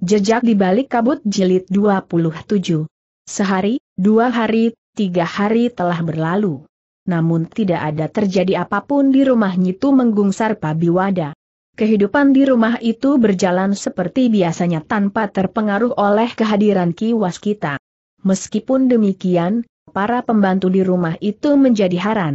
Jejak di balik kabut jilid 27. Sehari, dua hari, tiga hari telah berlalu. Namun tidak ada terjadi apapun di rumah Nyitu Menggung Sarpabiwada. Kehidupan di rumah itu berjalan seperti biasanya tanpa terpengaruh oleh kehadiran kiwas kita. Meskipun demikian, para pembantu di rumah itu menjadi haran.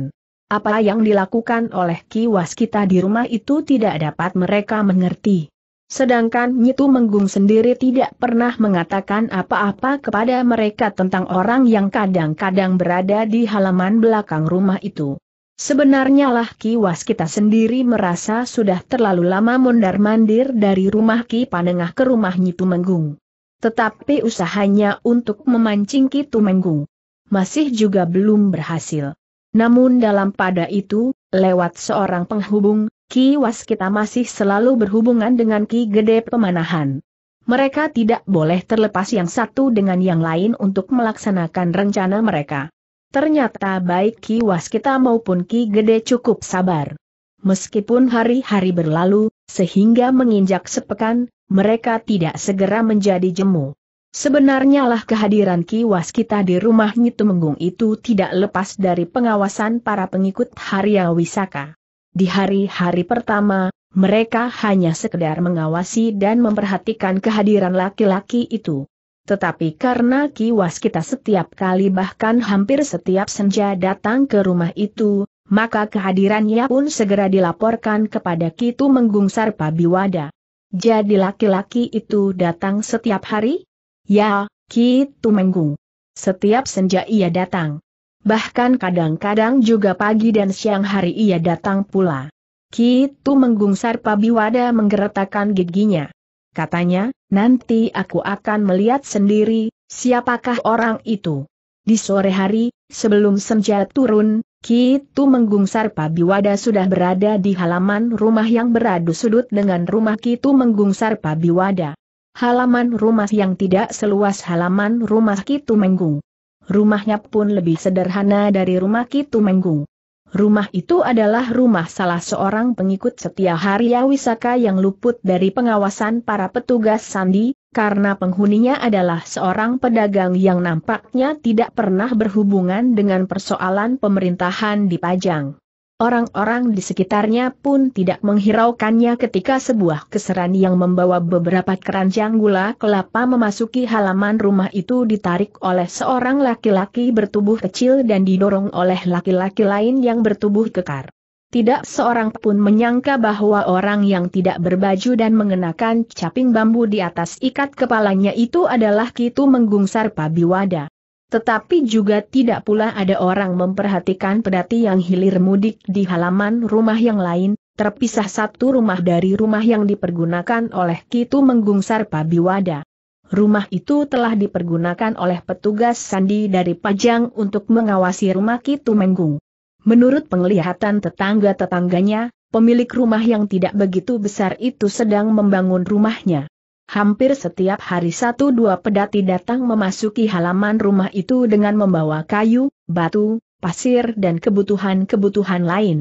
Apa yang dilakukan oleh kiwas kita di rumah itu tidak dapat mereka mengerti. Sedangkan Nyitu Menggung sendiri tidak pernah mengatakan apa-apa kepada mereka tentang orang yang kadang-kadang berada di halaman belakang rumah itu. Sebenarnya lah kiwas kita sendiri merasa sudah terlalu lama mondar-mandir dari rumah Ki Panengah ke rumah Nyitu Menggung. Tetapi usahanya untuk memancing Ki Menggung masih juga belum berhasil. Namun dalam pada itu, lewat seorang penghubung, Ki Waskita masih selalu berhubungan dengan Ki Gede Pemanahan. Mereka tidak boleh terlepas yang satu dengan yang lain untuk melaksanakan rencana mereka. Ternyata baik Ki Waskita maupun Ki Gede cukup sabar. Meskipun hari-hari berlalu, sehingga menginjak sepekan, mereka tidak segera menjadi jemu. Sebenarnya lah kehadiran Ki Waskita di rumah Nyitumenggung itu tidak lepas dari pengawasan para pengikut Harya Wisaka. Di hari-hari pertama, mereka hanya sekedar mengawasi dan memperhatikan kehadiran laki-laki itu. Tetapi karena kiwas kita setiap kali bahkan hampir setiap senja datang ke rumah itu, maka kehadirannya pun segera dilaporkan kepada Kitu Menggung Pabiwada. Jadi laki-laki itu datang setiap hari? Ya, Kitu Menggung. Setiap senja ia datang bahkan kadang-kadang juga pagi dan siang hari ia datang pula. Kitu menggungsar Pabiwada menggeretakkan giginya. Katanya, nanti aku akan melihat sendiri, siapakah orang itu. Di sore hari, sebelum senja turun, Kitu menggungsar Pabiwada sudah berada di halaman rumah yang beradu sudut dengan rumah Kitu menggungsar Pabiwada. Halaman rumah yang tidak seluas halaman rumah Kitu Menggung. Rumahnya pun lebih sederhana dari rumah Kitu Menggung. Rumah itu adalah rumah salah seorang pengikut setia Harya Wisaka yang luput dari pengawasan para petugas sandi, karena penghuninya adalah seorang pedagang yang nampaknya tidak pernah berhubungan dengan persoalan pemerintahan di Pajang. Orang-orang di sekitarnya pun tidak menghiraukannya ketika sebuah keseran yang membawa beberapa keranjang gula kelapa memasuki halaman rumah itu ditarik oleh seorang laki-laki bertubuh kecil dan didorong oleh laki-laki lain yang bertubuh kekar. Tidak seorang pun menyangka bahwa orang yang tidak berbaju dan mengenakan caping bambu di atas ikat kepalanya itu adalah Kitu Menggungsar Pabiwada. Tetapi juga tidak pula ada orang memperhatikan pedati yang hilir mudik di halaman rumah yang lain, terpisah satu rumah dari rumah yang dipergunakan oleh Kitu Menggungsar Pabiwada. Rumah itu telah dipergunakan oleh petugas sandi dari Pajang untuk mengawasi rumah Kitu Menggung. Menurut penglihatan tetangga-tetangganya, pemilik rumah yang tidak begitu besar itu sedang membangun rumahnya. Hampir setiap hari satu dua pedati datang memasuki halaman rumah itu dengan membawa kayu, batu, pasir dan kebutuhan-kebutuhan lain.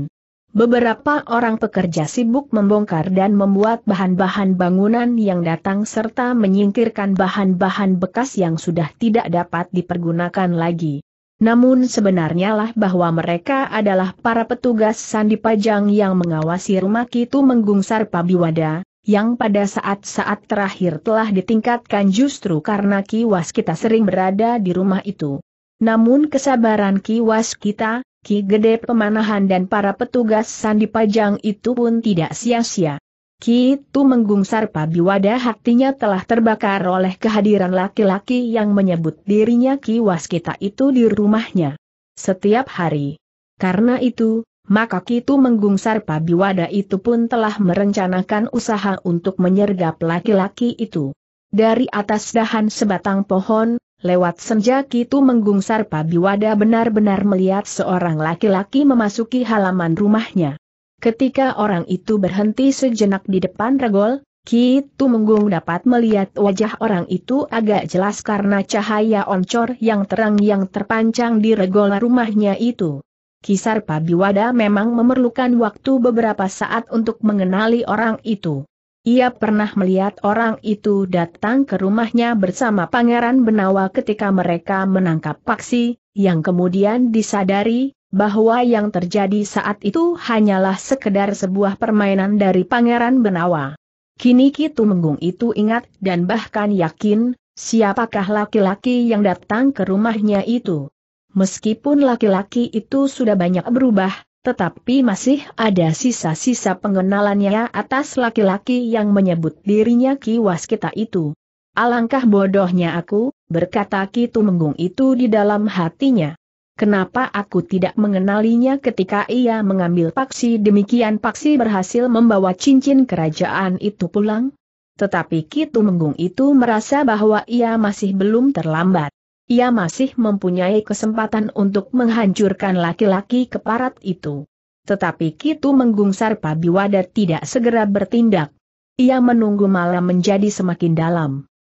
Beberapa orang pekerja sibuk membongkar dan membuat bahan-bahan bangunan yang datang serta menyingkirkan bahan-bahan bekas yang sudah tidak dapat dipergunakan lagi. Namun sebenarnya lah bahwa mereka adalah para petugas sandi pajang yang mengawasi rumah itu Menggungsar Pabiwada, yang pada saat-saat terakhir telah ditingkatkan justru karena kiwas kita sering berada di rumah itu. Namun kesabaran kiwas kita, ki gede pemanahan dan para petugas sandi pajang itu pun tidak sia-sia. Ki Kitu menggungsar wadah hatinya telah terbakar oleh kehadiran laki-laki yang menyebut dirinya kiwas kita itu di rumahnya. Setiap hari. Karena itu, maka Kitu menggungsar Pabiwada itu pun telah merencanakan usaha untuk menyergap laki-laki itu. Dari atas dahan sebatang pohon, lewat senja Kitu menggungsar Pabiwada benar-benar melihat seorang laki-laki memasuki halaman rumahnya. Ketika orang itu berhenti sejenak di depan regol, Kitu Menggung dapat melihat wajah orang itu agak jelas karena cahaya oncor yang terang yang terpancang di regol rumahnya itu. Kisar Pabiwada memang memerlukan waktu beberapa saat untuk mengenali orang itu. Ia pernah melihat orang itu datang ke rumahnya bersama Pangeran Benawa ketika mereka menangkap Paksi, yang kemudian disadari, bahwa yang terjadi saat itu hanyalah sekedar sebuah permainan dari Pangeran Benawa. Kini Kitu Menggung itu ingat dan bahkan yakin, siapakah laki-laki yang datang ke rumahnya itu. Meskipun laki-laki itu sudah banyak berubah, tetapi masih ada sisa-sisa pengenalannya atas laki-laki yang menyebut dirinya Ki Waskita itu. Alangkah bodohnya aku, berkata Ki Tumenggung itu di dalam hatinya. Kenapa aku tidak mengenalinya ketika ia mengambil paksi demikian paksi berhasil membawa cincin kerajaan itu pulang? Tetapi Ki Tumenggung itu merasa bahwa ia masih belum terlambat. Ia masih mempunyai kesempatan untuk menghancurkan laki-laki keparat itu. Tetapi Kitu Menggungsar Pabiwada tidak segera bertindak. Ia menunggu malam menjadi semakin dalam.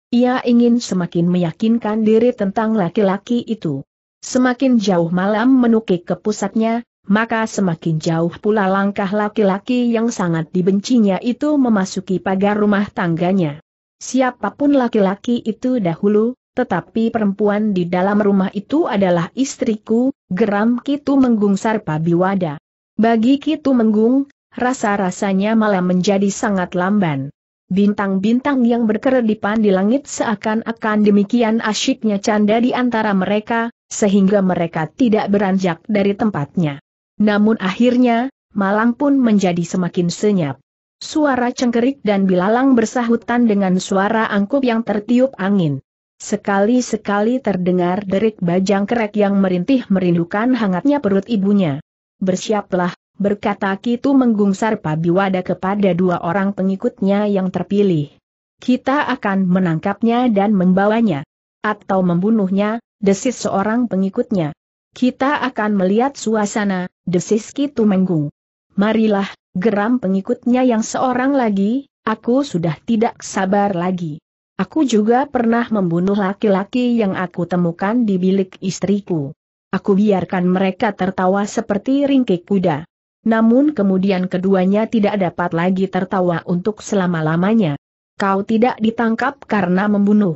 Ia ingin semakin meyakinkan diri tentang laki-laki itu. Semakin jauh malam menukik ke pusatnya, maka semakin jauh pula langkah laki-laki yang sangat dibencinya itu memasuki pagar rumah tangganya. Siapapun laki-laki itu dahulu, tetapi perempuan di dalam rumah itu adalah istriku, geram Kitu menggungsar Sarpa Biwada. Bagi Kitu Menggung, rasa-rasanya malah menjadi sangat lamban. Bintang-bintang yang berkeredipan di langit seakan-akan demikian asyiknya canda di antara mereka, sehingga mereka tidak beranjak dari tempatnya. Namun akhirnya, malang pun menjadi semakin senyap. Suara cengkerik dan bilalang bersahutan dengan suara angkup yang tertiup angin. Sekali-sekali terdengar derik bajang kerek yang merintih merindukan hangatnya perut ibunya. Bersiaplah, berkata Kitu menggungsar Pabiwada kepada dua orang pengikutnya yang terpilih. Kita akan menangkapnya dan membawanya. Atau membunuhnya, desis seorang pengikutnya. Kita akan melihat suasana, desis Kitu menggung. Marilah, geram pengikutnya yang seorang lagi, aku sudah tidak sabar lagi. Aku juga pernah membunuh laki-laki yang aku temukan di bilik istriku. Aku biarkan mereka tertawa seperti ringkik kuda. Namun kemudian keduanya tidak dapat lagi tertawa untuk selama-lamanya. Kau tidak ditangkap karena membunuh.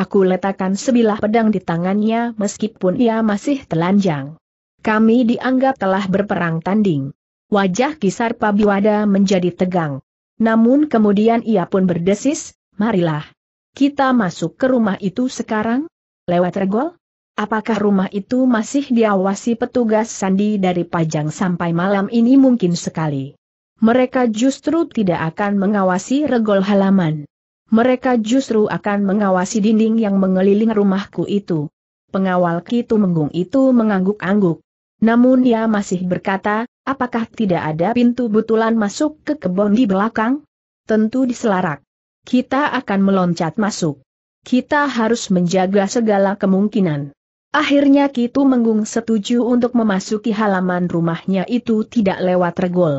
Aku letakkan sebilah pedang di tangannya meskipun ia masih telanjang. Kami dianggap telah berperang tanding. Wajah Kisar Pabiwada menjadi tegang. Namun kemudian ia pun berdesis, marilah. Kita masuk ke rumah itu sekarang? Lewat regol? Apakah rumah itu masih diawasi petugas sandi dari pajang sampai malam ini mungkin sekali? Mereka justru tidak akan mengawasi regol halaman. Mereka justru akan mengawasi dinding yang mengelilingi rumahku itu. Pengawal Kitu Menggung itu mengangguk-angguk. Namun ia masih berkata, apakah tidak ada pintu butulan masuk ke kebun di belakang? Tentu diselarak. Kita akan meloncat masuk. Kita harus menjaga segala kemungkinan. Akhirnya Kitu Menggung setuju untuk memasuki halaman rumahnya itu tidak lewat regol.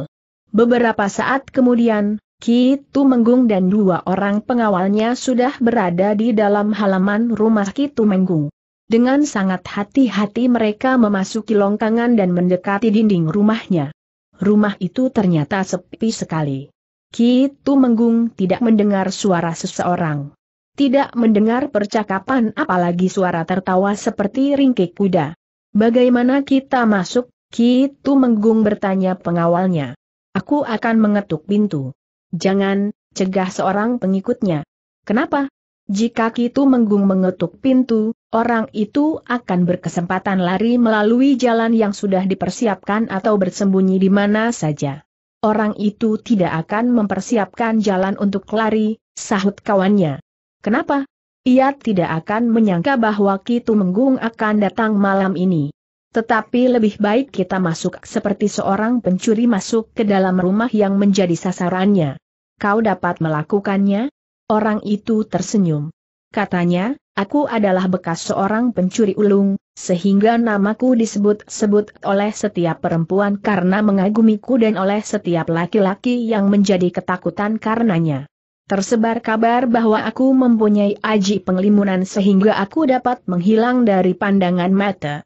Beberapa saat kemudian, Kitu Menggung dan dua orang pengawalnya sudah berada di dalam halaman rumah Kitu Menggung. Dengan sangat hati-hati mereka memasuki longkangan dan mendekati dinding rumahnya. Rumah itu ternyata sepi sekali. Ki menggung, tidak mendengar suara seseorang. Tidak mendengar percakapan apalagi suara tertawa seperti ringkik kuda. Bagaimana kita masuk? Ki menggung bertanya pengawalnya. Aku akan mengetuk pintu. Jangan, cegah seorang pengikutnya. Kenapa? Jika Ki menggung mengetuk pintu, orang itu akan berkesempatan lari melalui jalan yang sudah dipersiapkan atau bersembunyi di mana saja orang itu tidak akan mempersiapkan jalan untuk lari, sahut kawannya. Kenapa? Ia tidak akan menyangka bahwa Kitu Menggung akan datang malam ini. Tetapi lebih baik kita masuk seperti seorang pencuri masuk ke dalam rumah yang menjadi sasarannya. Kau dapat melakukannya? Orang itu tersenyum. Katanya, Aku adalah bekas seorang pencuri ulung, sehingga namaku disebut-sebut oleh setiap perempuan karena mengagumiku dan oleh setiap laki-laki yang menjadi ketakutan karenanya. Tersebar kabar bahwa aku mempunyai aji penglimunan sehingga aku dapat menghilang dari pandangan mata.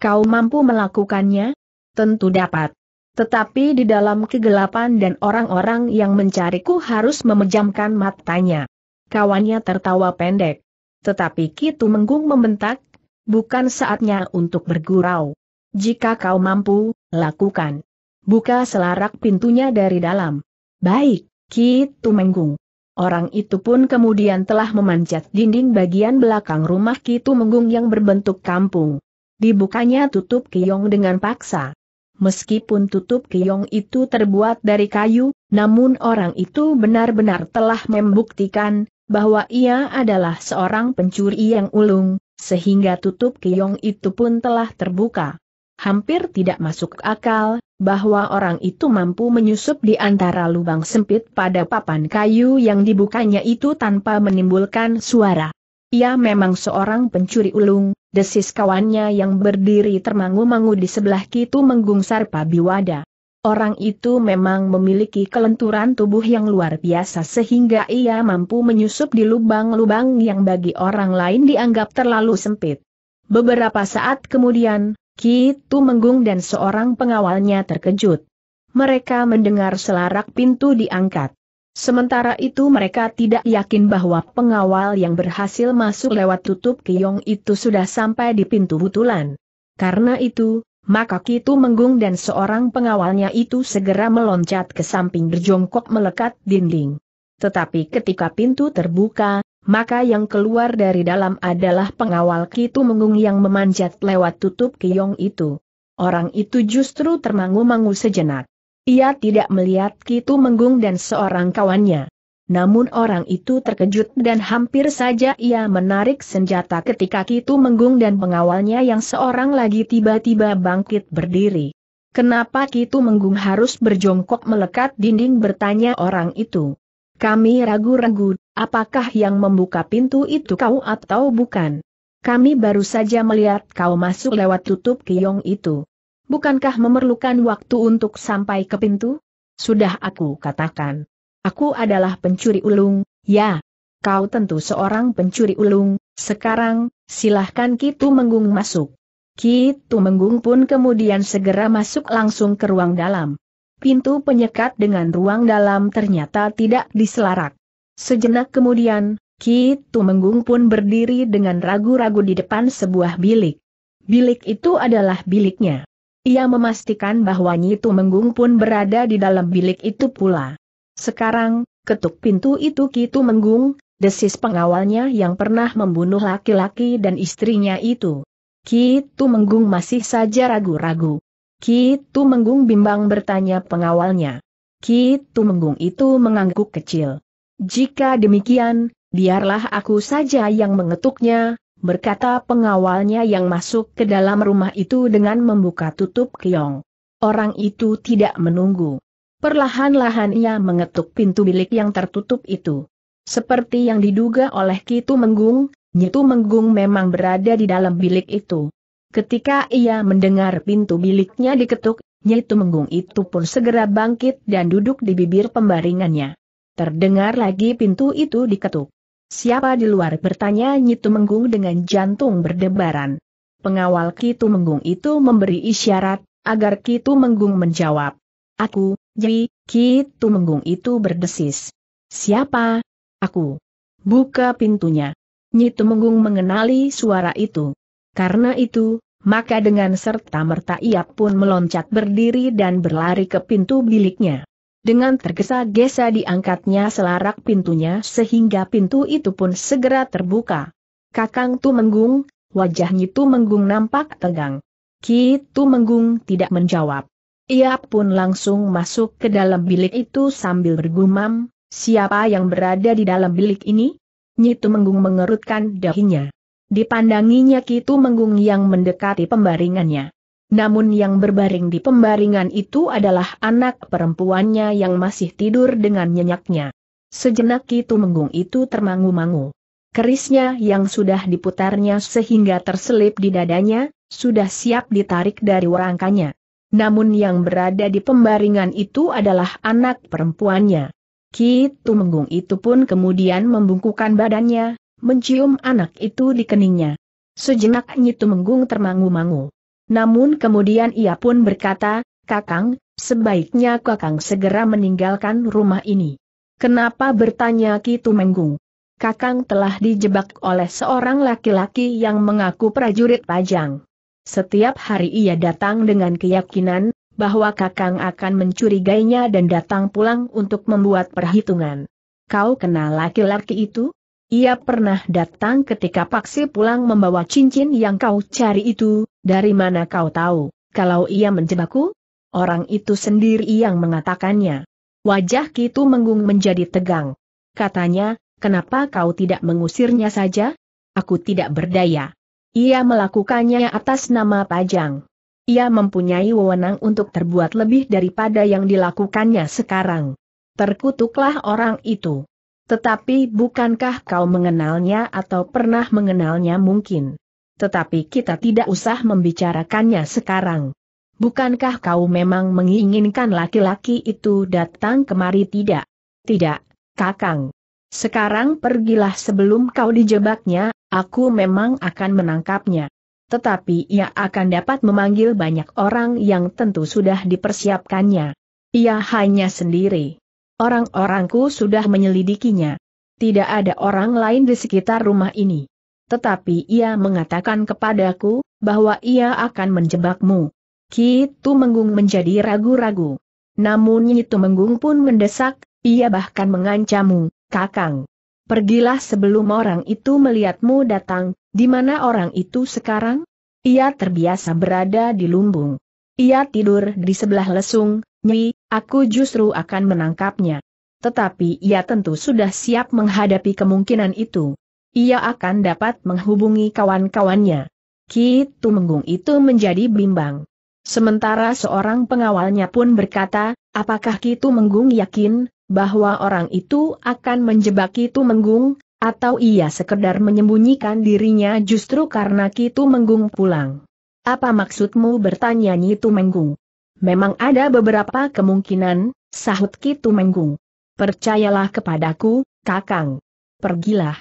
Kau mampu melakukannya? Tentu dapat. Tetapi di dalam kegelapan dan orang-orang yang mencariku harus memejamkan matanya. Kawannya tertawa pendek. Tetapi Kitu Menggung membentak, bukan saatnya untuk bergurau. Jika kau mampu, lakukan. Buka selarak pintunya dari dalam. Baik, Kitu Menggung. Orang itu pun kemudian telah memanjat dinding bagian belakang rumah Kitu Menggung yang berbentuk kampung. Dibukanya tutup kiong dengan paksa. Meskipun tutup kiong itu terbuat dari kayu, namun orang itu benar-benar telah membuktikan, bahwa ia adalah seorang pencuri yang ulung, sehingga tutup keong itu pun telah terbuka. Hampir tidak masuk akal, bahwa orang itu mampu menyusup di antara lubang sempit pada papan kayu yang dibukanya itu tanpa menimbulkan suara. Ia memang seorang pencuri ulung, desis kawannya yang berdiri termangu-mangu di sebelah kitu menggungsar Pabiwada. Orang itu memang memiliki kelenturan tubuh yang luar biasa sehingga ia mampu menyusup di lubang-lubang yang bagi orang lain dianggap terlalu sempit. Beberapa saat kemudian, Kitu menggung dan seorang pengawalnya terkejut. Mereka mendengar selarak pintu diangkat. Sementara itu mereka tidak yakin bahwa pengawal yang berhasil masuk lewat tutup kiong itu sudah sampai di pintu butulan. Karena itu, maka Kitu Menggung dan seorang pengawalnya itu segera meloncat ke samping berjongkok melekat dinding. Tetapi ketika pintu terbuka, maka yang keluar dari dalam adalah pengawal Kitu Menggung yang memanjat lewat tutup kiyong itu. Orang itu justru termangu-mangu sejenak. Ia tidak melihat Kitu Menggung dan seorang kawannya. Namun orang itu terkejut dan hampir saja ia menarik senjata ketika Kitu Menggung dan pengawalnya yang seorang lagi tiba-tiba bangkit berdiri. Kenapa Kitu Menggung harus berjongkok melekat dinding bertanya orang itu. Kami ragu-ragu, apakah yang membuka pintu itu kau atau bukan? Kami baru saja melihat kau masuk lewat tutup kiyong itu. Bukankah memerlukan waktu untuk sampai ke pintu? Sudah aku katakan. Aku adalah pencuri ulung, ya. Kau tentu seorang pencuri ulung, sekarang, silahkan Kitu Menggung masuk. Kitu Menggung pun kemudian segera masuk langsung ke ruang dalam. Pintu penyekat dengan ruang dalam ternyata tidak diselarak. Sejenak kemudian, Kitu Menggung pun berdiri dengan ragu-ragu di depan sebuah bilik. Bilik itu adalah biliknya. Ia memastikan bahwa Nyi Tumenggung pun berada di dalam bilik itu pula. Sekarang, ketuk pintu itu Kitu Menggung, desis pengawalnya yang pernah membunuh laki-laki dan istrinya itu. Kitu Menggung masih saja ragu-ragu. Kitu Menggung bimbang bertanya pengawalnya. Kitu Menggung itu mengangguk kecil. Jika demikian, biarlah aku saja yang mengetuknya, berkata pengawalnya yang masuk ke dalam rumah itu dengan membuka tutup keong. Orang itu tidak menunggu. Perlahan-lahan ia mengetuk pintu bilik yang tertutup itu. Seperti yang diduga oleh Kitu Menggung, Nyitu Menggung memang berada di dalam bilik itu. Ketika ia mendengar pintu biliknya diketuk, Nyitu Menggung itu pun segera bangkit dan duduk di bibir pembaringannya. Terdengar lagi pintu itu diketuk. Siapa di luar bertanya Nyitu Menggung dengan jantung berdebaran. Pengawal Kitu Menggung itu memberi isyarat, agar Kitu Menggung menjawab. Aku, Ji, Ki Tumenggung itu berdesis. Siapa? Aku. Buka pintunya. Nyi Tumenggung mengenali suara itu. Karena itu, maka dengan serta-merta ia pun meloncat berdiri dan berlari ke pintu biliknya. Dengan tergesa-gesa diangkatnya selarak pintunya sehingga pintu itu pun segera terbuka. Kakang Tumenggung, wajahnya Tumenggung nampak tegang. Ki Tumenggung tidak menjawab. Ia pun langsung masuk ke dalam bilik itu sambil bergumam, siapa yang berada di dalam bilik ini? Nyitu Menggung mengerutkan dahinya. Dipandanginya Kitu Menggung yang mendekati pembaringannya. Namun yang berbaring di pembaringan itu adalah anak perempuannya yang masih tidur dengan nyenyaknya. Sejenak Kitu Menggung itu termangu-mangu. Kerisnya yang sudah diputarnya sehingga terselip di dadanya, sudah siap ditarik dari warangkanya namun yang berada di pembaringan itu adalah anak perempuannya. Ki Tumenggung itu pun kemudian membungkukan badannya, mencium anak itu di keningnya. Sejenak Nyi Tumenggung termangu-mangu. Namun kemudian ia pun berkata, Kakang, sebaiknya Kakang segera meninggalkan rumah ini. Kenapa bertanya Ki Tumenggung? Kakang telah dijebak oleh seorang laki-laki yang mengaku prajurit pajang. Setiap hari ia datang dengan keyakinan bahwa Kakang akan mencurigainya dan datang pulang untuk membuat perhitungan. Kau kenal laki-laki itu? Ia pernah datang ketika Paksi pulang membawa cincin yang kau cari itu, dari mana kau tahu, kalau ia menjebakku? Orang itu sendiri yang mengatakannya. Wajah Kitu Menggung menjadi tegang. Katanya, kenapa kau tidak mengusirnya saja? Aku tidak berdaya. Ia melakukannya atas nama Pajang. Ia mempunyai wewenang untuk terbuat lebih daripada yang dilakukannya sekarang. Terkutuklah orang itu. Tetapi bukankah kau mengenalnya atau pernah mengenalnya mungkin? Tetapi kita tidak usah membicarakannya sekarang. Bukankah kau memang menginginkan laki-laki itu datang kemari tidak? Tidak, Kakang. Sekarang pergilah sebelum kau dijebaknya, aku memang akan menangkapnya. Tetapi ia akan dapat memanggil banyak orang yang tentu sudah dipersiapkannya. Ia hanya sendiri. Orang-orangku sudah menyelidikinya. Tidak ada orang lain di sekitar rumah ini. Tetapi ia mengatakan kepadaku, bahwa ia akan menjebakmu. Kitu Menggung menjadi ragu-ragu. Namun Nyitu Menggung pun mendesak, ia bahkan mengancammu, Kakang. Pergilah sebelum orang itu melihatmu datang, di mana orang itu sekarang? Ia terbiasa berada di lumbung. Ia tidur di sebelah lesung, Nyi, aku justru akan menangkapnya. Tetapi ia tentu sudah siap menghadapi kemungkinan itu. Ia akan dapat menghubungi kawan-kawannya. Ki Tumenggung itu menjadi bimbang. Sementara seorang pengawalnya pun berkata, apakah Ki Tumenggung yakin, bahwa orang itu akan menjebak itu Menggung, atau ia sekedar menyembunyikan dirinya justru karena itu Menggung pulang. Apa maksudmu bertanya itu Menggung? Memang ada beberapa kemungkinan, sahut Ki Tumenggung. Percayalah kepadaku, Kakang. Pergilah.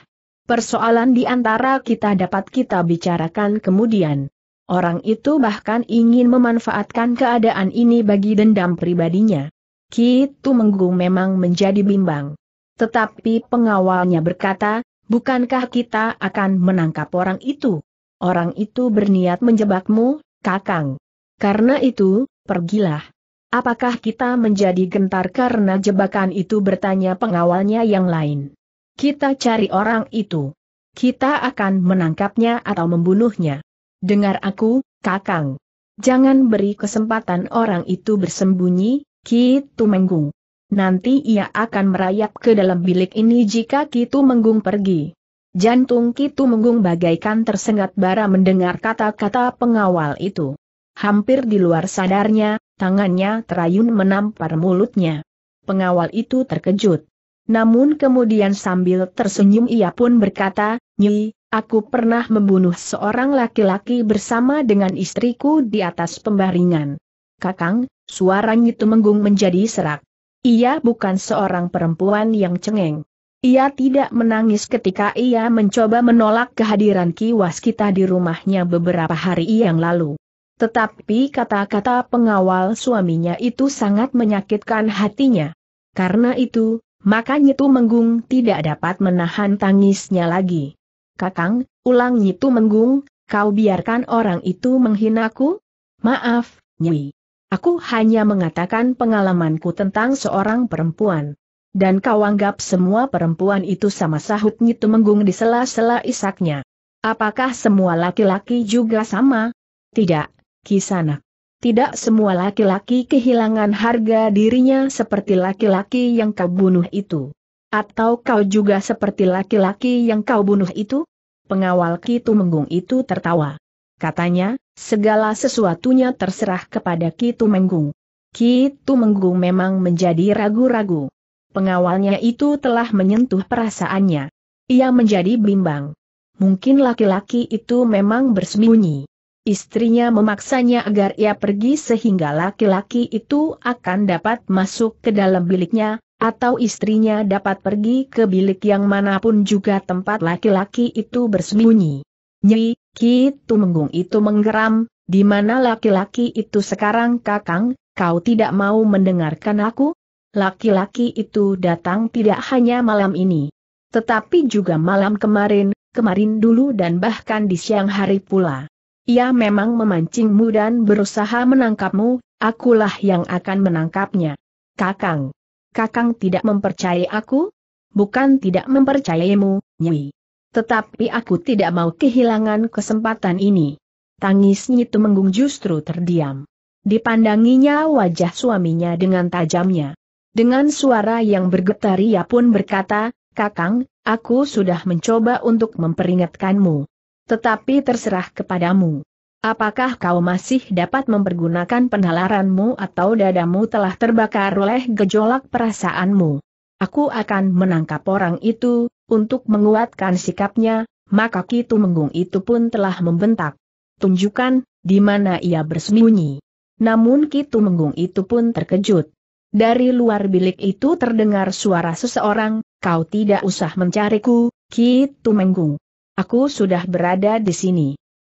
Persoalan di antara kita dapat kita bicarakan kemudian. Orang itu bahkan ingin memanfaatkan keadaan ini bagi dendam pribadinya. Ki Tumenggung memang menjadi bimbang. Tetapi pengawalnya berkata, bukankah kita akan menangkap orang itu? Orang itu berniat menjebakmu, Kakang. Karena itu, pergilah. Apakah kita menjadi gentar karena jebakan itu bertanya pengawalnya yang lain? Kita cari orang itu. Kita akan menangkapnya atau membunuhnya. Dengar aku, Kakang. Jangan beri kesempatan orang itu bersembunyi, Kitu Menggung. Nanti ia akan merayap ke dalam bilik ini jika Kitu Menggung pergi. Jantung Kitu Menggung bagaikan tersengat bara mendengar kata-kata pengawal itu. Hampir di luar sadarnya, tangannya terayun menampar mulutnya. Pengawal itu terkejut. Namun kemudian sambil tersenyum ia pun berkata, Nyi, aku pernah membunuh seorang laki-laki bersama dengan istriku di atas pembaringan. Kakang, Suaranya itu menggung menjadi serak. Ia bukan seorang perempuan yang cengeng. Ia tidak menangis ketika ia mencoba menolak kehadiran Ki Waskita di rumahnya beberapa hari yang lalu. Tetapi kata-kata pengawal suaminya itu sangat menyakitkan hatinya. Karena itu, maka Nyitu Menggung tidak dapat menahan tangisnya lagi. Kakang, ulang Nyitu Menggung, kau biarkan orang itu menghinaku? Maaf, Nyi. Aku hanya mengatakan pengalamanku tentang seorang perempuan. Dan kau anggap semua perempuan itu sama sahut nyitu menggung di sela-sela isaknya. Apakah semua laki-laki juga sama? Tidak, Kisana. Tidak semua laki-laki kehilangan harga dirinya seperti laki-laki yang kau bunuh itu. Atau kau juga seperti laki-laki yang kau bunuh itu? Pengawal Kitu Menggung itu tertawa. Katanya, segala sesuatunya terserah kepada Ki Tumenggung. Ki Tumenggung memang menjadi ragu-ragu. Pengawalnya itu telah menyentuh perasaannya. Ia menjadi bimbang. Mungkin laki-laki itu memang bersembunyi. Istrinya memaksanya agar ia pergi sehingga laki-laki itu akan dapat masuk ke dalam biliknya, atau istrinya dapat pergi ke bilik yang manapun juga tempat laki-laki itu bersembunyi. Nyi, Ki Tumenggung itu menggeram, di mana laki-laki itu sekarang kakang, kau tidak mau mendengarkan aku? Laki-laki itu datang tidak hanya malam ini, tetapi juga malam kemarin, kemarin dulu dan bahkan di siang hari pula. Ia memang memancingmu dan berusaha menangkapmu, akulah yang akan menangkapnya. Kakang. Kakang tidak mempercayai aku? Bukan tidak mempercayaimu, Nyi. Tetapi aku tidak mau kehilangan kesempatan ini. Tangisnya itu menggung justru terdiam. Dipandanginya wajah suaminya dengan tajamnya. Dengan suara yang bergetar ia pun berkata, Kakang, aku sudah mencoba untuk memperingatkanmu. Tetapi terserah kepadamu. Apakah kau masih dapat mempergunakan penalaranmu atau dadamu telah terbakar oleh gejolak perasaanmu? Aku akan menangkap orang itu, untuk menguatkan sikapnya, maka Kitu Menggung itu pun telah membentak. Tunjukkan, di mana ia bersembunyi. Namun Kitu Menggung itu pun terkejut. Dari luar bilik itu terdengar suara seseorang, kau tidak usah mencariku, Kitu Menggung. Aku sudah berada di sini.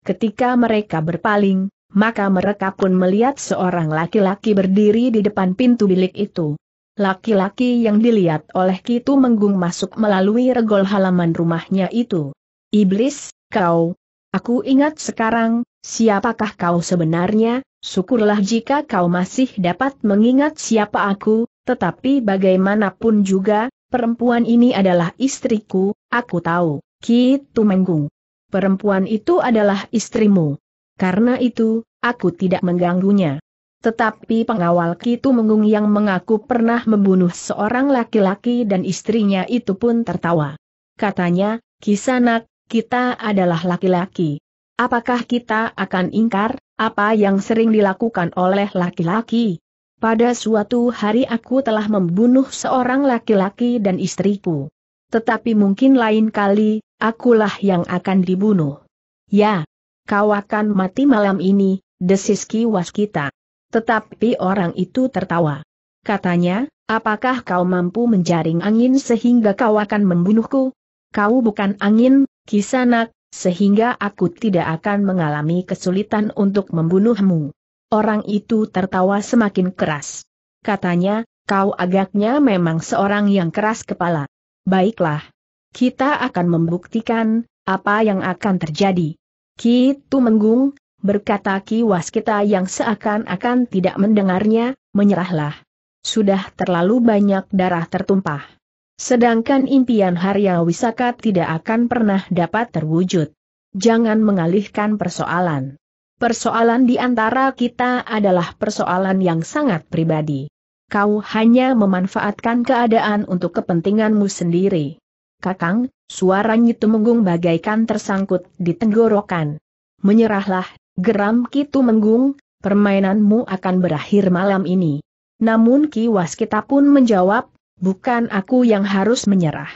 Ketika mereka berpaling, maka mereka pun melihat seorang laki-laki berdiri di depan pintu bilik itu. Laki-laki yang dilihat oleh Kitu Menggung masuk melalui regol halaman rumahnya itu. Iblis, kau. Aku ingat sekarang, siapakah kau sebenarnya, syukurlah jika kau masih dapat mengingat siapa aku, tetapi bagaimanapun juga, perempuan ini adalah istriku, aku tahu, Kitu Menggung. Perempuan itu adalah istrimu. Karena itu, aku tidak mengganggunya. Tetapi pengawal Kitu Mengung yang mengaku pernah membunuh seorang laki-laki dan istrinya itu pun tertawa. Katanya, Kisanak, kita adalah laki-laki. Apakah kita akan ingkar, apa yang sering dilakukan oleh laki-laki? Pada suatu hari aku telah membunuh seorang laki-laki dan istriku. Tetapi mungkin lain kali, akulah yang akan dibunuh. Ya, kau akan mati malam ini, desis kiwas kita. Tetapi orang itu tertawa. Katanya, apakah kau mampu menjaring angin sehingga kau akan membunuhku? Kau bukan angin, kisanak, sehingga aku tidak akan mengalami kesulitan untuk membunuhmu. Orang itu tertawa semakin keras. Katanya, kau agaknya memang seorang yang keras kepala. Baiklah. Kita akan membuktikan, apa yang akan terjadi. Kitu menggung berkata Ki Waskita yang seakan-akan tidak mendengarnya, menyerahlah. Sudah terlalu banyak darah tertumpah. Sedangkan impian Harya Wisaka tidak akan pernah dapat terwujud. Jangan mengalihkan persoalan. Persoalan di antara kita adalah persoalan yang sangat pribadi. Kau hanya memanfaatkan keadaan untuk kepentinganmu sendiri. Kakang, suaranya itu Nyitumenggung bagaikan tersangkut di tenggorokan. Menyerahlah, Geram Kitu Menggung, permainanmu akan berakhir malam ini. Namun Ki Waskita pun menjawab, bukan aku yang harus menyerah.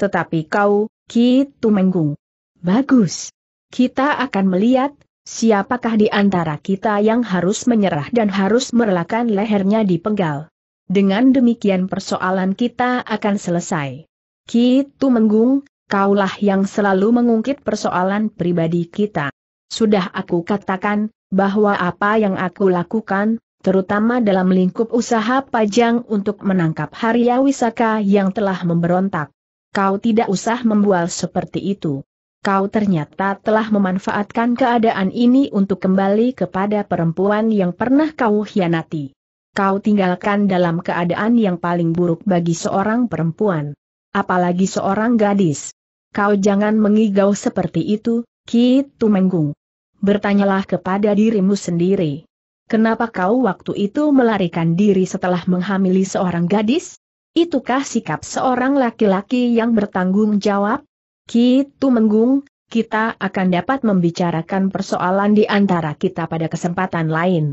Tetapi kau, Ki Menggung. Bagus. Kita akan melihat, siapakah di antara kita yang harus menyerah dan harus merelakan lehernya dipenggal. Dengan demikian persoalan kita akan selesai. Ki Menggung, kaulah yang selalu mengungkit persoalan pribadi kita. Sudah aku katakan, bahwa apa yang aku lakukan, terutama dalam lingkup usaha pajang untuk menangkap Harya Wisaka yang telah memberontak. Kau tidak usah membual seperti itu. Kau ternyata telah memanfaatkan keadaan ini untuk kembali kepada perempuan yang pernah kau hianati. Kau tinggalkan dalam keadaan yang paling buruk bagi seorang perempuan. Apalagi seorang gadis. Kau jangan mengigau seperti itu, Ki Tumenggung bertanyalah kepada dirimu sendiri. Kenapa kau waktu itu melarikan diri setelah menghamili seorang gadis? Itukah sikap seorang laki-laki yang bertanggung jawab? Kitu menggung, kita akan dapat membicarakan persoalan di antara kita pada kesempatan lain.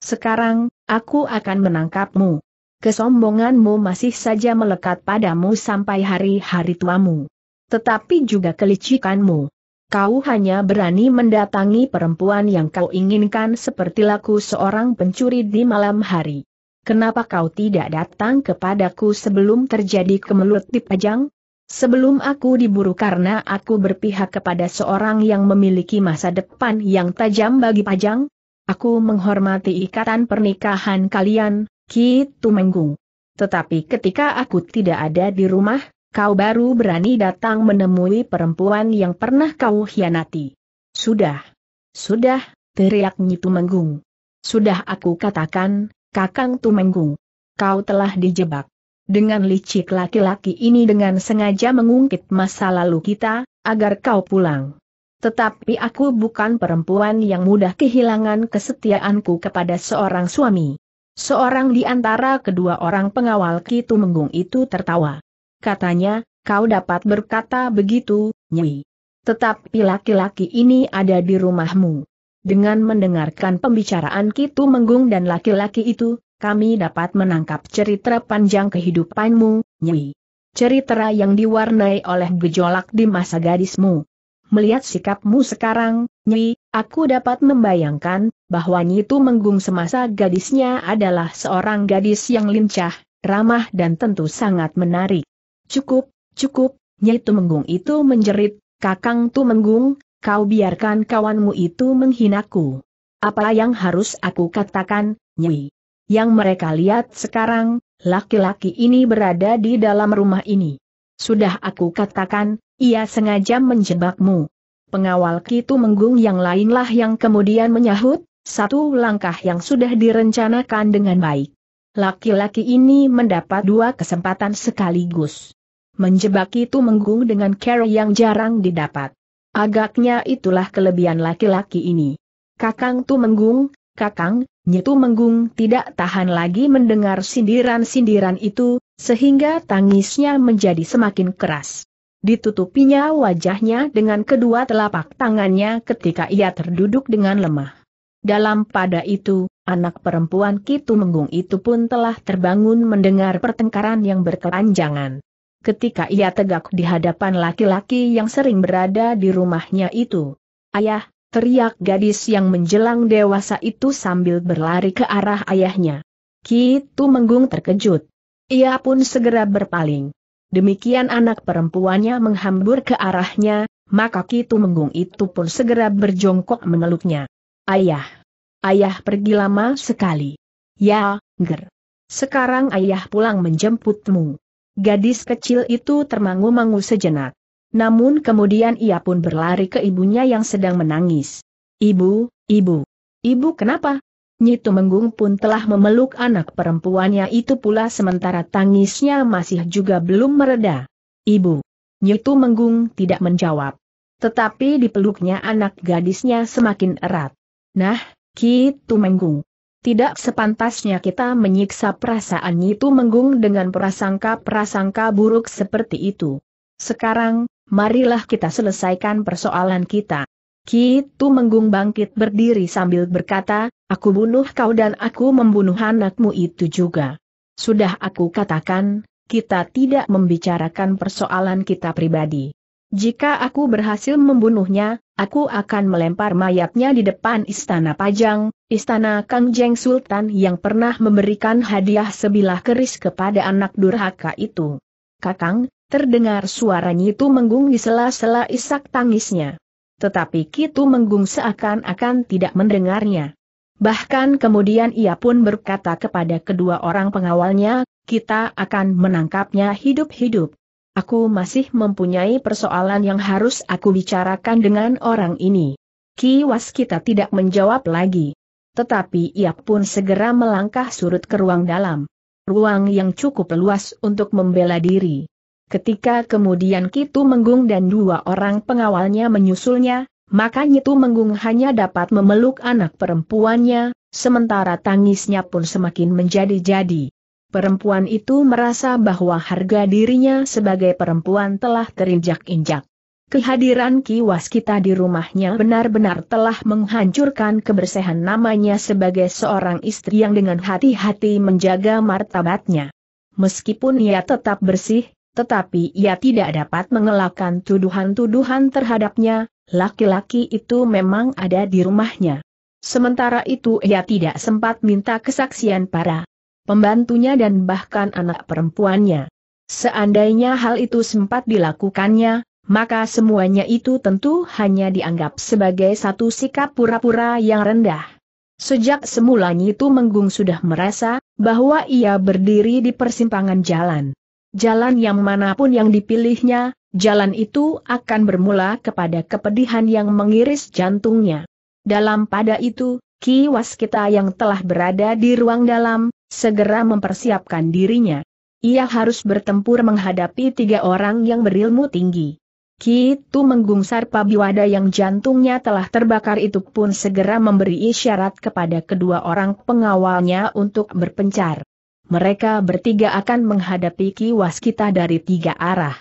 Sekarang, aku akan menangkapmu. Kesombonganmu masih saja melekat padamu sampai hari-hari tuamu. Tetapi juga kelicikanmu. Kau hanya berani mendatangi perempuan yang kau inginkan seperti laku seorang pencuri di malam hari. Kenapa kau tidak datang kepadaku sebelum terjadi kemelut di pajang? Sebelum aku diburu karena aku berpihak kepada seorang yang memiliki masa depan yang tajam bagi pajang? Aku menghormati ikatan pernikahan kalian, Ki Tumenggung. Tetapi ketika aku tidak ada di rumah, Kau baru berani datang menemui perempuan yang pernah kau hianati. Sudah. Sudah, teriak Nyi Tumenggung. Sudah aku katakan, Kakang Tumenggung. Kau telah dijebak. Dengan licik laki-laki ini dengan sengaja mengungkit masa lalu kita, agar kau pulang. Tetapi aku bukan perempuan yang mudah kehilangan kesetiaanku kepada seorang suami. Seorang di antara kedua orang pengawal Ki Tumenggung itu tertawa katanya, kau dapat berkata begitu, Nyi. Tetapi laki-laki ini ada di rumahmu. Dengan mendengarkan pembicaraan Kitu Menggung dan laki-laki itu, kami dapat menangkap cerita panjang kehidupanmu, Nyi. Cerita yang diwarnai oleh gejolak di masa gadismu. Melihat sikapmu sekarang, Nyi, aku dapat membayangkan, bahwa Nyi itu menggung semasa gadisnya adalah seorang gadis yang lincah, ramah dan tentu sangat menarik. Cukup, cukup, Nyai Tumenggung itu menjerit, Kakang Tumenggung, kau biarkan kawanmu itu menghinaku. Apa yang harus aku katakan, Nyai? Yang mereka lihat sekarang, laki-laki ini berada di dalam rumah ini. Sudah aku katakan, ia sengaja menjebakmu. Pengawal Kitu Menggung yang lainlah yang kemudian menyahut, satu langkah yang sudah direncanakan dengan baik. Laki-laki ini mendapat dua kesempatan sekaligus. Menjebak itu menggung dengan cara yang jarang didapat. Agaknya itulah kelebihan laki-laki ini. Kakang tu menggung, Kakang, Nyetu Menggung tidak tahan lagi mendengar sindiran-sindiran itu, sehingga tangisnya menjadi semakin keras. Ditutupinya wajahnya dengan kedua telapak tangannya ketika ia terduduk dengan lemah. Dalam pada itu, anak perempuan Kitu Menggung itu pun telah terbangun mendengar pertengkaran yang berkelanjangan ketika ia tegak di hadapan laki-laki yang sering berada di rumahnya itu. Ayah, teriak gadis yang menjelang dewasa itu sambil berlari ke arah ayahnya. Kitu Menggung terkejut. Ia pun segera berpaling. Demikian anak perempuannya menghambur ke arahnya, maka Kitu Menggung itu pun segera berjongkok meneluknya. Ayah. Ayah pergi lama sekali. Ya, ger. Sekarang ayah pulang menjemputmu. Gadis kecil itu termangu-mangu sejenak. Namun kemudian ia pun berlari ke ibunya yang sedang menangis. Ibu, ibu. Ibu kenapa? Nyitu Menggung pun telah memeluk anak perempuannya itu pula sementara tangisnya masih juga belum mereda. Ibu. Nyitu Menggung tidak menjawab. Tetapi dipeluknya anak gadisnya semakin erat. Nah, Ki Tumenggung. Tidak sepantasnya kita menyiksa perasaan itu menggung dengan prasangka-prasangka buruk seperti itu. Sekarang, marilah kita selesaikan persoalan kita. Kitu Menggung bangkit berdiri sambil berkata, aku bunuh kau dan aku membunuh anakmu itu juga. Sudah aku katakan, kita tidak membicarakan persoalan kita pribadi. Jika aku berhasil membunuhnya, aku akan melempar mayatnya di depan istana Pajang, istana Kang Jeng Sultan yang pernah memberikan hadiah sebilah keris kepada anak durhaka itu. Kakang, terdengar suaranya itu menggung di sela-sela isak tangisnya. Tetapi Kitu menggung seakan-akan tidak mendengarnya. Bahkan kemudian ia pun berkata kepada kedua orang pengawalnya, kita akan menangkapnya hidup-hidup. Aku masih mempunyai persoalan yang harus aku bicarakan dengan orang ini. Kiwas kita tidak menjawab lagi. Tetapi ia pun segera melangkah surut ke ruang dalam. Ruang yang cukup luas untuk membela diri. Ketika kemudian Kitu Menggung dan dua orang pengawalnya menyusulnya, maka Nyitu Menggung hanya dapat memeluk anak perempuannya, sementara tangisnya pun semakin menjadi-jadi. Perempuan itu merasa bahwa harga dirinya sebagai perempuan telah terinjak-injak. Kehadiran Kiwas kita di rumahnya benar-benar telah menghancurkan kebersihan namanya sebagai seorang istri yang dengan hati-hati menjaga martabatnya. Meskipun ia tetap bersih, tetapi ia tidak dapat mengelakkan tuduhan-tuduhan terhadapnya, laki-laki itu memang ada di rumahnya. Sementara itu ia tidak sempat minta kesaksian para pembantunya dan bahkan anak perempuannya. Seandainya hal itu sempat dilakukannya, maka semuanya itu tentu hanya dianggap sebagai satu sikap pura-pura yang rendah. Sejak semula itu Menggung sudah merasa bahwa ia berdiri di persimpangan jalan. Jalan yang manapun yang dipilihnya, jalan itu akan bermula kepada kepedihan yang mengiris jantungnya. Dalam pada itu, kiwas kita yang telah berada di ruang dalam, segera mempersiapkan dirinya. Ia harus bertempur menghadapi tiga orang yang berilmu tinggi. Kitu menggungsar Pabiwada yang jantungnya telah terbakar itu pun segera memberi isyarat kepada kedua orang pengawalnya untuk berpencar. Mereka bertiga akan menghadapi Ki Waskita dari tiga arah.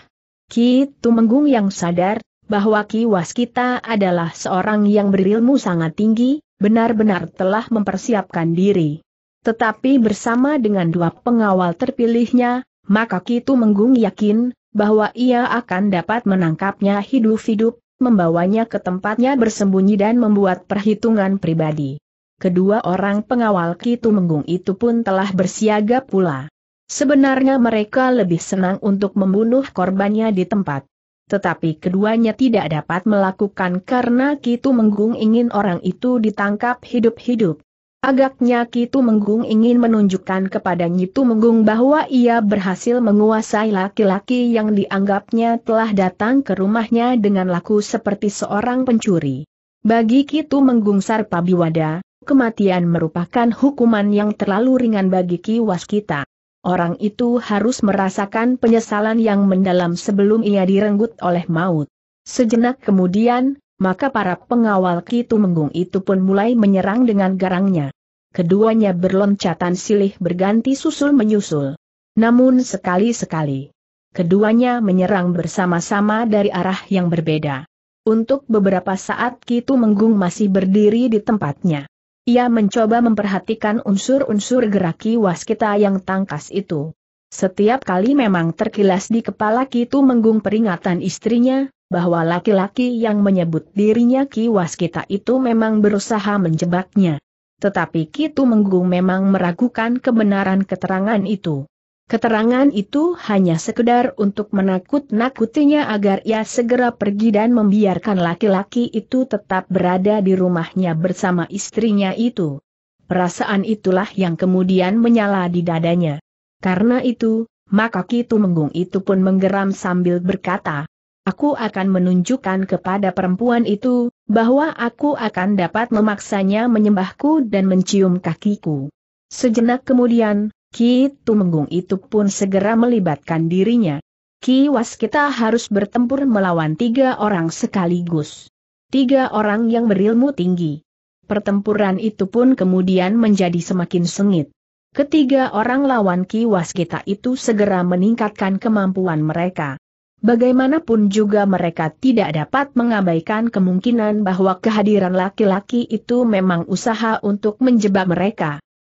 Kitu Menggung yang sadar bahwa Ki Waskita adalah seorang yang berilmu sangat tinggi, benar-benar telah mempersiapkan diri. Tetapi bersama dengan dua pengawal terpilihnya, maka Kitu Menggung yakin, bahwa ia akan dapat menangkapnya hidup-hidup, membawanya ke tempatnya bersembunyi dan membuat perhitungan pribadi. Kedua orang pengawal Kitu Menggung itu pun telah bersiaga pula. Sebenarnya mereka lebih senang untuk membunuh korbannya di tempat. Tetapi keduanya tidak dapat melakukan karena Kitu Menggung ingin orang itu ditangkap hidup-hidup. Agaknya Kitu Menggung ingin menunjukkan kepada Nyitu Menggung bahwa ia berhasil menguasai laki-laki yang dianggapnya telah datang ke rumahnya dengan laku seperti seorang pencuri. Bagi Kitu Menggung Sarpa Biwada, kematian merupakan hukuman yang terlalu ringan bagi kiwas kita. Orang itu harus merasakan penyesalan yang mendalam sebelum ia direnggut oleh maut. Sejenak kemudian, maka para pengawal Kitu Menggung itu pun mulai menyerang dengan garangnya. Keduanya berloncatan silih berganti susul menyusul. Namun sekali-sekali, keduanya menyerang bersama-sama dari arah yang berbeda. Untuk beberapa saat Kitu Menggung masih berdiri di tempatnya. Ia mencoba memperhatikan unsur-unsur gerak waskita yang tangkas itu. Setiap kali memang terkilas di kepala Kitu Menggung peringatan istrinya, bahwa laki-laki yang menyebut dirinya Ki Waskita itu memang berusaha menjebaknya. Tetapi Ki Menggung memang meragukan kebenaran keterangan itu. Keterangan itu hanya sekedar untuk menakut-nakutinya agar ia segera pergi dan membiarkan laki-laki itu tetap berada di rumahnya bersama istrinya itu. Perasaan itulah yang kemudian menyala di dadanya. Karena itu, maka Ki Menggung itu pun menggeram sambil berkata, aku akan menunjukkan kepada perempuan itu, bahwa aku akan dapat memaksanya menyembahku dan mencium kakiku. Sejenak kemudian, Ki Tumenggung itu pun segera melibatkan dirinya. Ki Was kita harus bertempur melawan tiga orang sekaligus. Tiga orang yang berilmu tinggi. Pertempuran itu pun kemudian menjadi semakin sengit. Ketiga orang lawan Ki Waskita itu segera meningkatkan kemampuan mereka. Bagaimanapun juga mereka tidak dapat mengabaikan kemungkinan bahwa kehadiran laki-laki itu memang usaha untuk menjebak mereka.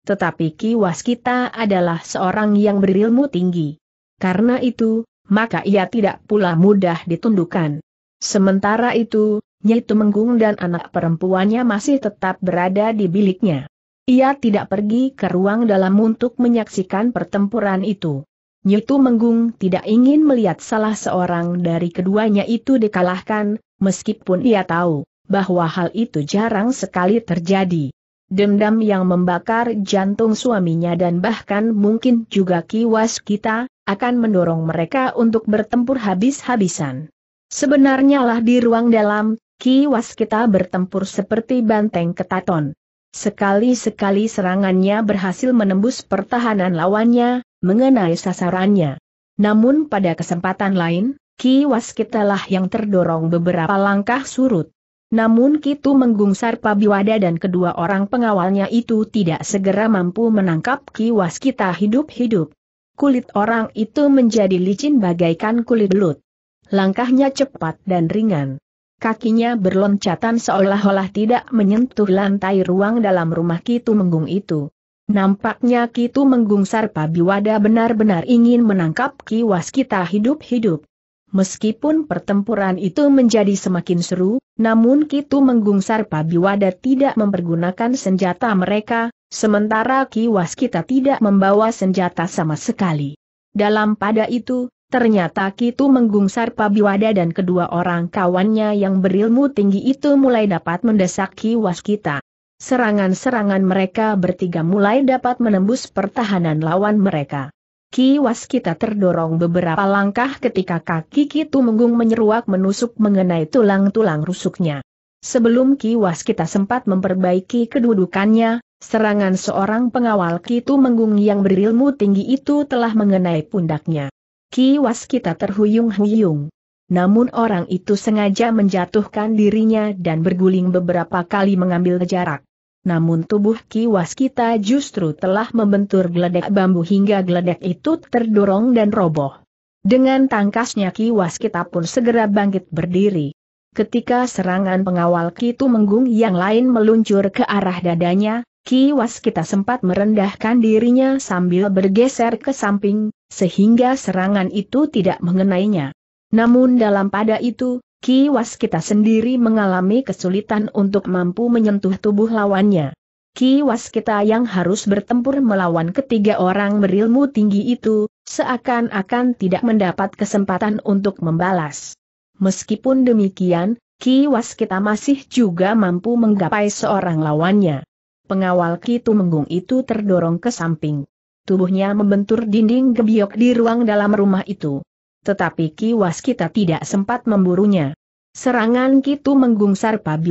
Tetapi Ki Waskita adalah seorang yang berilmu tinggi. Karena itu, maka ia tidak pula mudah ditundukkan. Sementara itu, Nyai Tumenggung dan anak perempuannya masih tetap berada di biliknya. Ia tidak pergi ke ruang dalam untuk menyaksikan pertempuran itu. Nyutu Menggung tidak ingin melihat salah seorang dari keduanya itu dikalahkan, meskipun ia tahu bahwa hal itu jarang sekali terjadi. Dendam yang membakar jantung suaminya dan bahkan mungkin juga kiwas kita, akan mendorong mereka untuk bertempur habis-habisan. Sebenarnya lah di ruang dalam, kiwas kita bertempur seperti banteng ketaton. Sekali-sekali serangannya berhasil menembus pertahanan lawannya, mengenai sasarannya. Namun pada kesempatan lain, Ki Waskitalah yang terdorong beberapa langkah surut. Namun Kitu menggungsar Pabiwada dan kedua orang pengawalnya itu tidak segera mampu menangkap Ki Waskita hidup-hidup. Kulit orang itu menjadi licin bagaikan kulit belut. Langkahnya cepat dan ringan kakinya berloncatan seolah-olah tidak menyentuh lantai ruang dalam rumah Kitu Menggung itu. Nampaknya Kitu Menggung Sarpa Biwada benar-benar ingin menangkap kiwas kita hidup-hidup. Meskipun pertempuran itu menjadi semakin seru, namun Kitu Menggung Sarpa Biwada tidak mempergunakan senjata mereka, sementara kiwas kita tidak membawa senjata sama sekali. Dalam pada itu, Ternyata Kitu menggungsar Pabiwada dan kedua orang kawannya yang berilmu tinggi itu mulai dapat mendesak kiwas kita. Serangan-serangan mereka bertiga mulai dapat menembus pertahanan lawan mereka. Kiwas kita terdorong beberapa langkah ketika kaki Kitu Menggung menyeruak menusuk mengenai tulang-tulang rusuknya. Sebelum Kiwas kita sempat memperbaiki kedudukannya, serangan seorang pengawal Kitu Menggung yang berilmu tinggi itu telah mengenai pundaknya kiwas kita terhuyung-huyung. Namun orang itu sengaja menjatuhkan dirinya dan berguling beberapa kali mengambil jarak. Namun tubuh kiwas kita justru telah membentur geledek bambu hingga geledek itu terdorong dan roboh. Dengan tangkasnya kiwas kita pun segera bangkit berdiri. Ketika serangan pengawal Ki Kitu Menggung yang lain meluncur ke arah dadanya, kiwas kita sempat merendahkan dirinya sambil bergeser ke samping, sehingga serangan itu tidak mengenainya. Namun dalam pada itu, kiwas kita sendiri mengalami kesulitan untuk mampu menyentuh tubuh lawannya. Kiwas kita yang harus bertempur melawan ketiga orang berilmu tinggi itu, seakan-akan tidak mendapat kesempatan untuk membalas. Meskipun demikian, kiwas kita masih juga mampu menggapai seorang lawannya. Pengawal Ki Tumenggung itu terdorong ke samping. Tubuhnya membentur dinding gebiok di ruang dalam rumah itu. Tetapi Ki Waskita tidak sempat memburunya. Serangan Kitu Menggung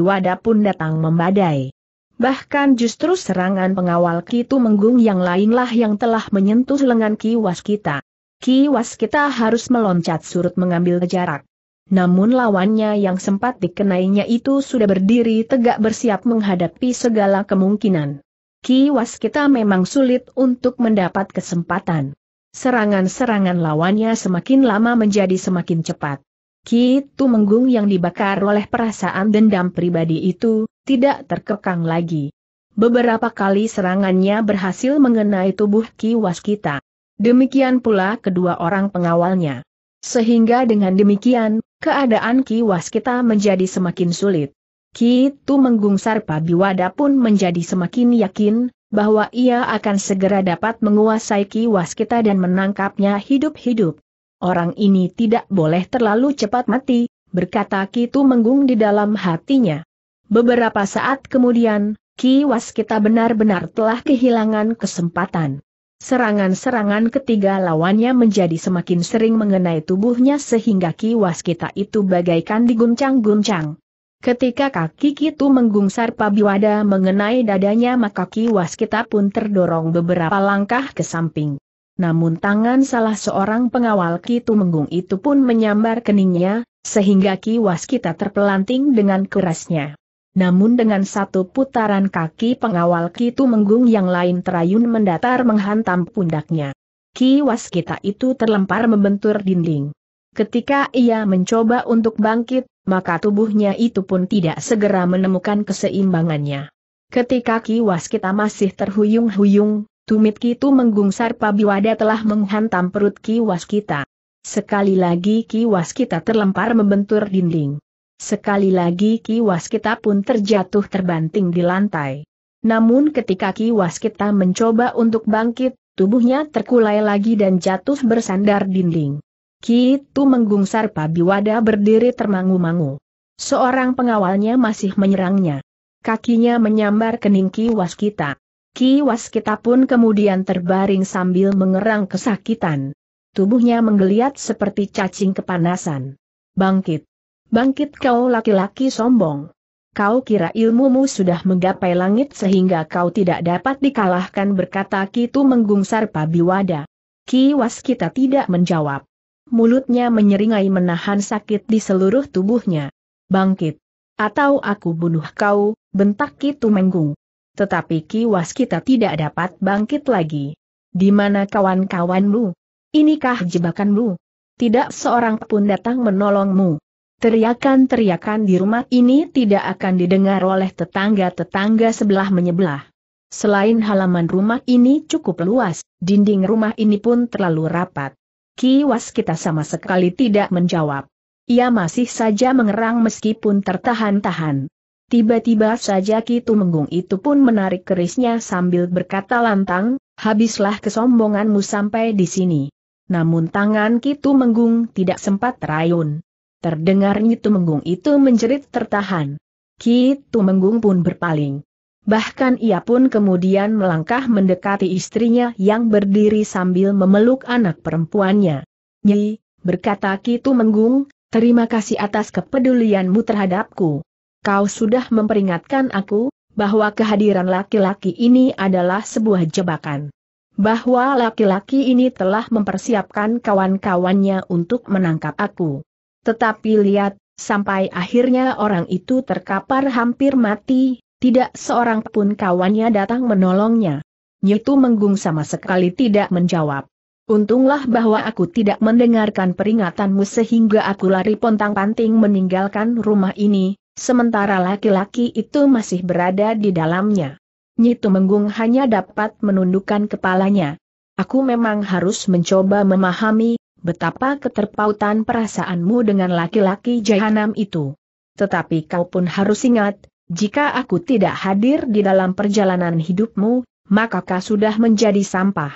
Wada pun datang membadai. Bahkan justru serangan pengawal Kitu Menggung yang lainlah yang telah menyentuh lengan Ki Waskita. Ki Waskita harus meloncat surut mengambil jarak. Namun lawannya yang sempat dikenainya itu sudah berdiri tegak bersiap menghadapi segala kemungkinan kiwas kita memang sulit untuk mendapat kesempatan. Serangan-serangan lawannya semakin lama menjadi semakin cepat. Ki Tu Menggung yang dibakar oleh perasaan dendam pribadi itu, tidak terkekang lagi. Beberapa kali serangannya berhasil mengenai tubuh Ki kita. Demikian pula kedua orang pengawalnya. Sehingga dengan demikian, keadaan Ki kita menjadi semakin sulit. Ki Kitu menggungsar Pabiwada pun menjadi semakin yakin, bahwa ia akan segera dapat menguasai kiwas kita dan menangkapnya hidup-hidup. Orang ini tidak boleh terlalu cepat mati, berkata Ki Kitu menggung di dalam hatinya. Beberapa saat kemudian, kiwas kita benar-benar telah kehilangan kesempatan. Serangan-serangan ketiga lawannya menjadi semakin sering mengenai tubuhnya sehingga kiwas kita itu bagaikan diguncang-guncang. Ketika kaki Kitu menggungsar Pabiwada mengenai dadanya maka kiwas kita pun terdorong beberapa langkah ke samping. Namun tangan salah seorang pengawal Kitu menggung itu pun menyambar keningnya, sehingga kiwas kita terpelanting dengan kerasnya. Namun dengan satu putaran kaki pengawal Kitu menggung yang lain terayun mendatar menghantam pundaknya. Kiwas kita itu terlempar membentur dinding. Ketika ia mencoba untuk bangkit, maka tubuhnya itu pun tidak segera menemukan keseimbangannya. Ketika kiwas kita masih terhuyung-huyung, tumit kita menggungsar Pabiwada telah menghantam perut kiwas kita. Sekali lagi kiwas kita terlempar membentur dinding. Sekali lagi kiwas kita pun terjatuh terbanting di lantai. Namun ketika kiwas kita mencoba untuk bangkit, tubuhnya terkulai lagi dan jatuh bersandar dinding. Ki menggungsar. Pabiwada berdiri termangu-mangu. Seorang pengawalnya masih menyerangnya. Kakinya menyambar kening Ki Waskita. Ki Waskita pun kemudian terbaring sambil mengerang kesakitan. Tubuhnya menggeliat seperti cacing kepanasan. Bangkit. Bangkit kau laki-laki sombong. Kau kira ilmumu sudah menggapai langit sehingga kau tidak dapat dikalahkan berkata Ki menggungsar. Pabiwada. Ki Waskita tidak menjawab mulutnya menyeringai menahan sakit di seluruh tubuhnya. Bangkit! Atau aku bunuh kau, bentak Ki Tumenggung. Tetapi kiwas kita tidak dapat bangkit lagi. Di mana kawan-kawanmu? Inikah jebakanmu? Tidak seorang pun datang menolongmu. Teriakan-teriakan di rumah ini tidak akan didengar oleh tetangga-tetangga sebelah menyebelah. Selain halaman rumah ini cukup luas, dinding rumah ini pun terlalu rapat kiwas kita sama sekali tidak menjawab. Ia masih saja mengerang meskipun tertahan-tahan. Tiba-tiba saja Kitu Menggung itu pun menarik kerisnya sambil berkata lantang, habislah kesombonganmu sampai di sini. Namun tangan Kitu Menggung tidak sempat terayun. Terdengarnya Kitu Menggung itu menjerit tertahan. Kitu Menggung pun berpaling. Bahkan ia pun kemudian melangkah mendekati istrinya yang berdiri sambil memeluk anak perempuannya. Nyi, berkata Kitu Menggung, terima kasih atas kepedulianmu terhadapku. Kau sudah memperingatkan aku, bahwa kehadiran laki-laki ini adalah sebuah jebakan bahwa laki-laki ini telah mempersiapkan kawan-kawannya untuk menangkap aku. Tetapi lihat, sampai akhirnya orang itu terkapar hampir mati, tidak seorang pun kawannya datang menolongnya. Nyitu Menggung sama sekali tidak menjawab. Untunglah bahwa aku tidak mendengarkan peringatanmu sehingga aku lari pontang-panting meninggalkan rumah ini, sementara laki-laki itu masih berada di dalamnya. Nyitu Menggung hanya dapat menundukkan kepalanya. Aku memang harus mencoba memahami betapa keterpautan perasaanmu dengan laki-laki jahanam itu. Tetapi kau pun harus ingat, jika aku tidak hadir di dalam perjalanan hidupmu, maka kau sudah menjadi sampah.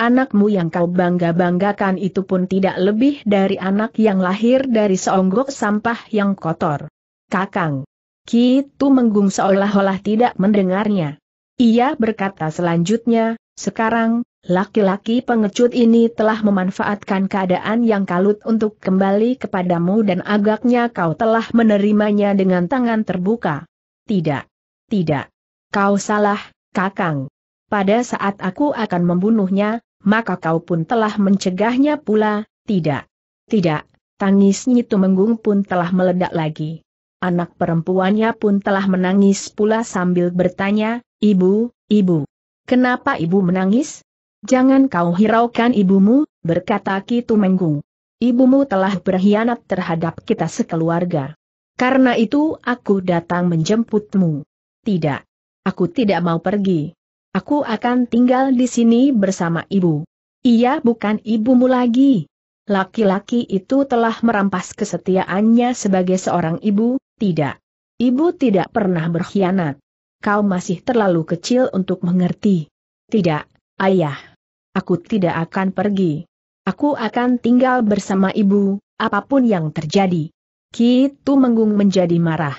Anakmu yang kau bangga-banggakan itu pun tidak lebih dari anak yang lahir dari seonggok sampah yang kotor. Kakang. Kitu menggung seolah-olah tidak mendengarnya. Ia berkata selanjutnya, sekarang, laki-laki pengecut ini telah memanfaatkan keadaan yang kalut untuk kembali kepadamu dan agaknya kau telah menerimanya dengan tangan terbuka. Tidak. Tidak. Kau salah, Kakang. Pada saat aku akan membunuhnya, maka kau pun telah mencegahnya pula, tidak. Tidak, Tangisnya Nyitu Menggung pun telah meledak lagi. Anak perempuannya pun telah menangis pula sambil bertanya, Ibu, Ibu. Kenapa Ibu menangis? Jangan kau hiraukan ibumu, berkata Kitu Menggung. Ibumu telah berkhianat terhadap kita sekeluarga. Karena itu aku datang menjemputmu. Tidak. Aku tidak mau pergi. Aku akan tinggal di sini bersama ibu. Ia bukan ibumu lagi. Laki-laki itu telah merampas kesetiaannya sebagai seorang ibu, tidak. Ibu tidak pernah berkhianat. Kau masih terlalu kecil untuk mengerti. Tidak, ayah. Aku tidak akan pergi. Aku akan tinggal bersama ibu, apapun yang terjadi. Ki Menggung menjadi marah.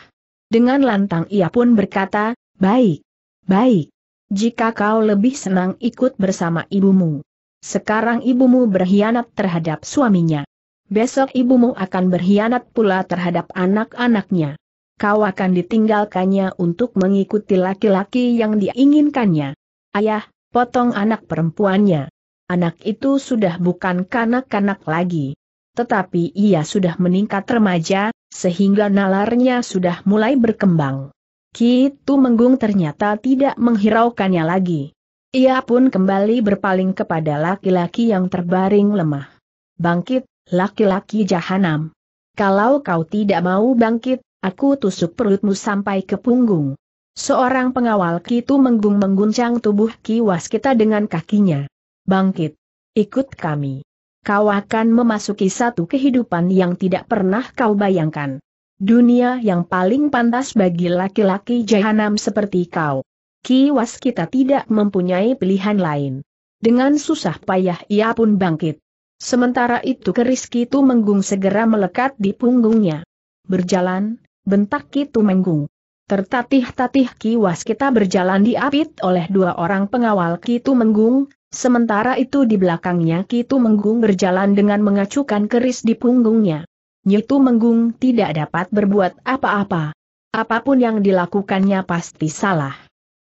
Dengan lantang ia pun berkata, baik, baik. Jika kau lebih senang ikut bersama ibumu. Sekarang ibumu berkhianat terhadap suaminya. Besok ibumu akan berkhianat pula terhadap anak-anaknya. Kau akan ditinggalkannya untuk mengikuti laki-laki yang diinginkannya. Ayah, potong anak perempuannya. Anak itu sudah bukan kanak-kanak lagi. Tetapi ia sudah meningkat remaja, sehingga nalarnya sudah mulai berkembang. Kitu Menggung ternyata tidak menghiraukannya lagi. Ia pun kembali berpaling kepada laki-laki yang terbaring lemah. Bangkit, laki-laki jahanam. Kalau kau tidak mau bangkit, aku tusuk perutmu sampai ke punggung. Seorang pengawal Kitu Menggung mengguncang tubuh Ki Waskita dengan kakinya. Bangkit. Ikut kami kau akan memasuki satu kehidupan yang tidak pernah kau bayangkan. Dunia yang paling pantas bagi laki-laki jahanam seperti kau. Kiwas kita tidak mempunyai pilihan lain. Dengan susah payah ia pun bangkit. Sementara itu keris Kitu Menggung segera melekat di punggungnya. Berjalan, bentak Kitu Menggung. Tertatih-tatih kiwas kita berjalan diapit oleh dua orang pengawal Kitu Menggung, Sementara itu di belakangnya Kitu Menggung berjalan dengan mengacukan keris di punggungnya. Nyitu Menggung tidak dapat berbuat apa-apa. Apapun yang dilakukannya pasti salah.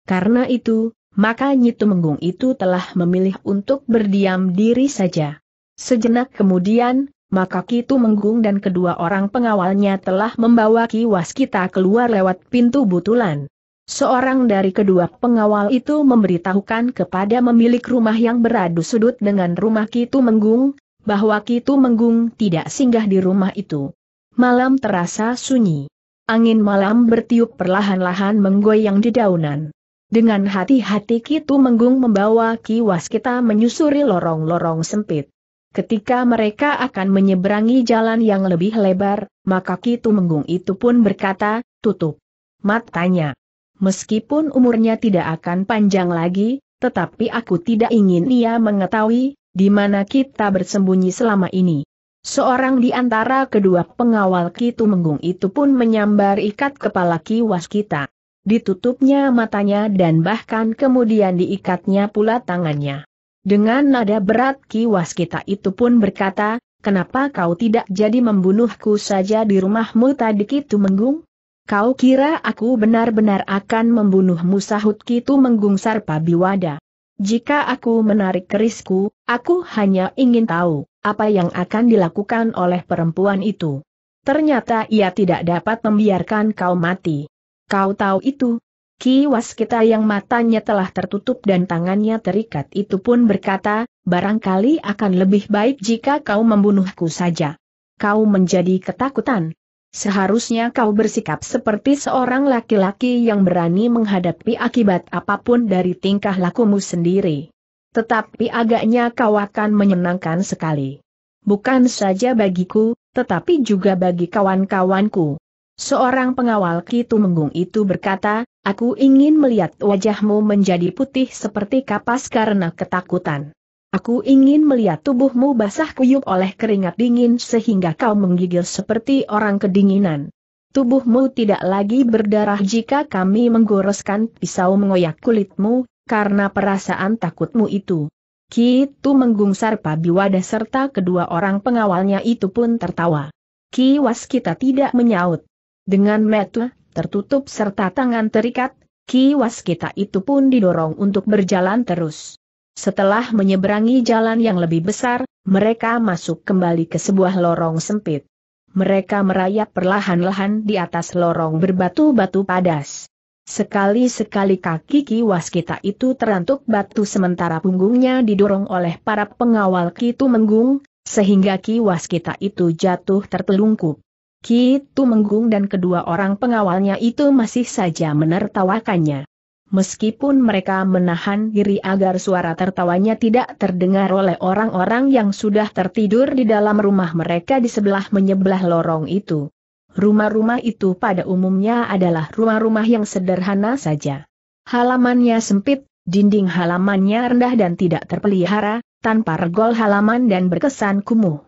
Karena itu, maka Nyitu Menggung itu telah memilih untuk berdiam diri saja. Sejenak kemudian, maka Kitu Menggung dan kedua orang pengawalnya telah membawa Ki Waskita keluar lewat pintu butulan. Seorang dari kedua pengawal itu memberitahukan kepada pemilik rumah yang beradu sudut dengan rumah Kitu Menggung, bahwa Kitu Menggung tidak singgah di rumah itu. Malam terasa sunyi. Angin malam bertiup perlahan-lahan menggoyang di daunan. Dengan hati-hati Kitu Menggung membawa kiwas kita menyusuri lorong-lorong sempit. Ketika mereka akan menyeberangi jalan yang lebih lebar, maka Kitu Menggung itu pun berkata, tutup matanya. Meskipun umurnya tidak akan panjang lagi, tetapi aku tidak ingin ia mengetahui di mana kita bersembunyi selama ini. Seorang di antara kedua pengawal Kitu Menggung itu pun menyambar ikat kepala kiwas kita. Ditutupnya matanya dan bahkan kemudian diikatnya pula tangannya. Dengan nada berat kiwas kita itu pun berkata, kenapa kau tidak jadi membunuhku saja di rumahmu tadi Kitu Menggung? Kau kira aku benar-benar akan membunuh sahut Kitu menggungsar Pabiwada. Jika aku menarik kerisku, aku hanya ingin tahu, apa yang akan dilakukan oleh perempuan itu. Ternyata ia tidak dapat membiarkan kau mati. Kau tahu itu? Ki Waskita yang matanya telah tertutup dan tangannya terikat itu pun berkata, barangkali akan lebih baik jika kau membunuhku saja. Kau menjadi ketakutan, Seharusnya kau bersikap seperti seorang laki-laki yang berani menghadapi akibat apapun dari tingkah lakumu sendiri. Tetapi agaknya kau akan menyenangkan sekali. Bukan saja bagiku, tetapi juga bagi kawan-kawanku. Seorang pengawal Kitu Menggung itu berkata, aku ingin melihat wajahmu menjadi putih seperti kapas karena ketakutan. Aku ingin melihat tubuhmu basah kuyup oleh keringat dingin sehingga kau menggigil seperti orang kedinginan. Tubuhmu tidak lagi berdarah jika kami menggoreskan pisau mengoyak kulitmu, karena perasaan takutmu itu. Kitu menggungsar Wada serta kedua orang pengawalnya itu pun tertawa. Kiwas kita tidak menyaut. Dengan mata tertutup serta tangan terikat, kiwas kita itu pun didorong untuk berjalan terus. Setelah menyeberangi jalan yang lebih besar, mereka masuk kembali ke sebuah lorong sempit. Mereka merayap perlahan-lahan di atas lorong berbatu-batu padas. Sekali-sekali kaki kiwas kita itu terantuk batu sementara punggungnya didorong oleh para pengawal Ki Tumenggung, sehingga kiwas kita itu jatuh tertelungkup. Ki Tumenggung dan kedua orang pengawalnya itu masih saja menertawakannya meskipun mereka menahan diri agar suara tertawanya tidak terdengar oleh orang-orang yang sudah tertidur di dalam rumah mereka di sebelah menyebelah lorong itu. Rumah-rumah itu pada umumnya adalah rumah-rumah yang sederhana saja. Halamannya sempit, dinding halamannya rendah dan tidak terpelihara, tanpa regol halaman dan berkesan kumuh.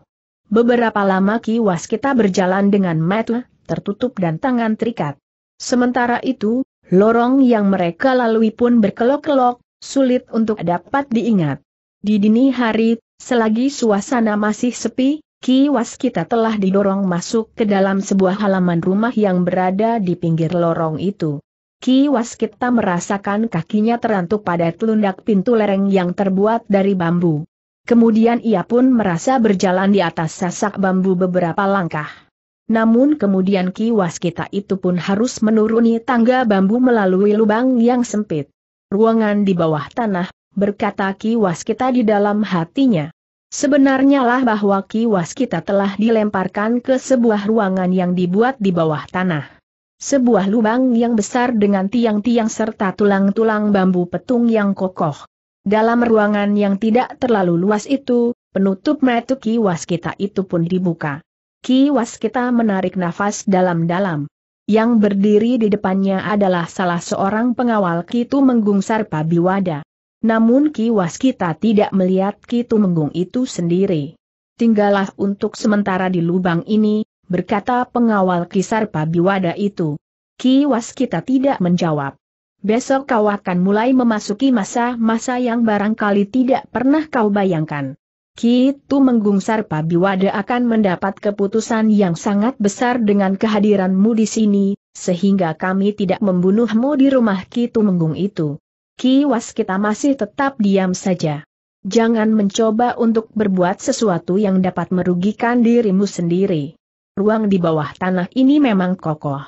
Beberapa lama kiwas kita berjalan dengan metu, tertutup dan tangan terikat. Sementara itu, Lorong yang mereka lalui pun berkelok-kelok, sulit untuk dapat diingat. Di dini hari, selagi suasana masih sepi, kiwas kita telah didorong masuk ke dalam sebuah halaman rumah yang berada di pinggir lorong itu. Kiwas kita merasakan kakinya terantuk pada telundak pintu lereng yang terbuat dari bambu. Kemudian ia pun merasa berjalan di atas sasak bambu beberapa langkah namun kemudian Ki Waskita itu pun harus menuruni tangga bambu melalui lubang yang sempit. Ruangan di bawah tanah, berkata Ki Waskita di dalam hatinya. Sebenarnya lah bahwa Ki Waskita telah dilemparkan ke sebuah ruangan yang dibuat di bawah tanah. Sebuah lubang yang besar dengan tiang-tiang serta tulang-tulang bambu petung yang kokoh. Dalam ruangan yang tidak terlalu luas itu, penutup metu Ki Waskita itu pun dibuka. Ki Waskita menarik nafas dalam-dalam. Yang berdiri di depannya adalah salah seorang pengawal Ki Tumenggung Biwada. Namun Ki Waskita tidak melihat Ki Tumenggung itu sendiri. Tinggallah untuk sementara di lubang ini, berkata pengawal Ki Biwada itu. Ki Waskita tidak menjawab. Besok kau akan mulai memasuki masa-masa yang barangkali tidak pernah kau bayangkan. Kitu menggungsar Wada akan mendapat keputusan yang sangat besar dengan kehadiranmu di sini, sehingga kami tidak membunuhmu di rumah Kitu menggung itu. Kiwas kita masih tetap diam saja. Jangan mencoba untuk berbuat sesuatu yang dapat merugikan dirimu sendiri. Ruang di bawah tanah ini memang kokoh.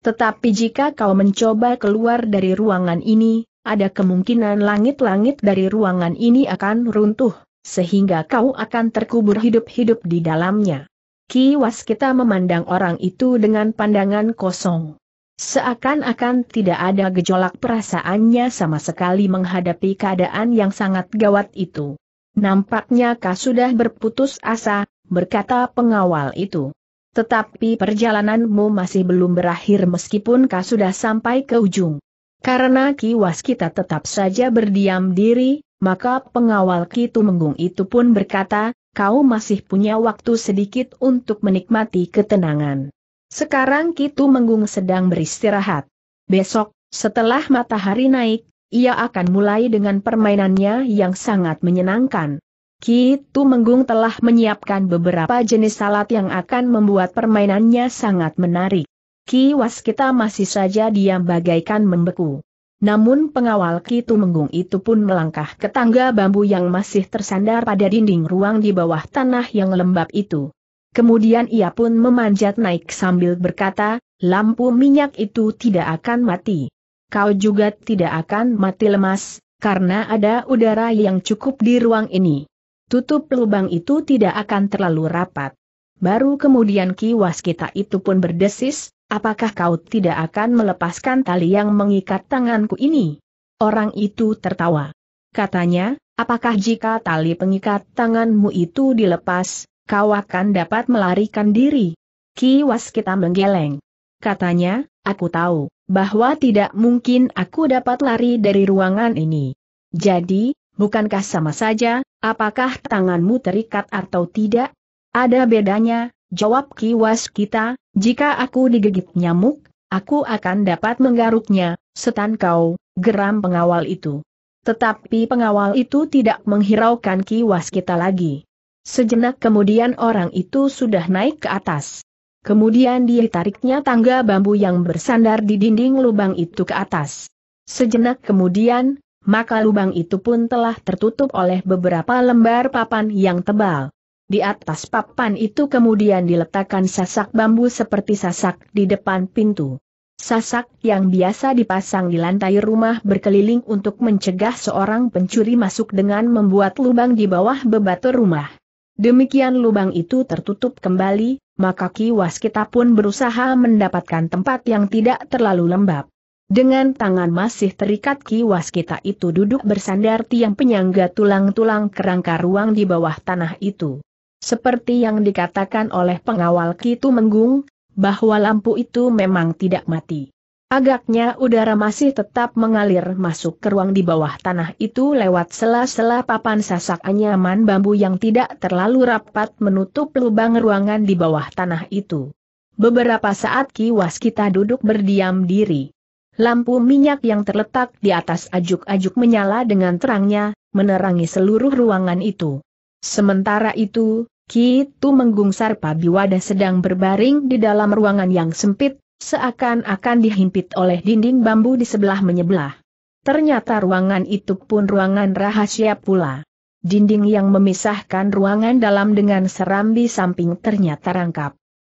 Tetapi jika kau mencoba keluar dari ruangan ini, ada kemungkinan langit-langit dari ruangan ini akan runtuh sehingga kau akan terkubur hidup-hidup di dalamnya. Kiwas kita memandang orang itu dengan pandangan kosong. Seakan-akan tidak ada gejolak perasaannya sama sekali menghadapi keadaan yang sangat gawat itu. Nampaknya kau sudah berputus asa, berkata pengawal itu. Tetapi perjalananmu masih belum berakhir meskipun kau sudah sampai ke ujung. Karena kiwas kita tetap saja berdiam diri, maka pengawal Kitu Menggung itu pun berkata, kau masih punya waktu sedikit untuk menikmati ketenangan. Sekarang Kitu Menggung sedang beristirahat. Besok, setelah matahari naik, ia akan mulai dengan permainannya yang sangat menyenangkan. Kitu Menggung telah menyiapkan beberapa jenis salat yang akan membuat permainannya sangat menarik. Kiwas kita masih saja diam bagaikan membeku. Namun pengawal Ki Menggung itu pun melangkah ke tangga bambu yang masih tersandar pada dinding ruang di bawah tanah yang lembab itu. Kemudian ia pun memanjat naik sambil berkata, lampu minyak itu tidak akan mati. Kau juga tidak akan mati lemas, karena ada udara yang cukup di ruang ini. Tutup lubang itu tidak akan terlalu rapat. Baru kemudian kiwas kita itu pun berdesis, apakah kau tidak akan melepaskan tali yang mengikat tanganku ini? Orang itu tertawa. Katanya, apakah jika tali pengikat tanganmu itu dilepas, kau akan dapat melarikan diri? Kiwas kita menggeleng. Katanya, aku tahu, bahwa tidak mungkin aku dapat lari dari ruangan ini. Jadi, bukankah sama saja, apakah tanganmu terikat atau tidak? Ada bedanya, Jawab kiwas kita, jika aku digigit nyamuk, aku akan dapat menggaruknya, setan kau, geram pengawal itu. Tetapi pengawal itu tidak menghiraukan kiwas kita lagi. Sejenak kemudian orang itu sudah naik ke atas. Kemudian dia tariknya tangga bambu yang bersandar di dinding lubang itu ke atas. Sejenak kemudian, maka lubang itu pun telah tertutup oleh beberapa lembar papan yang tebal. Di atas papan itu kemudian diletakkan sasak bambu seperti sasak di depan pintu. Sasak yang biasa dipasang di lantai rumah berkeliling untuk mencegah seorang pencuri masuk dengan membuat lubang di bawah bebatu rumah. Demikian lubang itu tertutup kembali, maka kiwas kita pun berusaha mendapatkan tempat yang tidak terlalu lembab. Dengan tangan masih terikat kiwas kita itu duduk bersandar tiang penyangga tulang-tulang kerangka ruang di bawah tanah itu. Seperti yang dikatakan oleh pengawal Kitu Menggung, bahwa lampu itu memang tidak mati. Agaknya udara masih tetap mengalir masuk ke ruang di bawah tanah itu lewat sela-sela papan sasak anyaman bambu yang tidak terlalu rapat menutup lubang ruangan di bawah tanah itu. Beberapa saat kiwas kita duduk berdiam diri. Lampu minyak yang terletak di atas ajuk-ajuk menyala dengan terangnya, menerangi seluruh ruangan itu. Sementara itu, Kitu menggungsar Pabi Wadah sedang berbaring di dalam ruangan yang sempit, seakan-akan dihimpit oleh dinding bambu di sebelah menyebelah. Ternyata ruangan itu pun ruangan rahasia pula. Dinding yang memisahkan ruangan dalam dengan serambi samping ternyata rangkap.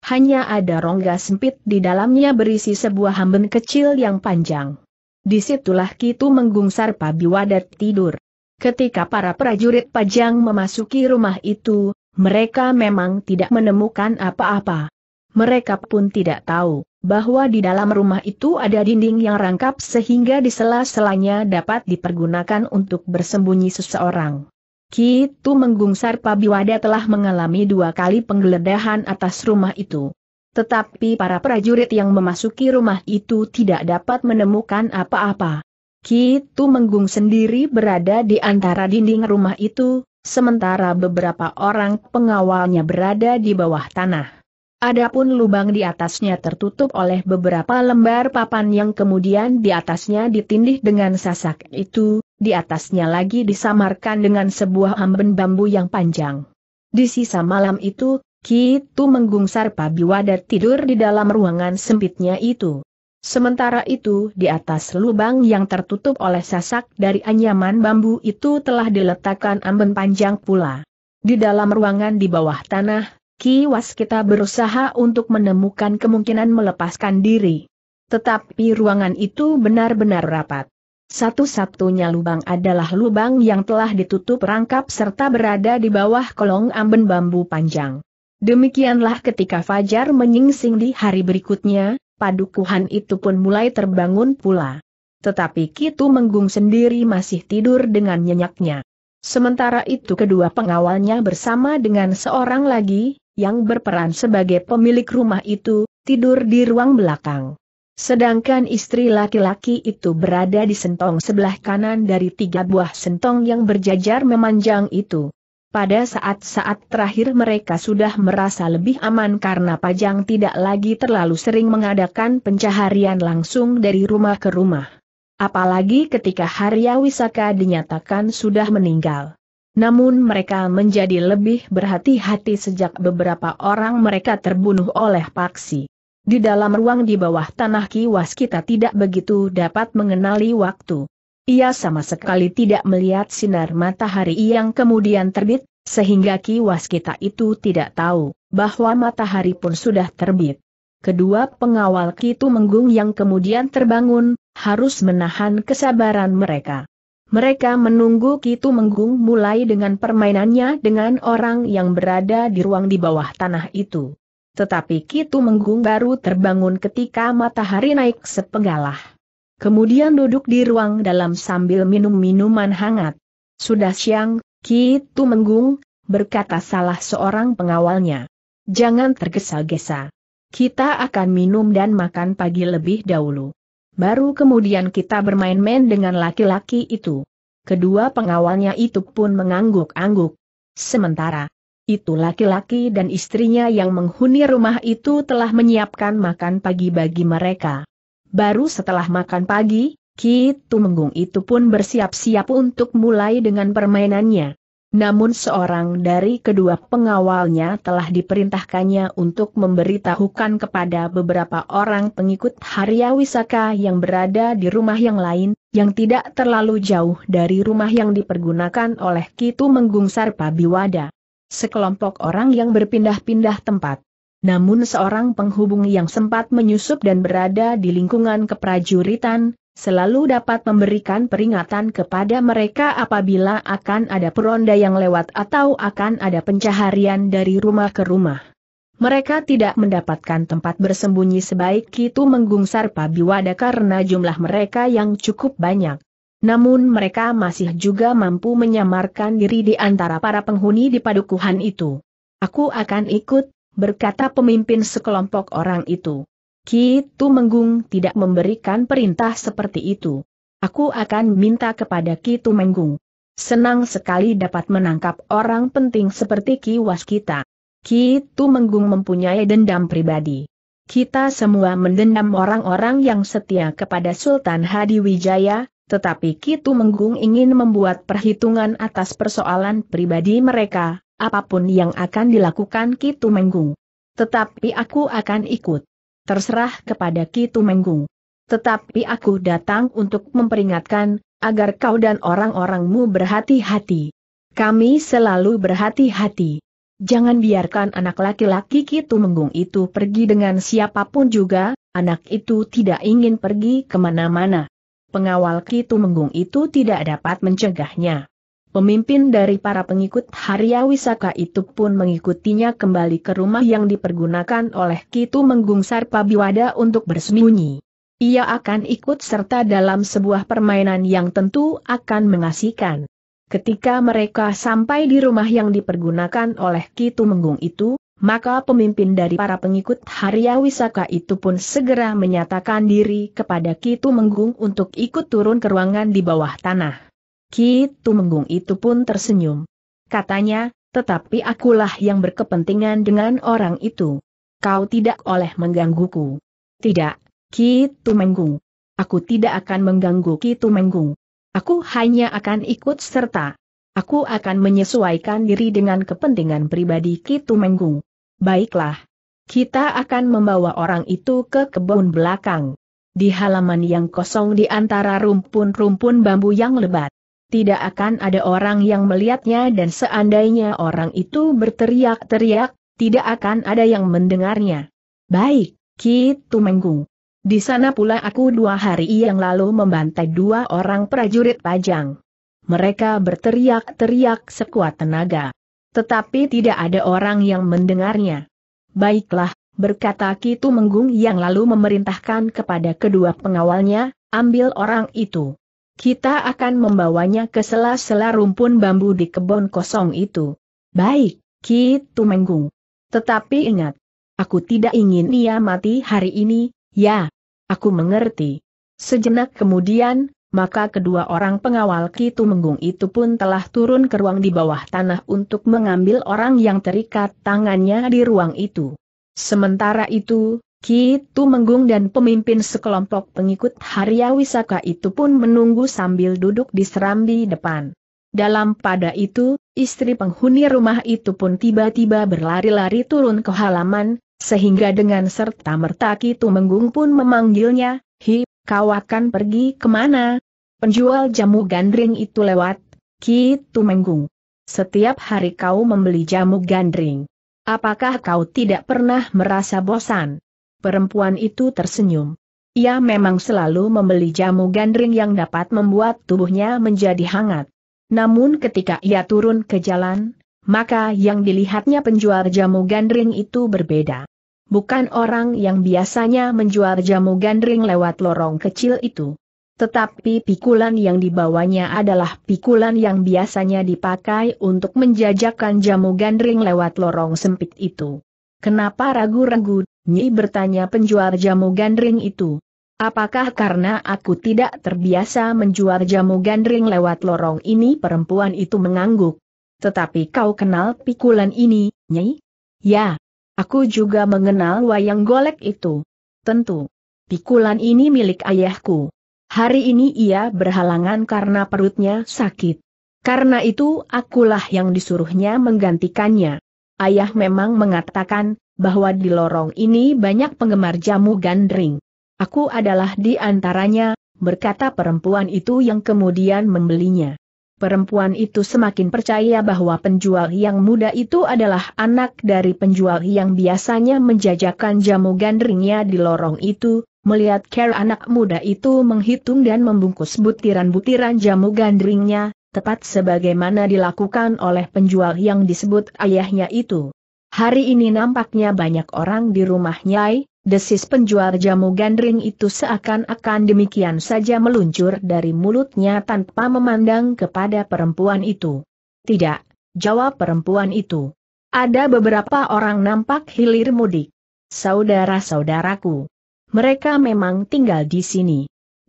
Hanya ada rongga sempit di dalamnya berisi sebuah hamben kecil yang panjang. Disitulah Kitu menggungsar Pabi Wadat tidur. Ketika para prajurit pajang memasuki rumah itu, mereka memang tidak menemukan apa-apa. Mereka pun tidak tahu bahwa di dalam rumah itu ada dinding yang rangkap sehingga di sela-selanya dapat dipergunakan untuk bersembunyi seseorang. Kitu Menggungsar Pabiwada telah mengalami dua kali penggeledahan atas rumah itu. Tetapi para prajurit yang memasuki rumah itu tidak dapat menemukan apa-apa. Kitu Menggung sendiri berada di antara dinding rumah itu, sementara beberapa orang pengawalnya berada di bawah tanah. Adapun lubang di atasnya tertutup oleh beberapa lembar papan yang kemudian di atasnya ditindih dengan sasak itu, di atasnya lagi disamarkan dengan sebuah amben bambu yang panjang. Di sisa malam itu, Kitu menggungsar Pabiwada tidur di dalam ruangan sempitnya itu. Sementara itu di atas lubang yang tertutup oleh sasak dari anyaman bambu itu telah diletakkan amben panjang pula. Di dalam ruangan di bawah tanah, kiwas kita berusaha untuk menemukan kemungkinan melepaskan diri. Tetapi ruangan itu benar-benar rapat. Satu-satunya lubang adalah lubang yang telah ditutup rangkap serta berada di bawah kolong amben bambu panjang. Demikianlah ketika Fajar menyingsing di hari berikutnya, padukuhan itu pun mulai terbangun pula. Tetapi Kitu Menggung sendiri masih tidur dengan nyenyaknya. Sementara itu kedua pengawalnya bersama dengan seorang lagi, yang berperan sebagai pemilik rumah itu, tidur di ruang belakang. Sedangkan istri laki-laki itu berada di sentong sebelah kanan dari tiga buah sentong yang berjajar memanjang itu. Pada saat-saat terakhir mereka sudah merasa lebih aman karena Pajang tidak lagi terlalu sering mengadakan pencaharian langsung dari rumah ke rumah. Apalagi ketika Harya Wisaka dinyatakan sudah meninggal. Namun mereka menjadi lebih berhati-hati sejak beberapa orang mereka terbunuh oleh Paksi. Di dalam ruang di bawah tanah kiwas kita tidak begitu dapat mengenali waktu. Ia sama sekali tidak melihat sinar matahari yang kemudian terbit, sehingga kiwas kita itu tidak tahu bahwa matahari pun sudah terbit. Kedua pengawal Kitu Menggung yang kemudian terbangun, harus menahan kesabaran mereka. Mereka menunggu Kitu Menggung mulai dengan permainannya dengan orang yang berada di ruang di bawah tanah itu. Tetapi Kitu Menggung baru terbangun ketika matahari naik sepenggalah. Kemudian duduk di ruang dalam sambil minum minuman hangat. Sudah siang, Ki Tumenggung, berkata salah seorang pengawalnya. Jangan tergesa-gesa. Kita akan minum dan makan pagi lebih dahulu. Baru kemudian kita bermain-main dengan laki-laki itu. Kedua pengawalnya itu pun mengangguk-angguk. Sementara, itu laki-laki dan istrinya yang menghuni rumah itu telah menyiapkan makan pagi bagi mereka. Baru setelah makan pagi, Ki Tumenggung itu pun bersiap-siap untuk mulai dengan permainannya. Namun seorang dari kedua pengawalnya telah diperintahkannya untuk memberitahukan kepada beberapa orang pengikut Harya Wisaka yang berada di rumah yang lain, yang tidak terlalu jauh dari rumah yang dipergunakan oleh Ki Tumenggung Sarpabiwada. Sekelompok orang yang berpindah-pindah tempat. Namun seorang penghubung yang sempat menyusup dan berada di lingkungan keprajuritan, selalu dapat memberikan peringatan kepada mereka apabila akan ada peronda yang lewat atau akan ada pencaharian dari rumah ke rumah. Mereka tidak mendapatkan tempat bersembunyi sebaik itu menggungsar pabiwada karena jumlah mereka yang cukup banyak. Namun mereka masih juga mampu menyamarkan diri di antara para penghuni di padukuhan itu. Aku akan ikut, berkata pemimpin sekelompok orang itu. Kitu Menggung tidak memberikan perintah seperti itu. Aku akan minta kepada Kitu Menggung. Senang sekali dapat menangkap orang penting seperti Kiwas kita. Kitu Menggung mempunyai dendam pribadi. Kita semua mendendam orang-orang yang setia kepada Sultan Hadi Wijaya, tetapi Kitu Menggung ingin membuat perhitungan atas persoalan pribadi mereka, apapun yang akan dilakukan Kitu Menggung, Tetapi aku akan ikut. Terserah kepada Kitu Menggung. Tetapi aku datang untuk memperingatkan, agar kau dan orang-orangmu berhati-hati. Kami selalu berhati-hati. Jangan biarkan anak laki-laki Kitu Menggung itu pergi dengan siapapun juga, anak itu tidak ingin pergi kemana-mana. Pengawal Kitu Menggung itu tidak dapat mencegahnya. Pemimpin dari para pengikut Harya Wisaka itu pun mengikutinya kembali ke rumah yang dipergunakan oleh Kitu Menggung Sarpabiwada untuk bersembunyi. Ia akan ikut serta dalam sebuah permainan yang tentu akan mengasihkan. Ketika mereka sampai di rumah yang dipergunakan oleh Kitu Menggung itu, maka pemimpin dari para pengikut Harya Wisaka itu pun segera menyatakan diri kepada Kitu Menggung untuk ikut turun ke ruangan di bawah tanah. Ki Tumenggung itu pun tersenyum. Katanya, tetapi akulah yang berkepentingan dengan orang itu. Kau tidak oleh menggangguku. Tidak, Ki Tumenggung. Aku tidak akan mengganggu Ki Tumenggung. Aku hanya akan ikut serta. Aku akan menyesuaikan diri dengan kepentingan pribadi Ki Tumenggung. Baiklah. Kita akan membawa orang itu ke kebun belakang. Di halaman yang kosong di antara rumpun-rumpun bambu yang lebat tidak akan ada orang yang melihatnya dan seandainya orang itu berteriak-teriak, tidak akan ada yang mendengarnya. Baik, Ki Tumenggung. Di sana pula aku dua hari yang lalu membantai dua orang prajurit pajang. Mereka berteriak-teriak sekuat tenaga. Tetapi tidak ada orang yang mendengarnya. Baiklah, berkata Ki Tumenggung yang lalu memerintahkan kepada kedua pengawalnya, ambil orang itu. Kita akan membawanya ke sela-sela rumpun bambu di kebun kosong itu. Baik, Ki Tumenggung. Tetapi ingat, aku tidak ingin ia mati hari ini, ya. Aku mengerti. Sejenak kemudian, maka kedua orang pengawal Ki Tumenggung itu pun telah turun ke ruang di bawah tanah untuk mengambil orang yang terikat tangannya di ruang itu. Sementara itu, Kitu Tumenggung dan pemimpin sekelompok pengikut Harya Wisaka itu pun menunggu sambil duduk di serambi depan. Dalam pada itu, istri penghuni rumah itu pun tiba-tiba berlari-lari turun ke halaman, sehingga dengan serta merta Kitu Menggung pun memanggilnya, Hi, kau akan pergi kemana? Penjual jamu gandring itu lewat, Kitu Tumenggung. Setiap hari kau membeli jamu gandring. Apakah kau tidak pernah merasa bosan? perempuan itu tersenyum. Ia memang selalu membeli jamu gandring yang dapat membuat tubuhnya menjadi hangat. Namun ketika ia turun ke jalan, maka yang dilihatnya penjual jamu gandring itu berbeda. Bukan orang yang biasanya menjual jamu gandring lewat lorong kecil itu. Tetapi pikulan yang dibawanya adalah pikulan yang biasanya dipakai untuk menjajakan jamu gandring lewat lorong sempit itu. Kenapa ragu-ragu Nyi bertanya penjual jamu gandring itu. Apakah karena aku tidak terbiasa menjual jamu gandring lewat lorong ini perempuan itu mengangguk. Tetapi kau kenal pikulan ini, Nyi? Ya. Aku juga mengenal wayang golek itu. Tentu. Pikulan ini milik ayahku. Hari ini ia berhalangan karena perutnya sakit. Karena itu akulah yang disuruhnya menggantikannya. Ayah memang mengatakan, bahwa di lorong ini banyak penggemar jamu gandring. Aku adalah di antaranya, berkata perempuan itu yang kemudian membelinya. Perempuan itu semakin percaya bahwa penjual yang muda itu adalah anak dari penjual yang biasanya menjajakan jamu gandringnya di lorong itu, melihat care anak muda itu menghitung dan membungkus butiran-butiran jamu gandringnya, tepat sebagaimana dilakukan oleh penjual yang disebut ayahnya itu. Hari ini nampaknya banyak orang di rumah Nyai, desis penjual jamu gandring itu seakan-akan demikian saja meluncur dari mulutnya tanpa memandang kepada perempuan itu. Tidak, jawab perempuan itu. Ada beberapa orang nampak hilir mudik. Saudara-saudaraku. Mereka memang tinggal di sini.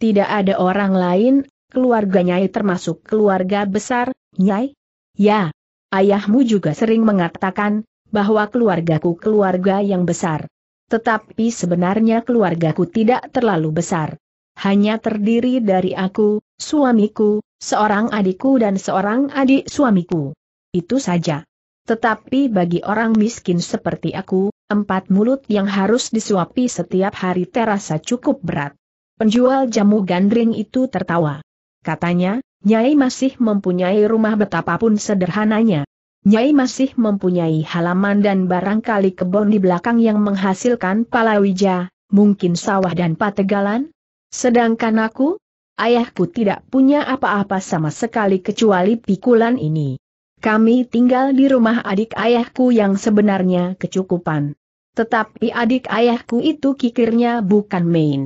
Tidak ada orang lain, keluarga Nyai termasuk keluarga besar, Nyai? Ya. Ayahmu juga sering mengatakan, bahwa keluargaku keluarga yang besar. Tetapi sebenarnya keluargaku tidak terlalu besar. Hanya terdiri dari aku, suamiku, seorang adikku dan seorang adik suamiku. Itu saja. Tetapi bagi orang miskin seperti aku, empat mulut yang harus disuapi setiap hari terasa cukup berat. Penjual jamu gandring itu tertawa. Katanya, Nyai masih mempunyai rumah betapapun sederhananya. Nyai masih mempunyai halaman dan barangkali kebun di belakang yang menghasilkan palawija, mungkin sawah dan pategalan. Sedangkan aku, ayahku tidak punya apa-apa sama sekali kecuali pikulan ini. Kami tinggal di rumah adik ayahku yang sebenarnya kecukupan. Tetapi adik ayahku itu kikirnya bukan main.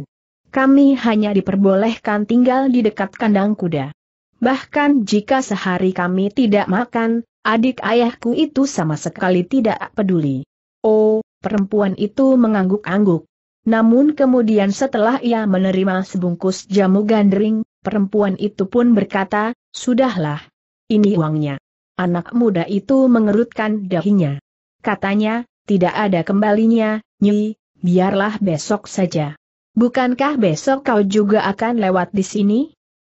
Kami hanya diperbolehkan tinggal di dekat kandang kuda. Bahkan jika sehari kami tidak makan, Adik ayahku itu sama sekali tidak peduli. Oh, perempuan itu mengangguk-angguk. Namun kemudian setelah ia menerima sebungkus jamu gandring, perempuan itu pun berkata, Sudahlah. Ini uangnya. Anak muda itu mengerutkan dahinya. Katanya, tidak ada kembalinya, Nyi, biarlah besok saja. Bukankah besok kau juga akan lewat di sini?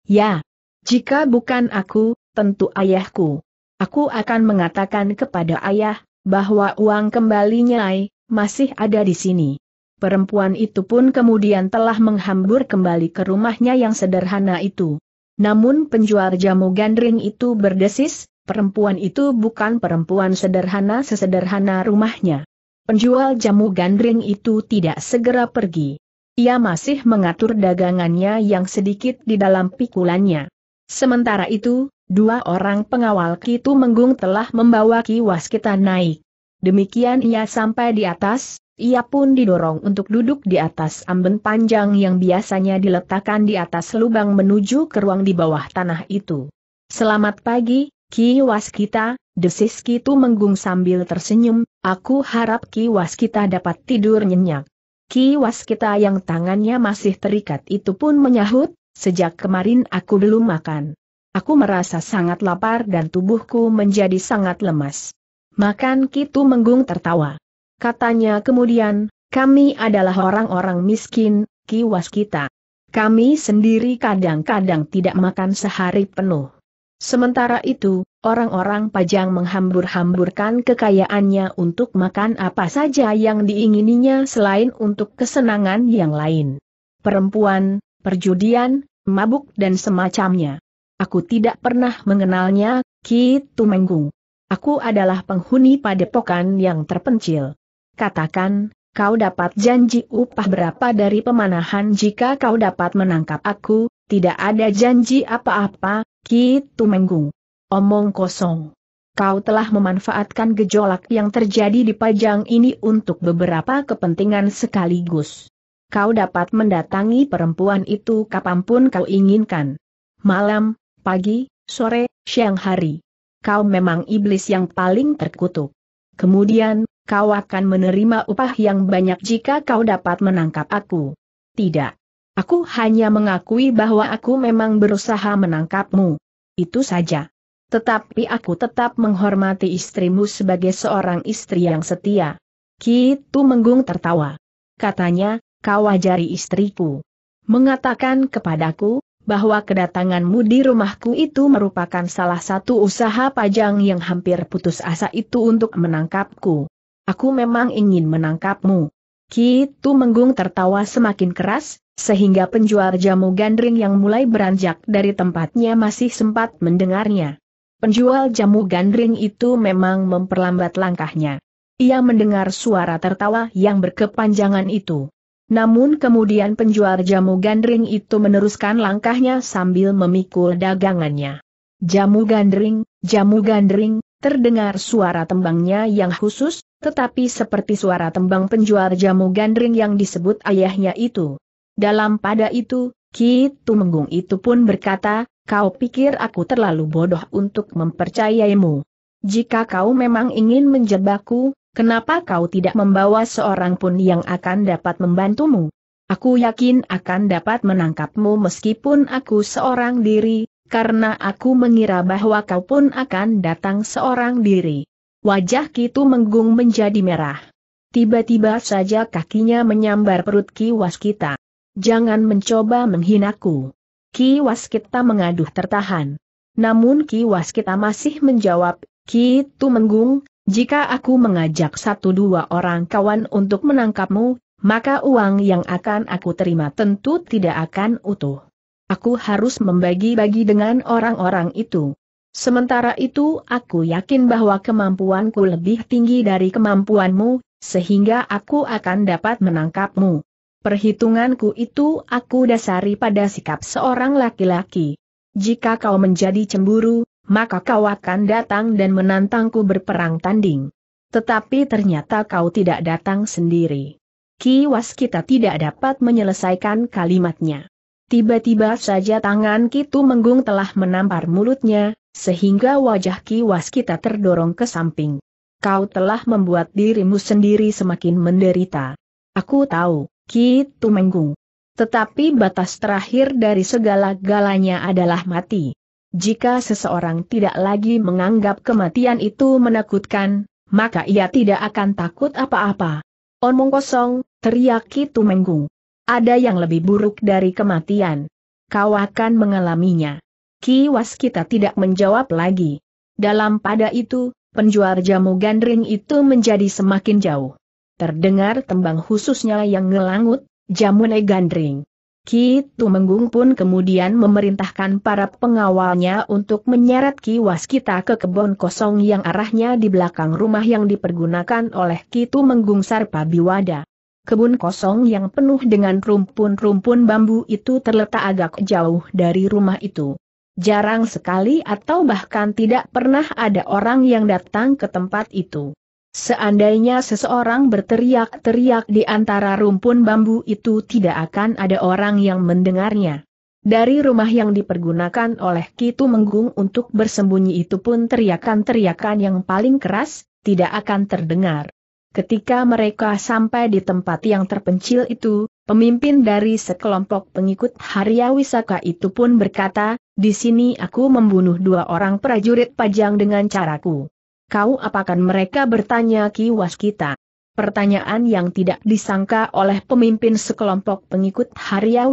Ya. Jika bukan aku, tentu ayahku. Aku akan mengatakan kepada ayah, bahwa uang kembalinya Nyai, masih ada di sini. Perempuan itu pun kemudian telah menghambur kembali ke rumahnya yang sederhana itu. Namun penjual jamu gandring itu berdesis, perempuan itu bukan perempuan sederhana sesederhana rumahnya. Penjual jamu gandring itu tidak segera pergi. Ia masih mengatur dagangannya yang sedikit di dalam pikulannya. Sementara itu, Dua orang pengawal Kitu Menggung telah membawa Ki Waskita naik. Demikian ia sampai di atas, ia pun didorong untuk duduk di atas amben panjang yang biasanya diletakkan di atas lubang menuju ke ruang di bawah tanah itu. Selamat pagi, Ki Waskita, desis Kitu Menggung sambil tersenyum, aku harap Ki Waskita dapat tidur nyenyak. Ki Waskita yang tangannya masih terikat itu pun menyahut, sejak kemarin aku belum makan. Aku merasa sangat lapar dan tubuhku menjadi sangat lemas. Makan Kitu Menggung tertawa. Katanya kemudian, kami adalah orang-orang miskin, kiwas kita. Kami sendiri kadang-kadang tidak makan sehari penuh. Sementara itu, orang-orang pajang menghambur-hamburkan kekayaannya untuk makan apa saja yang diingininya selain untuk kesenangan yang lain. Perempuan, perjudian, mabuk dan semacamnya. Aku tidak pernah mengenalnya, Ki Tumenggung. Aku adalah penghuni padepokan yang terpencil. Katakan, kau dapat janji upah berapa dari pemanahan jika kau dapat menangkap aku, tidak ada janji apa-apa, Ki Tumenggung. Omong kosong. Kau telah memanfaatkan gejolak yang terjadi di Pajang ini untuk beberapa kepentingan sekaligus. Kau dapat mendatangi perempuan itu kapanpun kau inginkan. Malam, pagi, sore, siang hari. Kau memang iblis yang paling terkutuk. Kemudian, kau akan menerima upah yang banyak jika kau dapat menangkap aku. Tidak. Aku hanya mengakui bahwa aku memang berusaha menangkapmu. Itu saja. Tetapi aku tetap menghormati istrimu sebagai seorang istri yang setia. Kitu Menggung tertawa. Katanya, kau ajari istriku. Mengatakan kepadaku, bahwa kedatanganmu di rumahku itu merupakan salah satu usaha pajang yang hampir putus asa itu untuk menangkapku. Aku memang ingin menangkapmu. Kitu Menggung tertawa semakin keras, sehingga penjual jamu gandring yang mulai beranjak dari tempatnya masih sempat mendengarnya. Penjual jamu gandring itu memang memperlambat langkahnya. Ia mendengar suara tertawa yang berkepanjangan itu. Namun kemudian penjual jamu gandring itu meneruskan langkahnya sambil memikul dagangannya. Jamu gandring, jamu gandring, terdengar suara tembangnya yang khusus, tetapi seperti suara tembang penjual jamu gandring yang disebut ayahnya itu. Dalam pada itu, Ki Tumenggung itu pun berkata, kau pikir aku terlalu bodoh untuk mempercayaimu. Jika kau memang ingin menjebakku, Kenapa kau tidak membawa seorang pun yang akan dapat membantumu? Aku yakin akan dapat menangkapmu meskipun aku seorang diri, karena aku mengira bahwa kau pun akan datang seorang diri. Wajah Kitu Menggung menjadi merah. Tiba-tiba saja kakinya menyambar perut Ki Waskita. Jangan mencoba menghinaku. Ki Waskita mengaduh tertahan. Namun Ki Waskita masih menjawab, Kitu Menggung, jika aku mengajak satu dua orang kawan untuk menangkapmu, maka uang yang akan aku terima tentu tidak akan utuh. Aku harus membagi-bagi dengan orang-orang itu. Sementara itu aku yakin bahwa kemampuanku lebih tinggi dari kemampuanmu, sehingga aku akan dapat menangkapmu. Perhitunganku itu aku dasari pada sikap seorang laki-laki. Jika kau menjadi cemburu, maka kau akan datang dan menantangku berperang tanding. Tetapi ternyata kau tidak datang sendiri. Kiwas kita tidak dapat menyelesaikan kalimatnya. Tiba-tiba saja tangan Kitu Menggung telah menampar mulutnya, sehingga wajah Kiwas kita terdorong ke samping. Kau telah membuat dirimu sendiri semakin menderita. Aku tahu, Kitu Menggung. Tetapi batas terakhir dari segala galanya adalah mati. Jika seseorang tidak lagi menganggap kematian itu menakutkan, maka ia tidak akan takut apa-apa. Omong kosong, teriak Kitu Menggung. Ada yang lebih buruk dari kematian. Kau akan mengalaminya. Kiwas kita tidak menjawab lagi. Dalam pada itu, penjual jamu gandring itu menjadi semakin jauh. Terdengar tembang khususnya yang ngelangut, jamu gandring. Ki Tumenggung pun kemudian memerintahkan para pengawalnya untuk menyeret Ki Waskita ke kebun kosong yang arahnya di belakang rumah yang dipergunakan oleh Ki Tumenggung Sarpa Biwada. Kebun kosong yang penuh dengan rumpun-rumpun bambu itu terletak agak jauh dari rumah itu. Jarang sekali atau bahkan tidak pernah ada orang yang datang ke tempat itu. Seandainya seseorang berteriak-teriak di antara rumpun bambu itu tidak akan ada orang yang mendengarnya. Dari rumah yang dipergunakan oleh Kitu Menggung untuk bersembunyi itu pun teriakan-teriakan yang paling keras, tidak akan terdengar. Ketika mereka sampai di tempat yang terpencil itu, pemimpin dari sekelompok pengikut Harya Wisaka itu pun berkata, di sini aku membunuh dua orang prajurit pajang dengan caraku kau apakan mereka bertanya Ki Waskita? Pertanyaan yang tidak disangka oleh pemimpin sekelompok pengikut Harya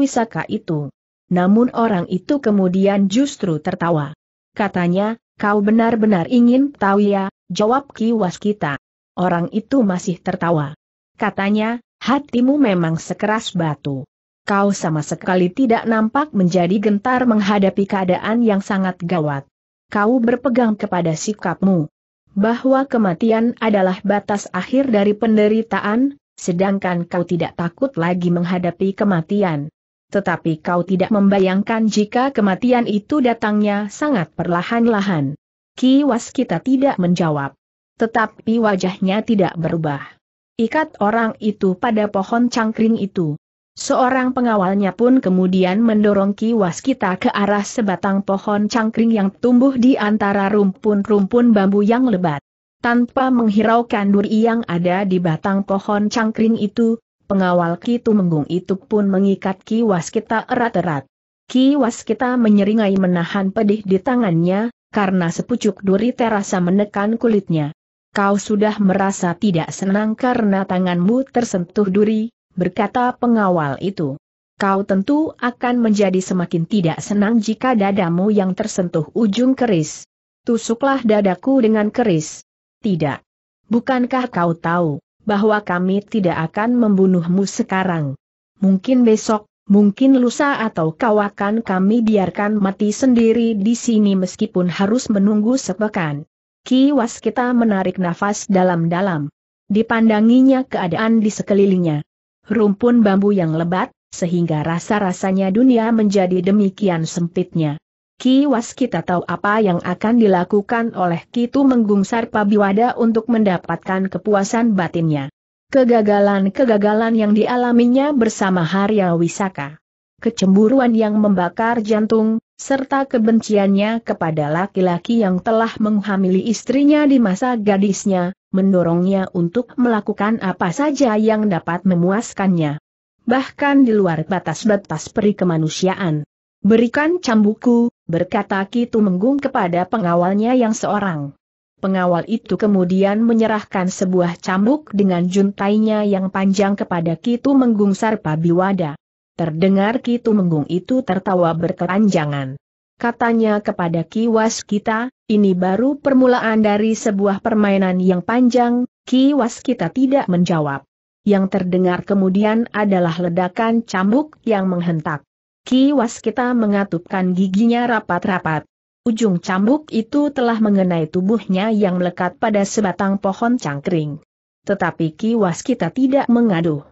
itu. Namun orang itu kemudian justru tertawa. Katanya, kau benar-benar ingin tahu ya, jawab Ki Waskita. Orang itu masih tertawa. Katanya, hatimu memang sekeras batu. Kau sama sekali tidak nampak menjadi gentar menghadapi keadaan yang sangat gawat. Kau berpegang kepada sikapmu, bahwa kematian adalah batas akhir dari penderitaan, sedangkan kau tidak takut lagi menghadapi kematian. Tetapi kau tidak membayangkan jika kematian itu datangnya sangat perlahan-lahan. Kiwas kita tidak menjawab. Tetapi wajahnya tidak berubah. Ikat orang itu pada pohon cangkring itu. Seorang pengawalnya pun kemudian mendorong Ki Waskita ke arah sebatang pohon cangkring yang tumbuh di antara rumpun-rumpun bambu yang lebat. Tanpa menghiraukan duri yang ada di batang pohon cangkring itu, pengawal Ki Menggung itu pun mengikat Ki Waskita erat-erat. Ki Waskita menyeringai menahan pedih di tangannya, karena sepucuk duri terasa menekan kulitnya. Kau sudah merasa tidak senang karena tanganmu tersentuh duri, berkata pengawal itu. Kau tentu akan menjadi semakin tidak senang jika dadamu yang tersentuh ujung keris. Tusuklah dadaku dengan keris. Tidak. Bukankah kau tahu, bahwa kami tidak akan membunuhmu sekarang? Mungkin besok, mungkin lusa atau kau akan kami biarkan mati sendiri di sini meskipun harus menunggu sepekan. Kiwas kita menarik nafas dalam-dalam. Dipandanginya keadaan di sekelilingnya rumpun bambu yang lebat, sehingga rasa-rasanya dunia menjadi demikian sempitnya. Ki Was kita tahu apa yang akan dilakukan oleh Kitu menggungsar Pabiwada untuk mendapatkan kepuasan batinnya. Kegagalan-kegagalan yang dialaminya bersama Harya Wisaka. Kecemburuan yang membakar jantung, serta kebenciannya kepada laki-laki yang telah menghamili istrinya di masa gadisnya, mendorongnya untuk melakukan apa saja yang dapat memuaskannya. Bahkan di luar batas-batas peri kemanusiaan. Berikan cambuku, berkata Kitu Menggung kepada pengawalnya yang seorang. Pengawal itu kemudian menyerahkan sebuah cambuk dengan juntainya yang panjang kepada Kitu Menggung Sarpabiwada. Terdengar Ki Tumenggung itu tertawa berkeranjangan. Katanya kepada Ki Waskita, ini baru permulaan dari sebuah permainan yang panjang, Ki Waskita tidak menjawab. Yang terdengar kemudian adalah ledakan cambuk yang menghentak. Ki Waskita mengatupkan giginya rapat-rapat. Ujung cambuk itu telah mengenai tubuhnya yang melekat pada sebatang pohon cangkring. Tetapi Ki Waskita tidak mengaduh.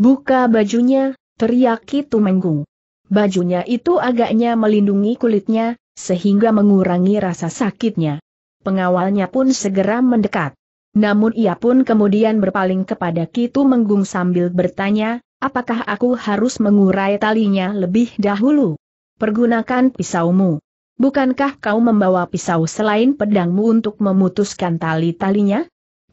Buka bajunya, teriak Kitu Menggung. Bajunya itu agaknya melindungi kulitnya, sehingga mengurangi rasa sakitnya. Pengawalnya pun segera mendekat. Namun ia pun kemudian berpaling kepada Kitu Menggung sambil bertanya, apakah aku harus mengurai talinya lebih dahulu? Pergunakan pisaumu. Bukankah kau membawa pisau selain pedangmu untuk memutuskan tali-talinya?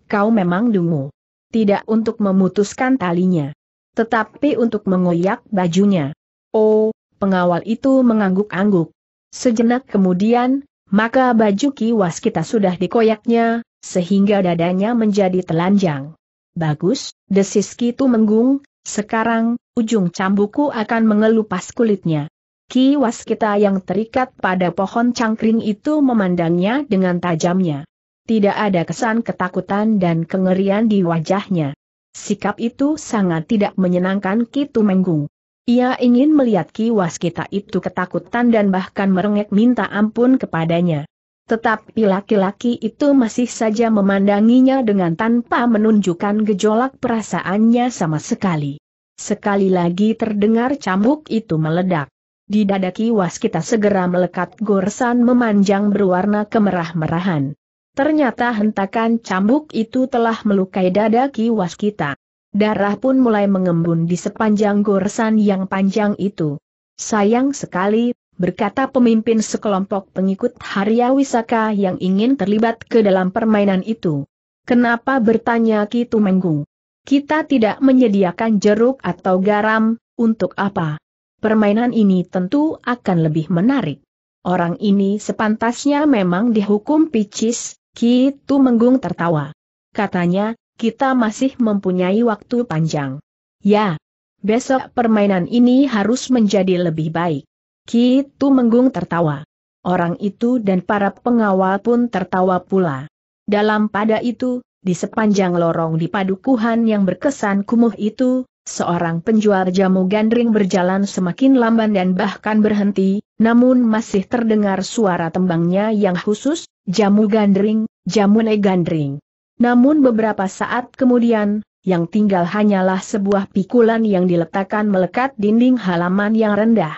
Kau memang dungu. Tidak untuk memutuskan talinya. Tetapi untuk mengoyak bajunya. Oh, pengawal itu mengangguk-angguk. Sejenak kemudian, maka baju kiwas kita sudah dikoyaknya, sehingga dadanya menjadi telanjang. Bagus, desis Kitu menggung, sekarang, ujung cambuku akan mengelupas kulitnya. Kiwas kita yang terikat pada pohon cangkring itu memandangnya dengan tajamnya. Tidak ada kesan ketakutan dan kengerian di wajahnya. Sikap itu sangat tidak menyenangkan Kitu Menggung. Ia ingin melihat Ki Waskita itu ketakutan dan bahkan merengek minta ampun kepadanya. Tetapi laki-laki itu masih saja memandanginya dengan tanpa menunjukkan gejolak perasaannya sama sekali. Sekali lagi terdengar cambuk itu meledak. Di dada Ki Waskita segera melekat goresan memanjang berwarna kemerah-merahan. Ternyata hentakan cambuk itu telah melukai dada kiwas kita. Darah pun mulai mengembun di sepanjang goresan yang panjang itu. Sayang sekali, berkata pemimpin sekelompok pengikut Harya Wisaka yang ingin terlibat ke dalam permainan itu. Kenapa bertanya Kitu Menggu? Kita tidak menyediakan jeruk atau garam, untuk apa? Permainan ini tentu akan lebih menarik. Orang ini sepantasnya memang dihukum picis, Ki gitu menggung tertawa. Katanya, kita masih mempunyai waktu panjang. Ya, besok permainan ini harus menjadi lebih baik. Ki gitu menggung tertawa. Orang itu dan para pengawal pun tertawa pula. Dalam pada itu, di sepanjang lorong di padukuhan yang berkesan kumuh itu, seorang penjual jamu gandring berjalan semakin lamban dan bahkan berhenti, namun masih terdengar suara tembangnya yang khusus, jamu gandring, jamu negandring. Namun beberapa saat kemudian, yang tinggal hanyalah sebuah pikulan yang diletakkan melekat dinding halaman yang rendah.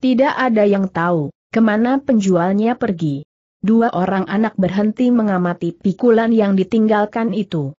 Tidak ada yang tahu, kemana penjualnya pergi. Dua orang anak berhenti mengamati pikulan yang ditinggalkan itu.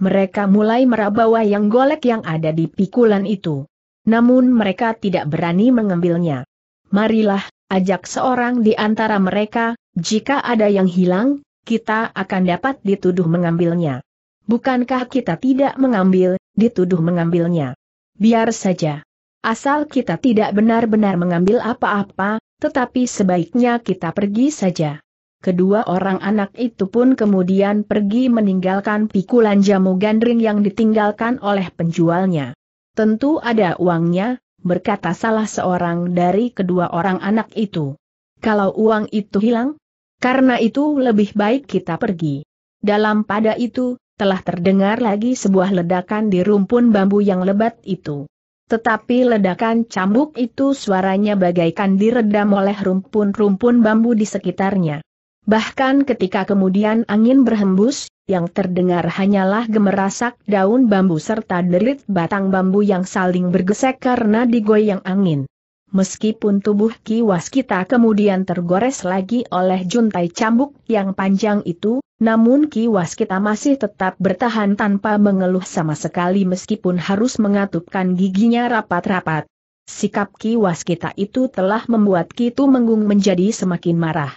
Mereka mulai meraba wayang golek yang ada di pikulan itu. Namun mereka tidak berani mengambilnya. Marilah, ajak seorang di antara mereka, jika ada yang hilang, kita akan dapat dituduh mengambilnya. Bukankah kita tidak mengambil, dituduh mengambilnya? Biar saja. Asal kita tidak benar-benar mengambil apa-apa, tetapi sebaiknya kita pergi saja. Kedua orang anak itu pun kemudian pergi meninggalkan pikulan jamu gandring yang ditinggalkan oleh penjualnya. Tentu ada uangnya, berkata salah seorang dari kedua orang anak itu. Kalau uang itu hilang, karena itu lebih baik kita pergi. Dalam pada itu, telah terdengar lagi sebuah ledakan di rumpun bambu yang lebat itu. Tetapi ledakan cambuk itu suaranya bagaikan diredam oleh rumpun-rumpun bambu di sekitarnya. Bahkan ketika kemudian angin berhembus, yang terdengar hanyalah gemerasak daun bambu serta derit batang bambu yang saling bergesek karena digoyang angin meskipun tubuh kiwas kita kemudian tergores lagi oleh juntai cambuk yang panjang itu, namun kiwas kita masih tetap bertahan tanpa mengeluh sama sekali meskipun harus mengatupkan giginya rapat-rapat. Sikap kiwas kita itu telah membuat kita Menggung menjadi semakin marah.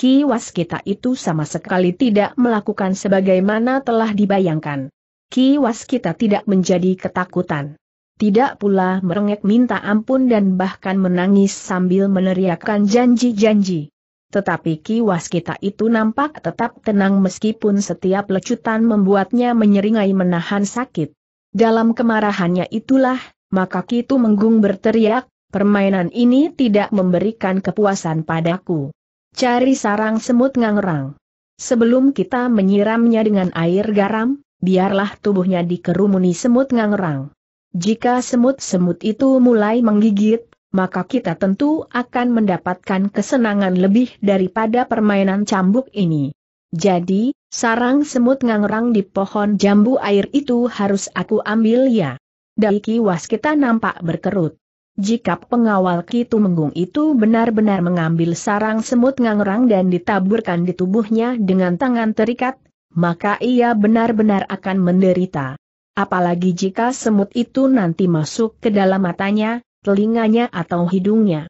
Kiwas kita itu sama sekali tidak melakukan sebagaimana telah dibayangkan. Kiwas kita tidak menjadi ketakutan tidak pula merengek minta ampun dan bahkan menangis sambil meneriakkan janji-janji. Tetapi Ki Waskita itu nampak tetap tenang meskipun setiap lecutan membuatnya menyeringai menahan sakit. Dalam kemarahannya itulah, maka Kitu Menggung berteriak, permainan ini tidak memberikan kepuasan padaku. Cari sarang semut ngangrang. Sebelum kita menyiramnya dengan air garam, biarlah tubuhnya dikerumuni semut ngangrang. Jika semut-semut itu mulai menggigit, maka kita tentu akan mendapatkan kesenangan lebih daripada permainan cambuk ini. Jadi, sarang semut ngangrang di pohon jambu air itu harus aku ambil ya. Daiki was kita nampak berkerut. Jika pengawal Kitu Menggung itu benar-benar mengambil sarang semut ngangrang dan ditaburkan di tubuhnya dengan tangan terikat, maka ia benar-benar akan menderita. Apalagi jika semut itu nanti masuk ke dalam matanya, telinganya atau hidungnya.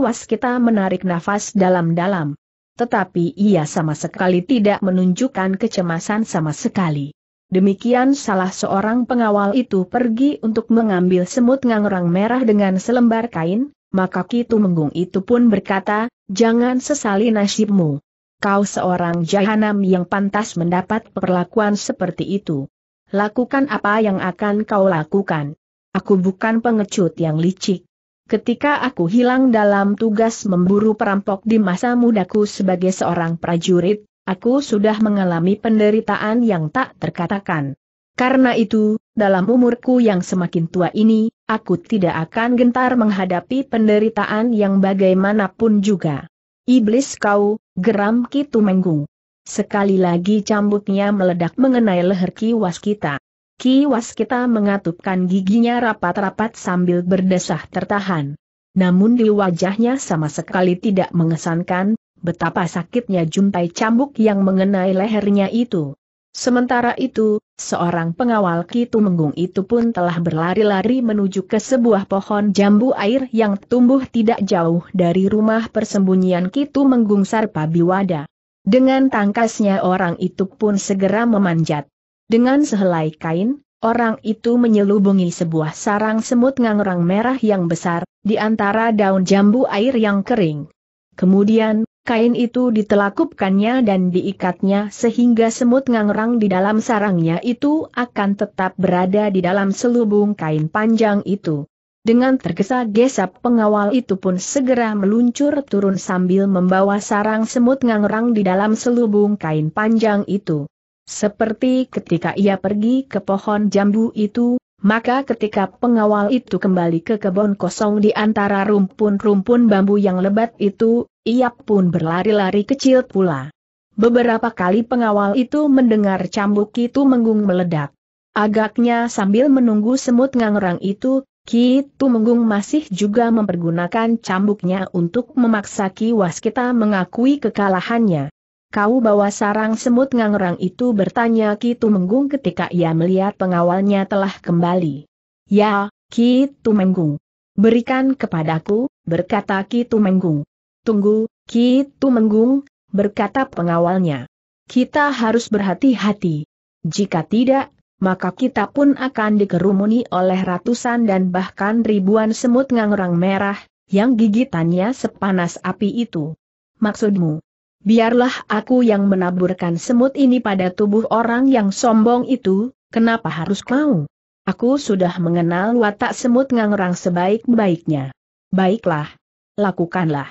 Was kita menarik nafas dalam-dalam. Tetapi ia sama sekali tidak menunjukkan kecemasan sama sekali. Demikian salah seorang pengawal itu pergi untuk mengambil semut ngangrang merah dengan selembar kain, maka Ki Tumenggung itu pun berkata, jangan sesali nasibmu. Kau seorang jahanam yang pantas mendapat perlakuan seperti itu lakukan apa yang akan kau lakukan. Aku bukan pengecut yang licik. Ketika aku hilang dalam tugas memburu perampok di masa mudaku sebagai seorang prajurit, aku sudah mengalami penderitaan yang tak terkatakan. Karena itu, dalam umurku yang semakin tua ini, aku tidak akan gentar menghadapi penderitaan yang bagaimanapun juga. Iblis kau, geram Kitu Menggung. Sekali lagi cambuknya meledak mengenai leher Ki Waskita. Ki Waskita mengatupkan giginya rapat-rapat sambil berdesah tertahan. Namun di wajahnya sama sekali tidak mengesankan, betapa sakitnya jumpai cambuk yang mengenai lehernya itu. Sementara itu, seorang pengawal Ki Tumenggung itu pun telah berlari-lari menuju ke sebuah pohon jambu air yang tumbuh tidak jauh dari rumah persembunyian Ki Tumenggung Sarpa Biwada. Dengan tangkasnya orang itu pun segera memanjat. Dengan sehelai kain, orang itu menyelubungi sebuah sarang semut ngangrang merah yang besar, di antara daun jambu air yang kering. Kemudian, kain itu ditelakupkannya dan diikatnya sehingga semut ngangrang di dalam sarangnya itu akan tetap berada di dalam selubung kain panjang itu. Dengan tergesa-gesa pengawal itu pun segera meluncur turun sambil membawa sarang semut ngangrang di dalam selubung kain panjang itu. Seperti ketika ia pergi ke pohon jambu itu, maka ketika pengawal itu kembali ke kebun kosong di antara rumpun-rumpun bambu yang lebat itu, ia pun berlari-lari kecil pula. Beberapa kali pengawal itu mendengar cambuk itu menggung meledak. Agaknya sambil menunggu semut ngangrang itu, Ki Tumenggung masih juga mempergunakan cambuknya untuk memaksa Ki Waskita mengakui kekalahannya. Kau bawa sarang semut ngangerang itu bertanya Ki Tumenggung ketika ia melihat pengawalnya telah kembali. Ya, Ki Tumenggung. Berikan kepadaku, berkata Ki Tumenggung. Tunggu, Ki Tumenggung, berkata pengawalnya. Kita harus berhati-hati. Jika tidak, maka kita pun akan dikerumuni oleh ratusan dan bahkan ribuan semut ngangrang merah, yang gigitannya sepanas api itu. Maksudmu? Biarlah aku yang menaburkan semut ini pada tubuh orang yang sombong itu, kenapa harus kau? Aku sudah mengenal watak semut ngangrang sebaik-baiknya. Baiklah. Lakukanlah.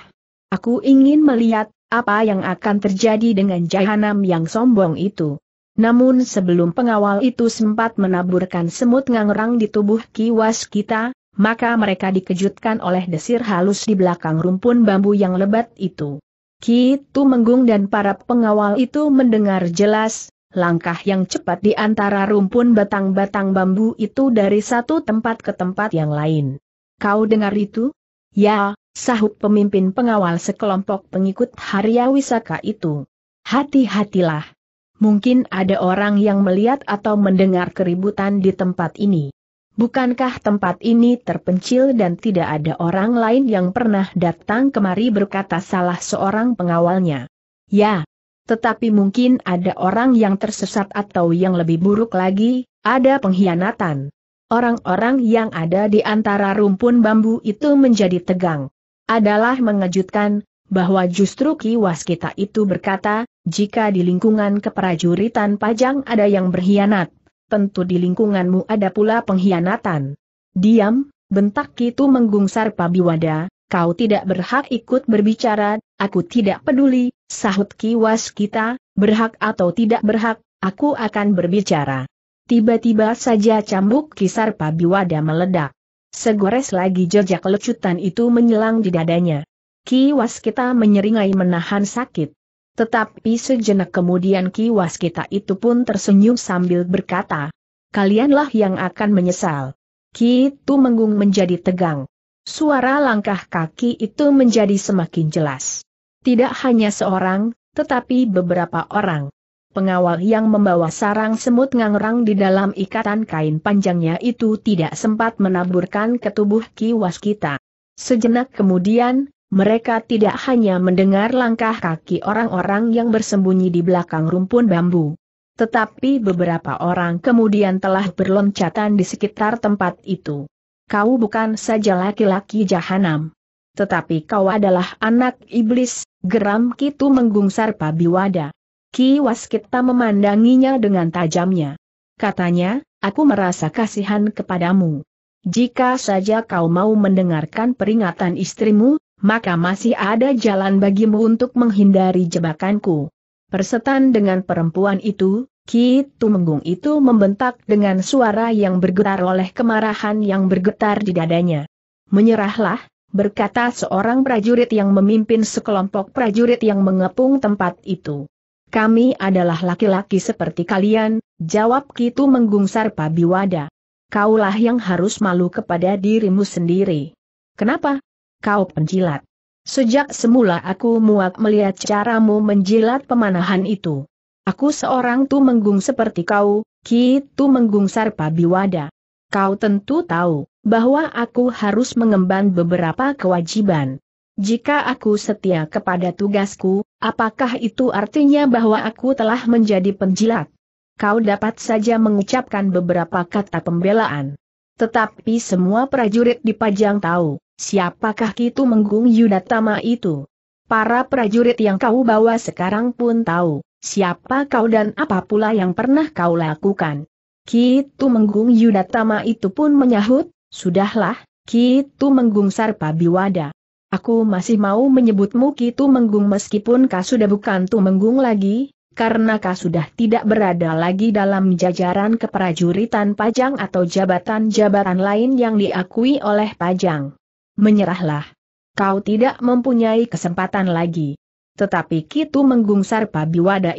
Aku ingin melihat, apa yang akan terjadi dengan jahanam yang sombong itu. Namun sebelum pengawal itu sempat menaburkan semut ngangerang di tubuh kiwas kita, maka mereka dikejutkan oleh desir halus di belakang rumpun bambu yang lebat itu. Ki Kitu menggung dan para pengawal itu mendengar jelas, langkah yang cepat di antara rumpun batang-batang bambu itu dari satu tempat ke tempat yang lain. Kau dengar itu? Ya, sahut pemimpin pengawal sekelompok pengikut Haryawisaka Wisaka itu. Hati-hatilah mungkin ada orang yang melihat atau mendengar keributan di tempat ini. Bukankah tempat ini terpencil dan tidak ada orang lain yang pernah datang kemari berkata salah seorang pengawalnya? Ya. Tetapi mungkin ada orang yang tersesat atau yang lebih buruk lagi, ada pengkhianatan. Orang-orang yang ada di antara rumpun bambu itu menjadi tegang. Adalah mengejutkan, bahwa justru Ki Waskita itu berkata, jika di lingkungan keprajuritan Pajang ada yang berkhianat, tentu di lingkunganmu ada pula pengkhianatan. Diam, bentak Ki itu menggungsar Pabiwada, kau tidak berhak ikut berbicara, aku tidak peduli, sahut Ki Waskita, berhak atau tidak berhak, aku akan berbicara. Tiba-tiba saja cambuk kisar Pabiwada meledak. Segores lagi jejak lecutan itu menyelang di dadanya. Ki Waskita menyeringai menahan sakit. Tetapi sejenak kemudian Ki Waskita itu pun tersenyum sambil berkata, Kalianlah yang akan menyesal. Ki itu menggung menjadi tegang. Suara langkah kaki itu menjadi semakin jelas. Tidak hanya seorang, tetapi beberapa orang. Pengawal yang membawa sarang semut ngangrang di dalam ikatan kain panjangnya itu tidak sempat menaburkan ke tubuh Ki Waskita. Sejenak kemudian, mereka tidak hanya mendengar langkah kaki orang-orang yang bersembunyi di belakang rumpun bambu. Tetapi beberapa orang kemudian telah berloncatan di sekitar tempat itu. Kau bukan saja laki-laki jahanam. Tetapi kau adalah anak iblis, geram Kitu menggungsar Pabiwada. Ki Waskita memandanginya dengan tajamnya. Katanya, aku merasa kasihan kepadamu. Jika saja kau mau mendengarkan peringatan istrimu, maka masih ada jalan bagimu untuk menghindari jebakanku. Persetan dengan perempuan itu, Ki Tumenggung itu membentak dengan suara yang bergetar oleh kemarahan yang bergetar di dadanya. Menyerahlah, berkata seorang prajurit yang memimpin sekelompok prajurit yang mengepung tempat itu. Kami adalah laki-laki seperti kalian, jawab Ki Tumenggung Sarpa Biwada. Kaulah yang harus malu kepada dirimu sendiri. Kenapa, kau penjilat. Sejak semula aku muak melihat caramu menjilat pemanahan itu. Aku seorang tu menggung seperti kau, Ki tu menggung sarpa biwada. Kau tentu tahu, bahwa aku harus mengemban beberapa kewajiban. Jika aku setia kepada tugasku, apakah itu artinya bahwa aku telah menjadi penjilat? Kau dapat saja mengucapkan beberapa kata pembelaan. Tetapi semua prajurit di pajang tahu, Siapakah Kitu Menggung Yudatama itu? Para prajurit yang kau bawa sekarang pun tahu, siapa kau dan apa pula yang pernah kau lakukan. Kitu Menggung Yudatama itu pun menyahut, Sudahlah, Kitu Menggung Sarpa Biwada. Aku masih mau menyebutmu Kitu Menggung meskipun kau sudah bukan Tu Menggung lagi, karena kau sudah tidak berada lagi dalam jajaran keprajuritan Pajang atau jabatan-jabatan lain yang diakui oleh Pajang menyerahlah. Kau tidak mempunyai kesempatan lagi. Tetapi Kitu menggungsar Sarpa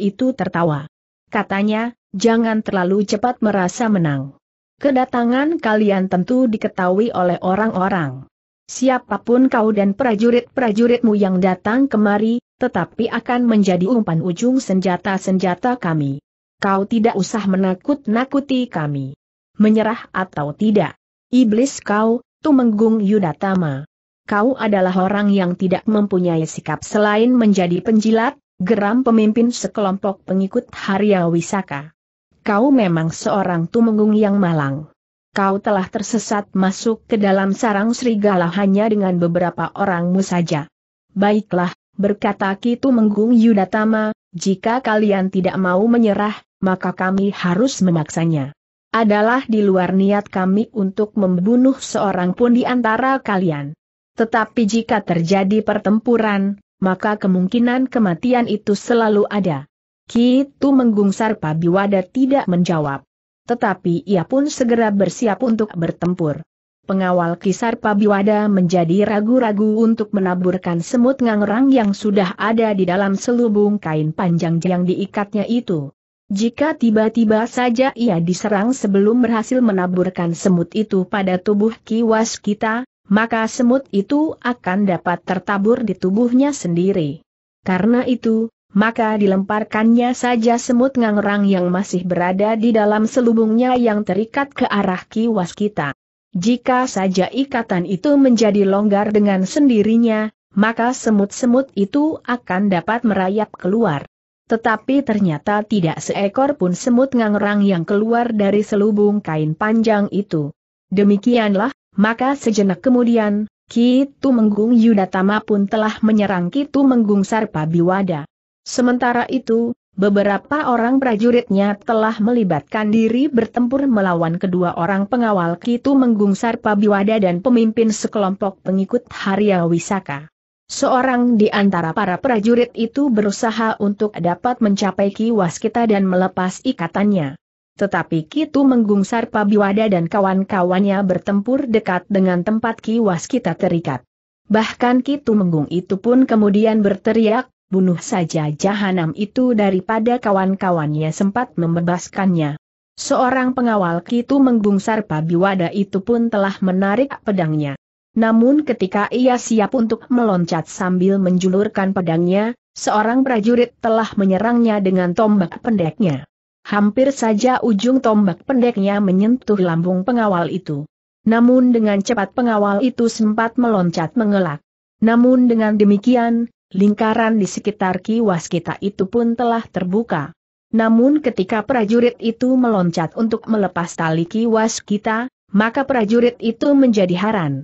itu tertawa. Katanya, jangan terlalu cepat merasa menang. Kedatangan kalian tentu diketahui oleh orang-orang. Siapapun kau dan prajurit-prajuritmu yang datang kemari, tetapi akan menjadi umpan ujung senjata-senjata kami. Kau tidak usah menakut-nakuti kami. Menyerah atau tidak. Iblis kau, menggung Yudatama. Kau adalah orang yang tidak mempunyai sikap selain menjadi penjilat, geram pemimpin sekelompok pengikut Harya Wisaka. Kau memang seorang Tumenggung yang malang. Kau telah tersesat masuk ke dalam sarang serigala hanya dengan beberapa orangmu saja. Baiklah, berkata Ki Tumenggung Yudatama, jika kalian tidak mau menyerah, maka kami harus memaksanya adalah di luar niat kami untuk membunuh seorang pun di antara kalian. Tetapi jika terjadi pertempuran, maka kemungkinan kematian itu selalu ada. Kitu menggungsar Pabiwada tidak menjawab. Tetapi ia pun segera bersiap untuk bertempur. Pengawal kisar Pabiwada menjadi ragu-ragu untuk menaburkan semut ngangrang yang sudah ada di dalam selubung kain panjang yang diikatnya itu. Jika tiba-tiba saja ia diserang sebelum berhasil menaburkan semut itu pada tubuh kiwas kita, maka semut itu akan dapat tertabur di tubuhnya sendiri. Karena itu, maka dilemparkannya saja semut ngangrang yang masih berada di dalam selubungnya yang terikat ke arah kiwas kita. Jika saja ikatan itu menjadi longgar dengan sendirinya, maka semut-semut itu akan dapat merayap keluar. Tetapi ternyata tidak seekor pun semut ngangerang yang keluar dari selubung kain panjang itu. Demikianlah, maka sejenak kemudian, Ki Tumenggung Yudatama pun telah menyerang Ki Tumenggung Sarpa Biwada. Sementara itu, beberapa orang prajuritnya telah melibatkan diri bertempur melawan kedua orang pengawal Ki Tumenggung Sarpa Biwada dan pemimpin sekelompok pengikut Haria Wisaka. Seorang di antara para prajurit itu berusaha untuk dapat mencapai Ki Waskita dan melepas ikatannya. Tetapi Kitu Menggungsar Pabiwada dan kawan-kawannya bertempur dekat dengan tempat Ki Waskita terikat. Bahkan Kitu Menggung itu pun kemudian berteriak, bunuh saja jahanam itu daripada kawan-kawannya sempat membebaskannya. Seorang pengawal Kitu Menggungsar Pabiwada itu pun telah menarik pedangnya. Namun ketika ia siap untuk meloncat sambil menjulurkan pedangnya, seorang prajurit telah menyerangnya dengan tombak pendeknya. Hampir saja ujung tombak pendeknya menyentuh lambung pengawal itu. Namun dengan cepat pengawal itu sempat meloncat mengelak. Namun dengan demikian, lingkaran di sekitar kiwas kita itu pun telah terbuka. Namun ketika prajurit itu meloncat untuk melepas tali kiwas kita, maka prajurit itu menjadi haran.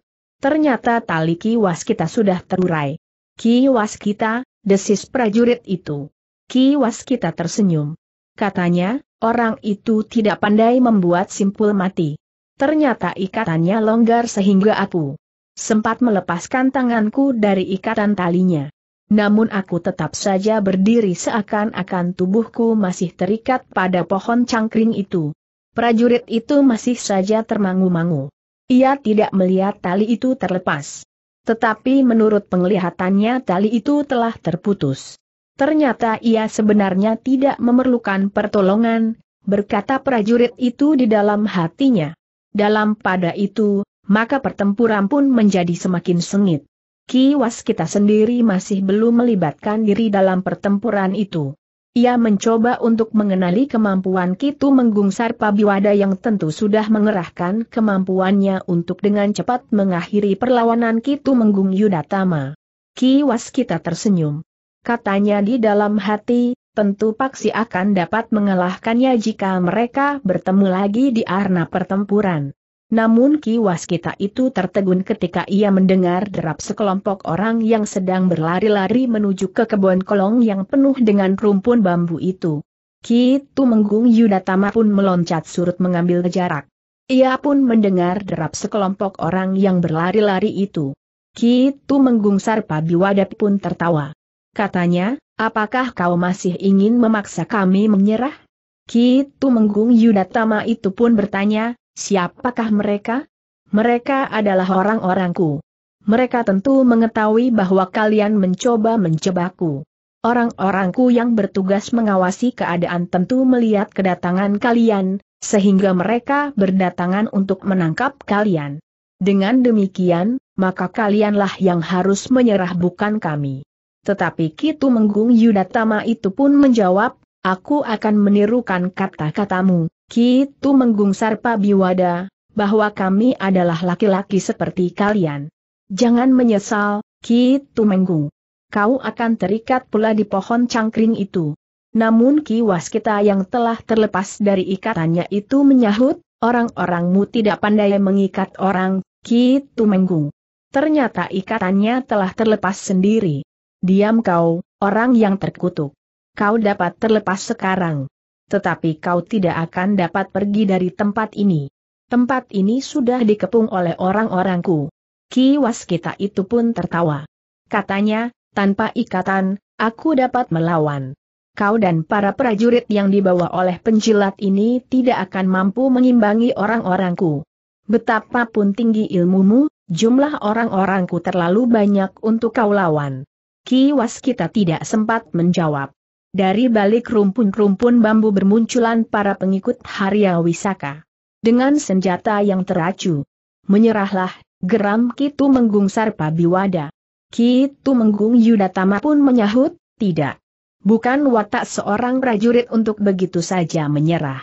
Ternyata tali kiwas kita sudah terurai. Kiwas kita, desis prajurit itu. Kiwas kita tersenyum. Katanya, orang itu tidak pandai membuat simpul mati. Ternyata ikatannya longgar sehingga aku sempat melepaskan tanganku dari ikatan talinya. Namun aku tetap saja berdiri seakan-akan tubuhku masih terikat pada pohon cangkring itu. Prajurit itu masih saja termangu-mangu. Ia tidak melihat tali itu terlepas. Tetapi menurut penglihatannya tali itu telah terputus. Ternyata ia sebenarnya tidak memerlukan pertolongan, berkata prajurit itu di dalam hatinya. Dalam pada itu, maka pertempuran pun menjadi semakin sengit. Kiwas kita sendiri masih belum melibatkan diri dalam pertempuran itu. Ia mencoba untuk mengenali kemampuan Kitu menggungsar Pabiwada yang tentu sudah mengerahkan kemampuannya untuk dengan cepat mengakhiri perlawanan Kitu Menggung Yudatama. Kiwas kita tersenyum. Katanya di dalam hati, tentu Paksi akan dapat mengalahkannya jika mereka bertemu lagi di arena pertempuran. Namun kiwas kita itu tertegun ketika ia mendengar derap sekelompok orang yang sedang berlari-lari menuju ke kebun kolong yang penuh dengan rumpun bambu itu. Ki Kitu Menggung Yudatama pun meloncat surut mengambil jarak. Ia pun mendengar derap sekelompok orang yang berlari-lari itu. Ki Kitu Menggung Sarpa Biwadap pun tertawa. Katanya, apakah kau masih ingin memaksa kami menyerah? Ki Kitu Menggung Yudatama itu pun bertanya, Siapakah mereka? Mereka adalah orang-orangku. Mereka tentu mengetahui bahwa kalian mencoba menjebakku. Orang-orangku yang bertugas mengawasi keadaan tentu melihat kedatangan kalian, sehingga mereka berdatangan untuk menangkap kalian. Dengan demikian, maka kalianlah yang harus menyerah bukan kami. Tetapi Kitu Menggung Yudatama itu pun menjawab, aku akan menirukan kata-katamu, Kitu menggungsar Pabiwada, bahwa kami adalah laki-laki seperti kalian. Jangan menyesal, Kitu Menggung. Kau akan terikat pula di pohon cangkring itu. Namun kiwas kita yang telah terlepas dari ikatannya itu menyahut, orang-orangmu tidak pandai mengikat orang, Kitu Menggung. Ternyata ikatannya telah terlepas sendiri. Diam kau, orang yang terkutuk. Kau dapat terlepas sekarang tetapi kau tidak akan dapat pergi dari tempat ini. Tempat ini sudah dikepung oleh orang-orangku. Ki Waskita itu pun tertawa. Katanya, tanpa ikatan, aku dapat melawan. Kau dan para prajurit yang dibawa oleh penjilat ini tidak akan mampu mengimbangi orang-orangku. Betapapun tinggi ilmumu, jumlah orang-orangku terlalu banyak untuk kau lawan. Ki Waskita tidak sempat menjawab. Dari balik rumpun-rumpun bambu bermunculan para pengikut Harya Wisaka. Dengan senjata yang teracu. Menyerahlah, geram Kitu menggungsar Pabiwada. Kitu menggung Yudatama pun menyahut, tidak. Bukan watak seorang prajurit untuk begitu saja menyerah.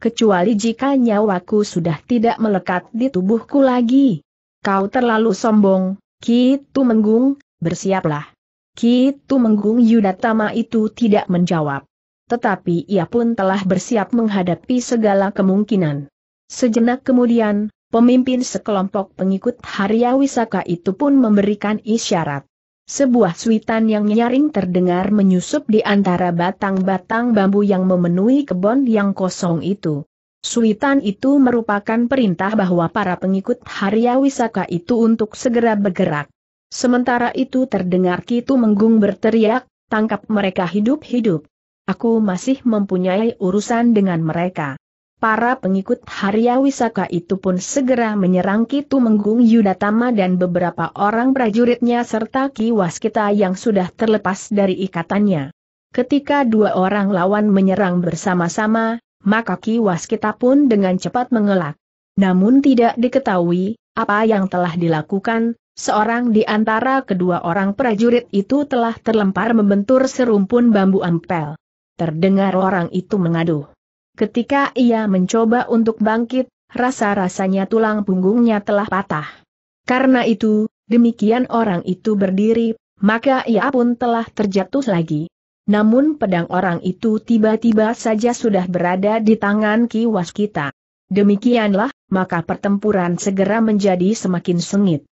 Kecuali jika nyawaku sudah tidak melekat di tubuhku lagi. Kau terlalu sombong, Kitu Menggung, bersiaplah. Ki Tumenggung Yudatama itu tidak menjawab. Tetapi ia pun telah bersiap menghadapi segala kemungkinan. Sejenak kemudian, pemimpin sekelompok pengikut Harya Wisaka itu pun memberikan isyarat. Sebuah suitan yang nyaring terdengar menyusup di antara batang-batang bambu yang memenuhi kebun yang kosong itu. Suitan itu merupakan perintah bahwa para pengikut Harya Wisaka itu untuk segera bergerak. Sementara itu terdengar Kitu Menggung berteriak, tangkap mereka hidup-hidup. Aku masih mempunyai urusan dengan mereka. Para pengikut Harya Wisaka itu pun segera menyerang Kitu Menggung Yudatama dan beberapa orang prajuritnya serta Kiwas kita yang sudah terlepas dari ikatannya. Ketika dua orang lawan menyerang bersama-sama, maka Kiwas kita pun dengan cepat mengelak. Namun tidak diketahui, apa yang telah dilakukan, Seorang di antara kedua orang prajurit itu telah terlempar membentur serumpun bambu ampel. Terdengar orang itu mengadu. Ketika ia mencoba untuk bangkit, rasa-rasanya tulang punggungnya telah patah. Karena itu, demikian orang itu berdiri, maka ia pun telah terjatuh lagi. Namun pedang orang itu tiba-tiba saja sudah berada di tangan kiwas kita. Demikianlah, maka pertempuran segera menjadi semakin sengit.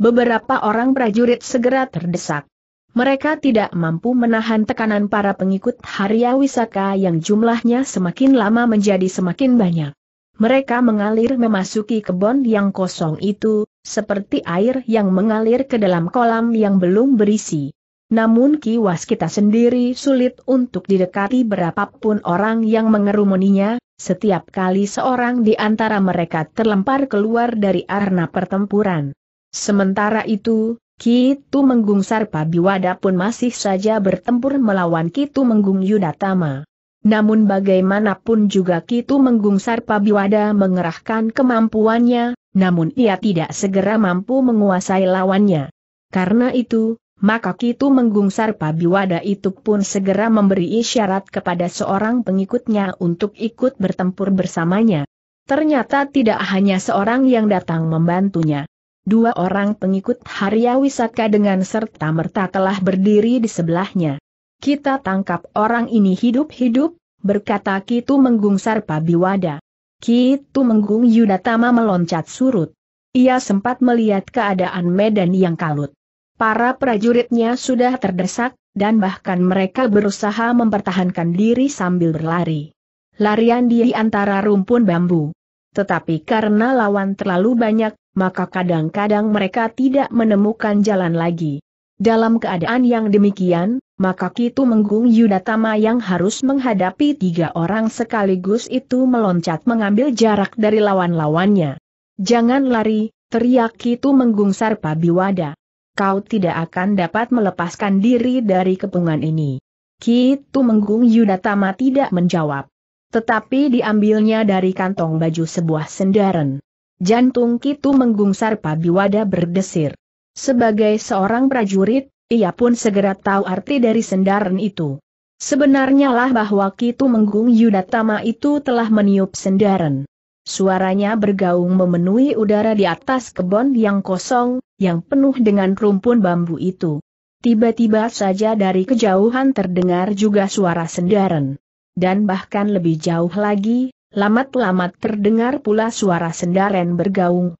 Beberapa orang prajurit segera terdesak. Mereka tidak mampu menahan tekanan para pengikut Harya Wisaka yang jumlahnya semakin lama menjadi semakin banyak. Mereka mengalir memasuki kebun yang kosong itu, seperti air yang mengalir ke dalam kolam yang belum berisi. Namun kiwas kita sendiri sulit untuk didekati berapapun orang yang mengerumuninya, setiap kali seorang di antara mereka terlempar keluar dari arena pertempuran. Sementara itu, Kitu Menggung Biwada pun masih saja bertempur melawan Kitu Menggung Yudatama. Namun bagaimanapun juga Kitu Menggung Biwada mengerahkan kemampuannya, namun ia tidak segera mampu menguasai lawannya. Karena itu, maka Kitu Menggung Biwada itu pun segera memberi isyarat kepada seorang pengikutnya untuk ikut bertempur bersamanya. Ternyata tidak hanya seorang yang datang membantunya dua orang pengikut Harya Wisaka dengan serta-merta telah berdiri di sebelahnya. Kita tangkap orang ini hidup-hidup, berkata Kitu Menggung Biwada. Kitu Menggung Yudatama meloncat surut. Ia sempat melihat keadaan medan yang kalut. Para prajuritnya sudah terdesak, dan bahkan mereka berusaha mempertahankan diri sambil berlari. Larian di antara rumpun bambu tetapi karena lawan terlalu banyak, maka kadang-kadang mereka tidak menemukan jalan lagi. Dalam keadaan yang demikian, maka Kitu Menggung Yudatama yang harus menghadapi tiga orang sekaligus itu meloncat mengambil jarak dari lawan-lawannya. Jangan lari, teriak Kitu Menggung Sarpa Biwada. Kau tidak akan dapat melepaskan diri dari kepungan ini. Kitu Menggung Yudatama tidak menjawab. Tetapi diambilnya dari kantong baju sebuah sendaren. Jantung Kitu menggungsar pabiwada berdesir. Sebagai seorang prajurit, ia pun segera tahu arti dari sendaren itu. Sebenarnya lah bahwa Kitu Menggung Yudatama itu telah meniup sendaren. Suaranya bergaung memenuhi udara di atas kebon yang kosong, yang penuh dengan rumpun bambu itu. Tiba-tiba saja dari kejauhan terdengar juga suara sendaren dan bahkan lebih jauh lagi, lamat-lamat terdengar pula suara sendaren bergaung.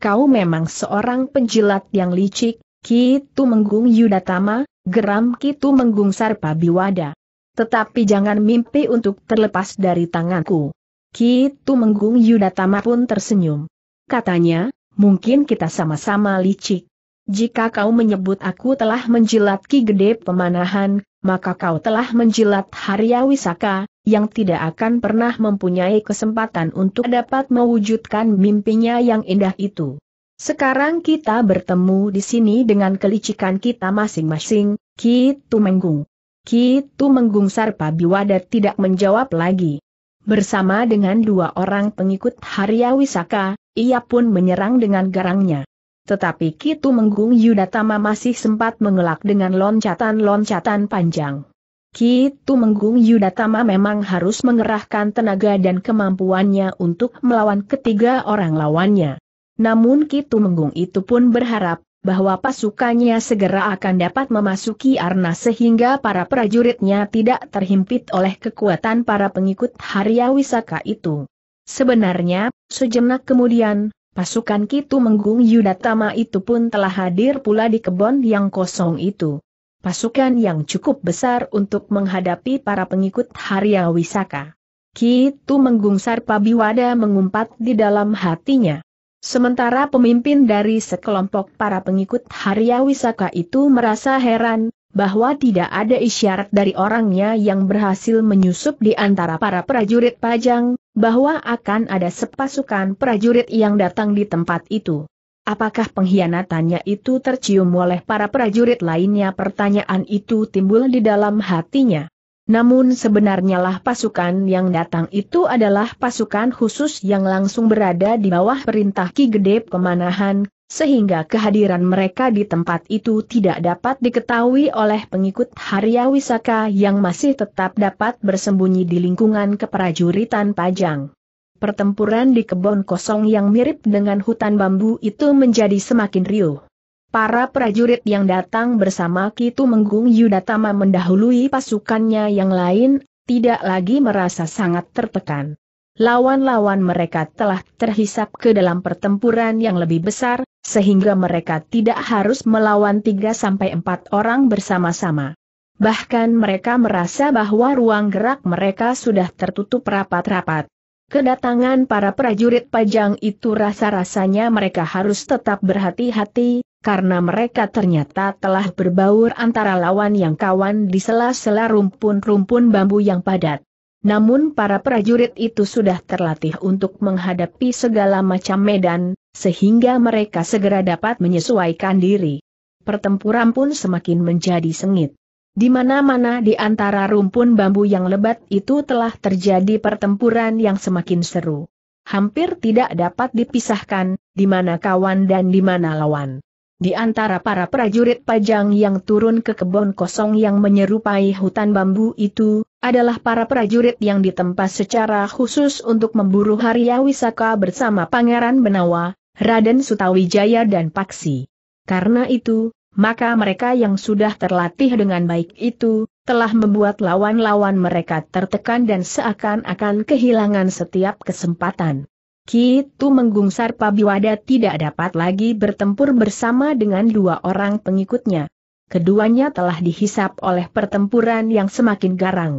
Kau memang seorang penjilat yang licik, Kitu Menggung Yudatama, geram Kitu Menggung Sarpabiwada. Tetapi jangan mimpi untuk terlepas dari tanganku. Kitu Menggung Yudatama pun tersenyum. Katanya, mungkin kita sama-sama licik. Jika kau menyebut aku telah menjilat Ki Gede Pemanahan, maka kau telah menjilat Harya Wisaka, yang tidak akan pernah mempunyai kesempatan untuk dapat mewujudkan mimpinya yang indah itu. Sekarang kita bertemu di sini dengan kelicikan kita masing-masing, Ki Tumenggung. Ki Tumenggung Sarpa Biwada tidak menjawab lagi. Bersama dengan dua orang pengikut Harya Wisaka, ia pun menyerang dengan garangnya. Tetapi Kitu Menggung Yudatama masih sempat mengelak dengan loncatan-loncatan panjang. Kitu Menggung Yudatama memang harus mengerahkan tenaga dan kemampuannya untuk melawan ketiga orang lawannya. Namun Kitu Menggung itu pun berharap bahwa pasukannya segera akan dapat memasuki Arna sehingga para prajuritnya tidak terhimpit oleh kekuatan para pengikut Harya itu. Sebenarnya, sejenak kemudian, Pasukan Kitu Menggung Yudatama itu pun telah hadir pula di kebon yang kosong itu. Pasukan yang cukup besar untuk menghadapi para pengikut Harya Wisaka. Kitu Menggung Sarpabiwada mengumpat di dalam hatinya. Sementara pemimpin dari sekelompok para pengikut Harya Wisaka itu merasa heran, bahwa tidak ada isyarat dari orangnya yang berhasil menyusup di antara para prajurit pajang, bahwa akan ada sepasukan prajurit yang datang di tempat itu. Apakah pengkhianatannya itu tercium oleh para prajurit lainnya? Pertanyaan itu timbul di dalam hatinya. Namun sebenarnya lah pasukan yang datang itu adalah pasukan khusus yang langsung berada di bawah perintah Ki Gede Pemanahan, sehingga kehadiran mereka di tempat itu tidak dapat diketahui oleh pengikut Harya Wisaka yang masih tetap dapat bersembunyi di lingkungan keprajuritan Pajang. Pertempuran di kebun kosong yang mirip dengan hutan bambu itu menjadi semakin riuh. Para prajurit yang datang bersama Kitu Menggung Yudatama mendahului pasukannya yang lain, tidak lagi merasa sangat tertekan lawan-lawan mereka telah terhisap ke dalam pertempuran yang lebih besar, sehingga mereka tidak harus melawan 3-4 orang bersama-sama. Bahkan mereka merasa bahwa ruang gerak mereka sudah tertutup rapat-rapat. Kedatangan para prajurit pajang itu rasa-rasanya mereka harus tetap berhati-hati, karena mereka ternyata telah berbaur antara lawan yang kawan di sela-sela rumpun-rumpun bambu yang padat. Namun para prajurit itu sudah terlatih untuk menghadapi segala macam medan, sehingga mereka segera dapat menyesuaikan diri. Pertempuran pun semakin menjadi sengit. Di mana-mana di antara rumpun bambu yang lebat itu telah terjadi pertempuran yang semakin seru. Hampir tidak dapat dipisahkan, di mana kawan dan di mana lawan. Di antara para prajurit pajang yang turun ke kebun kosong yang menyerupai hutan bambu itu, adalah para prajurit yang ditempa secara khusus untuk memburu Harya Wisaka bersama Pangeran Benawa, Raden Sutawijaya dan Paksi. Karena itu, maka mereka yang sudah terlatih dengan baik itu, telah membuat lawan-lawan mereka tertekan dan seakan-akan kehilangan setiap kesempatan. Ki menggungsar Pabiwada tidak dapat lagi bertempur bersama dengan dua orang pengikutnya. Keduanya telah dihisap oleh pertempuran yang semakin garang.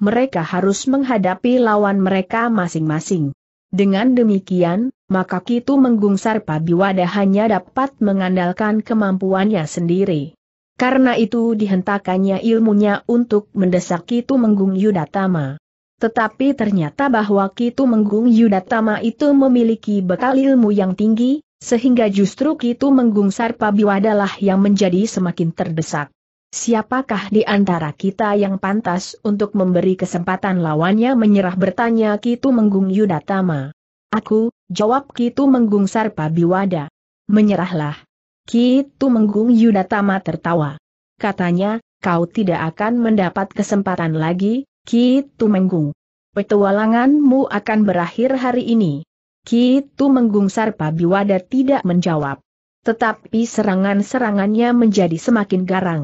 Mereka harus menghadapi lawan mereka masing-masing. Dengan demikian, maka Ki menggungsar Pabiwada hanya dapat mengandalkan kemampuannya sendiri. Karena itu dihentakannya ilmunya untuk mendesak Kitu menggung Yudatama. Tetapi ternyata bahwa Kitu Menggung Yudatama itu memiliki bekal ilmu yang tinggi, sehingga justru Kitu Menggung adalah yang menjadi semakin terdesak. Siapakah di antara kita yang pantas untuk memberi kesempatan lawannya menyerah bertanya Kitu Menggung Yudatama? Aku, jawab Kitu Menggung Sarpabiwada. Menyerahlah. Kitu Menggung Yudatama tertawa. Katanya, kau tidak akan mendapat kesempatan lagi, Ki Tumenggung. Petualanganmu akan berakhir hari ini. Ki Tumenggung Sarpa Biwada tidak menjawab. Tetapi serangan-serangannya menjadi semakin garang.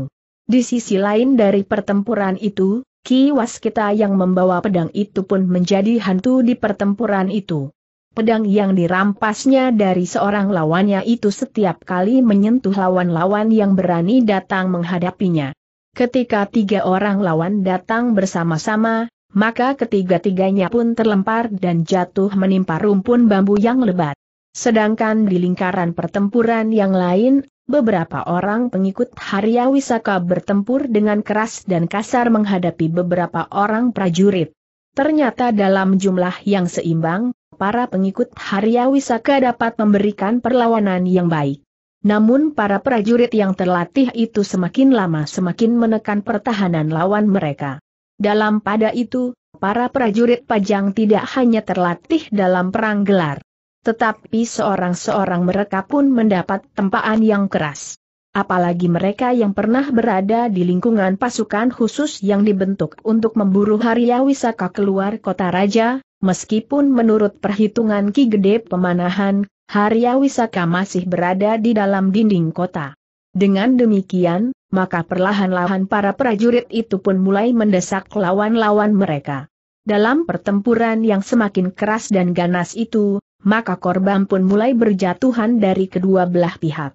Di sisi lain dari pertempuran itu, Ki Waskita yang membawa pedang itu pun menjadi hantu di pertempuran itu. Pedang yang dirampasnya dari seorang lawannya itu setiap kali menyentuh lawan-lawan yang berani datang menghadapinya. Ketika tiga orang lawan datang bersama-sama, maka ketiga-tiganya pun terlempar dan jatuh menimpa rumpun bambu yang lebat. Sedangkan di lingkaran pertempuran yang lain, beberapa orang pengikut Harya Wisaka bertempur dengan keras dan kasar menghadapi beberapa orang prajurit. Ternyata dalam jumlah yang seimbang, para pengikut Harya Wisaka dapat memberikan perlawanan yang baik. Namun para prajurit yang terlatih itu semakin lama semakin menekan pertahanan lawan mereka. Dalam pada itu, para prajurit pajang tidak hanya terlatih dalam perang gelar. Tetapi seorang-seorang mereka pun mendapat tempaan yang keras. Apalagi mereka yang pernah berada di lingkungan pasukan khusus yang dibentuk untuk memburu Haria Wisaka keluar kota raja, meskipun menurut perhitungan Ki Gede Pemanahan, Harya Wisaka masih berada di dalam dinding kota. Dengan demikian, maka perlahan-lahan para prajurit itu pun mulai mendesak lawan-lawan mereka. Dalam pertempuran yang semakin keras dan ganas itu, maka korban pun mulai berjatuhan dari kedua belah pihak.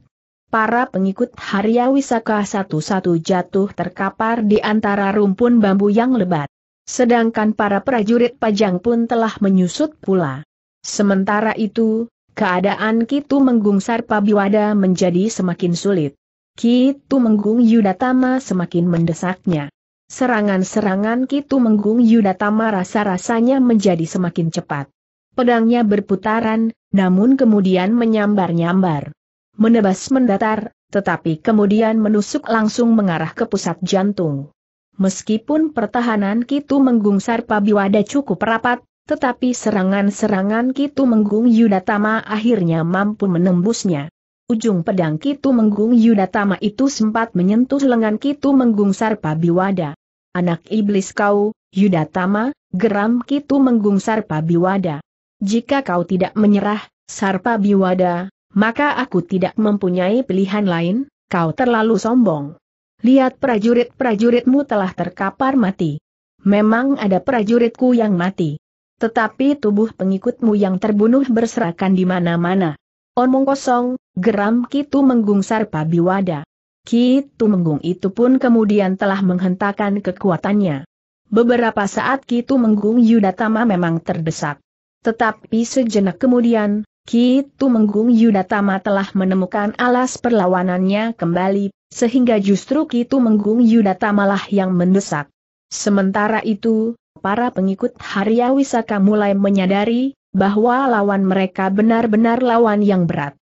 Para pengikut Harya Wisaka satu-satu jatuh terkapar di antara rumpun bambu yang lebat. Sedangkan para prajurit pajang pun telah menyusut pula. Sementara itu, Keadaan Kitu menggungsar Pabiwada menjadi semakin sulit. Kitu Menggung Yudatama semakin mendesaknya. Serangan-serangan Kitu Menggung Yudatama rasa-rasanya menjadi semakin cepat. Pedangnya berputaran, namun kemudian menyambar-nyambar. Menebas mendatar, tetapi kemudian menusuk langsung mengarah ke pusat jantung. Meskipun pertahanan Kitu menggungsar Pabiwada cukup rapat, tetapi serangan-serangan Kitu Menggung Yudatama akhirnya mampu menembusnya. Ujung pedang Kitu Menggung Yudatama itu sempat menyentuh lengan Kitu Menggung Sarpabiwada. Anak iblis kau, Yudatama, geram Kitu Menggung Sarpabiwada. Jika kau tidak menyerah, Sarpabiwada, maka aku tidak mempunyai pilihan lain, kau terlalu sombong. Lihat prajurit-prajuritmu telah terkapar mati. Memang ada prajuritku yang mati. Tetapi tubuh pengikutmu yang terbunuh berserakan di mana-mana. Omong kosong, geram Kitu Menggungsar Sarpa Biwada. Kitu Menggung itu pun kemudian telah menghentakkan kekuatannya. Beberapa saat Kitu Menggung Yudatama memang terdesak. Tetapi sejenak kemudian, Kitu Menggung Yudatama telah menemukan alas perlawanannya kembali, sehingga justru Kitu Menggung Yudatama lah yang mendesak. Sementara itu, para pengikut Harya Wisaka mulai menyadari bahwa lawan mereka benar-benar lawan yang berat.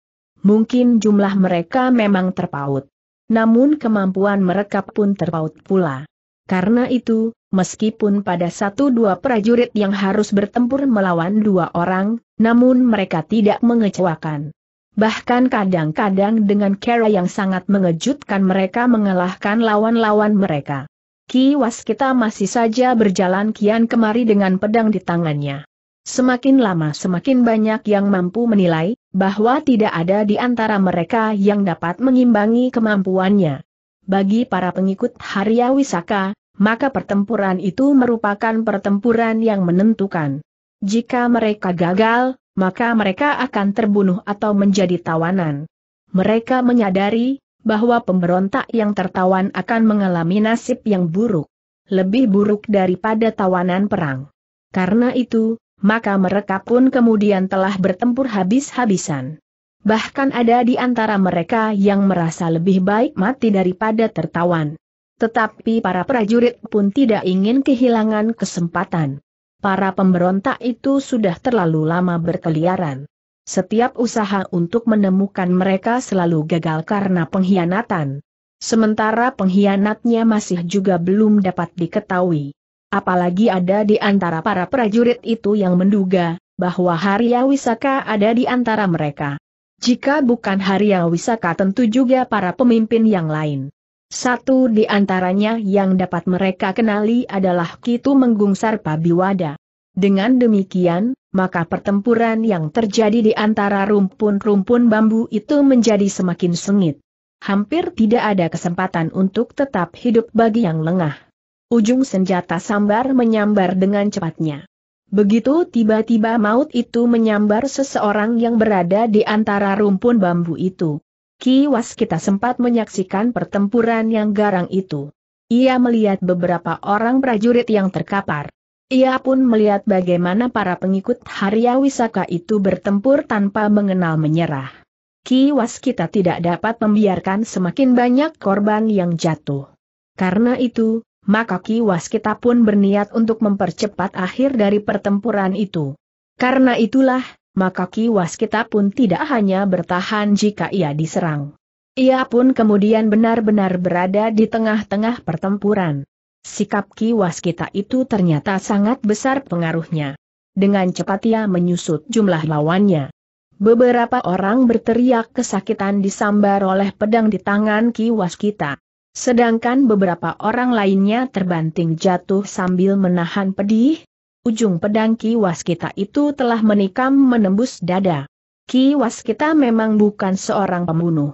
Mungkin jumlah mereka memang terpaut. Namun kemampuan mereka pun terpaut pula. Karena itu, meskipun pada satu dua prajurit yang harus bertempur melawan dua orang, namun mereka tidak mengecewakan. Bahkan kadang-kadang dengan cara yang sangat mengejutkan mereka mengalahkan lawan-lawan mereka. Ki kita masih saja berjalan kian kemari dengan pedang di tangannya. Semakin lama semakin banyak yang mampu menilai, bahwa tidak ada di antara mereka yang dapat mengimbangi kemampuannya. Bagi para pengikut Harya Wisaka, maka pertempuran itu merupakan pertempuran yang menentukan. Jika mereka gagal, maka mereka akan terbunuh atau menjadi tawanan. Mereka menyadari, bahwa pemberontak yang tertawan akan mengalami nasib yang buruk. Lebih buruk daripada tawanan perang. Karena itu, maka mereka pun kemudian telah bertempur habis-habisan. Bahkan ada di antara mereka yang merasa lebih baik mati daripada tertawan. Tetapi para prajurit pun tidak ingin kehilangan kesempatan. Para pemberontak itu sudah terlalu lama berkeliaran. Setiap usaha untuk menemukan mereka selalu gagal karena pengkhianatan. Sementara pengkhianatnya masih juga belum dapat diketahui. Apalagi ada di antara para prajurit itu yang menduga bahwa Harya Wisaka ada di antara mereka. Jika bukan Harya Wisaka tentu juga para pemimpin yang lain. Satu di antaranya yang dapat mereka kenali adalah Kitu Menggung Sarpa Biwada. Dengan demikian, maka pertempuran yang terjadi di antara rumpun-rumpun bambu itu menjadi semakin sengit. Hampir tidak ada kesempatan untuk tetap hidup bagi yang lengah. Ujung senjata sambar menyambar dengan cepatnya. Begitu tiba-tiba maut itu menyambar seseorang yang berada di antara rumpun bambu itu. Kiwas kita sempat menyaksikan pertempuran yang garang itu. Ia melihat beberapa orang prajurit yang terkapar. Ia pun melihat bagaimana para pengikut Harya Wisaka itu bertempur tanpa mengenal menyerah. Kiwas kita tidak dapat membiarkan semakin banyak korban yang jatuh. Karena itu, maka kiwas kita pun berniat untuk mempercepat akhir dari pertempuran itu. Karena itulah, maka kiwas kita pun tidak hanya bertahan jika ia diserang. Ia pun kemudian benar-benar berada di tengah-tengah pertempuran. Sikap Ki Waskita itu ternyata sangat besar pengaruhnya. Dengan cepat ia menyusut jumlah lawannya. Beberapa orang berteriak kesakitan disambar oleh pedang di tangan Ki Waskita. Sedangkan beberapa orang lainnya terbanting jatuh sambil menahan pedih. Ujung pedang Ki Waskita itu telah menikam menembus dada. Ki Waskita memang bukan seorang pembunuh.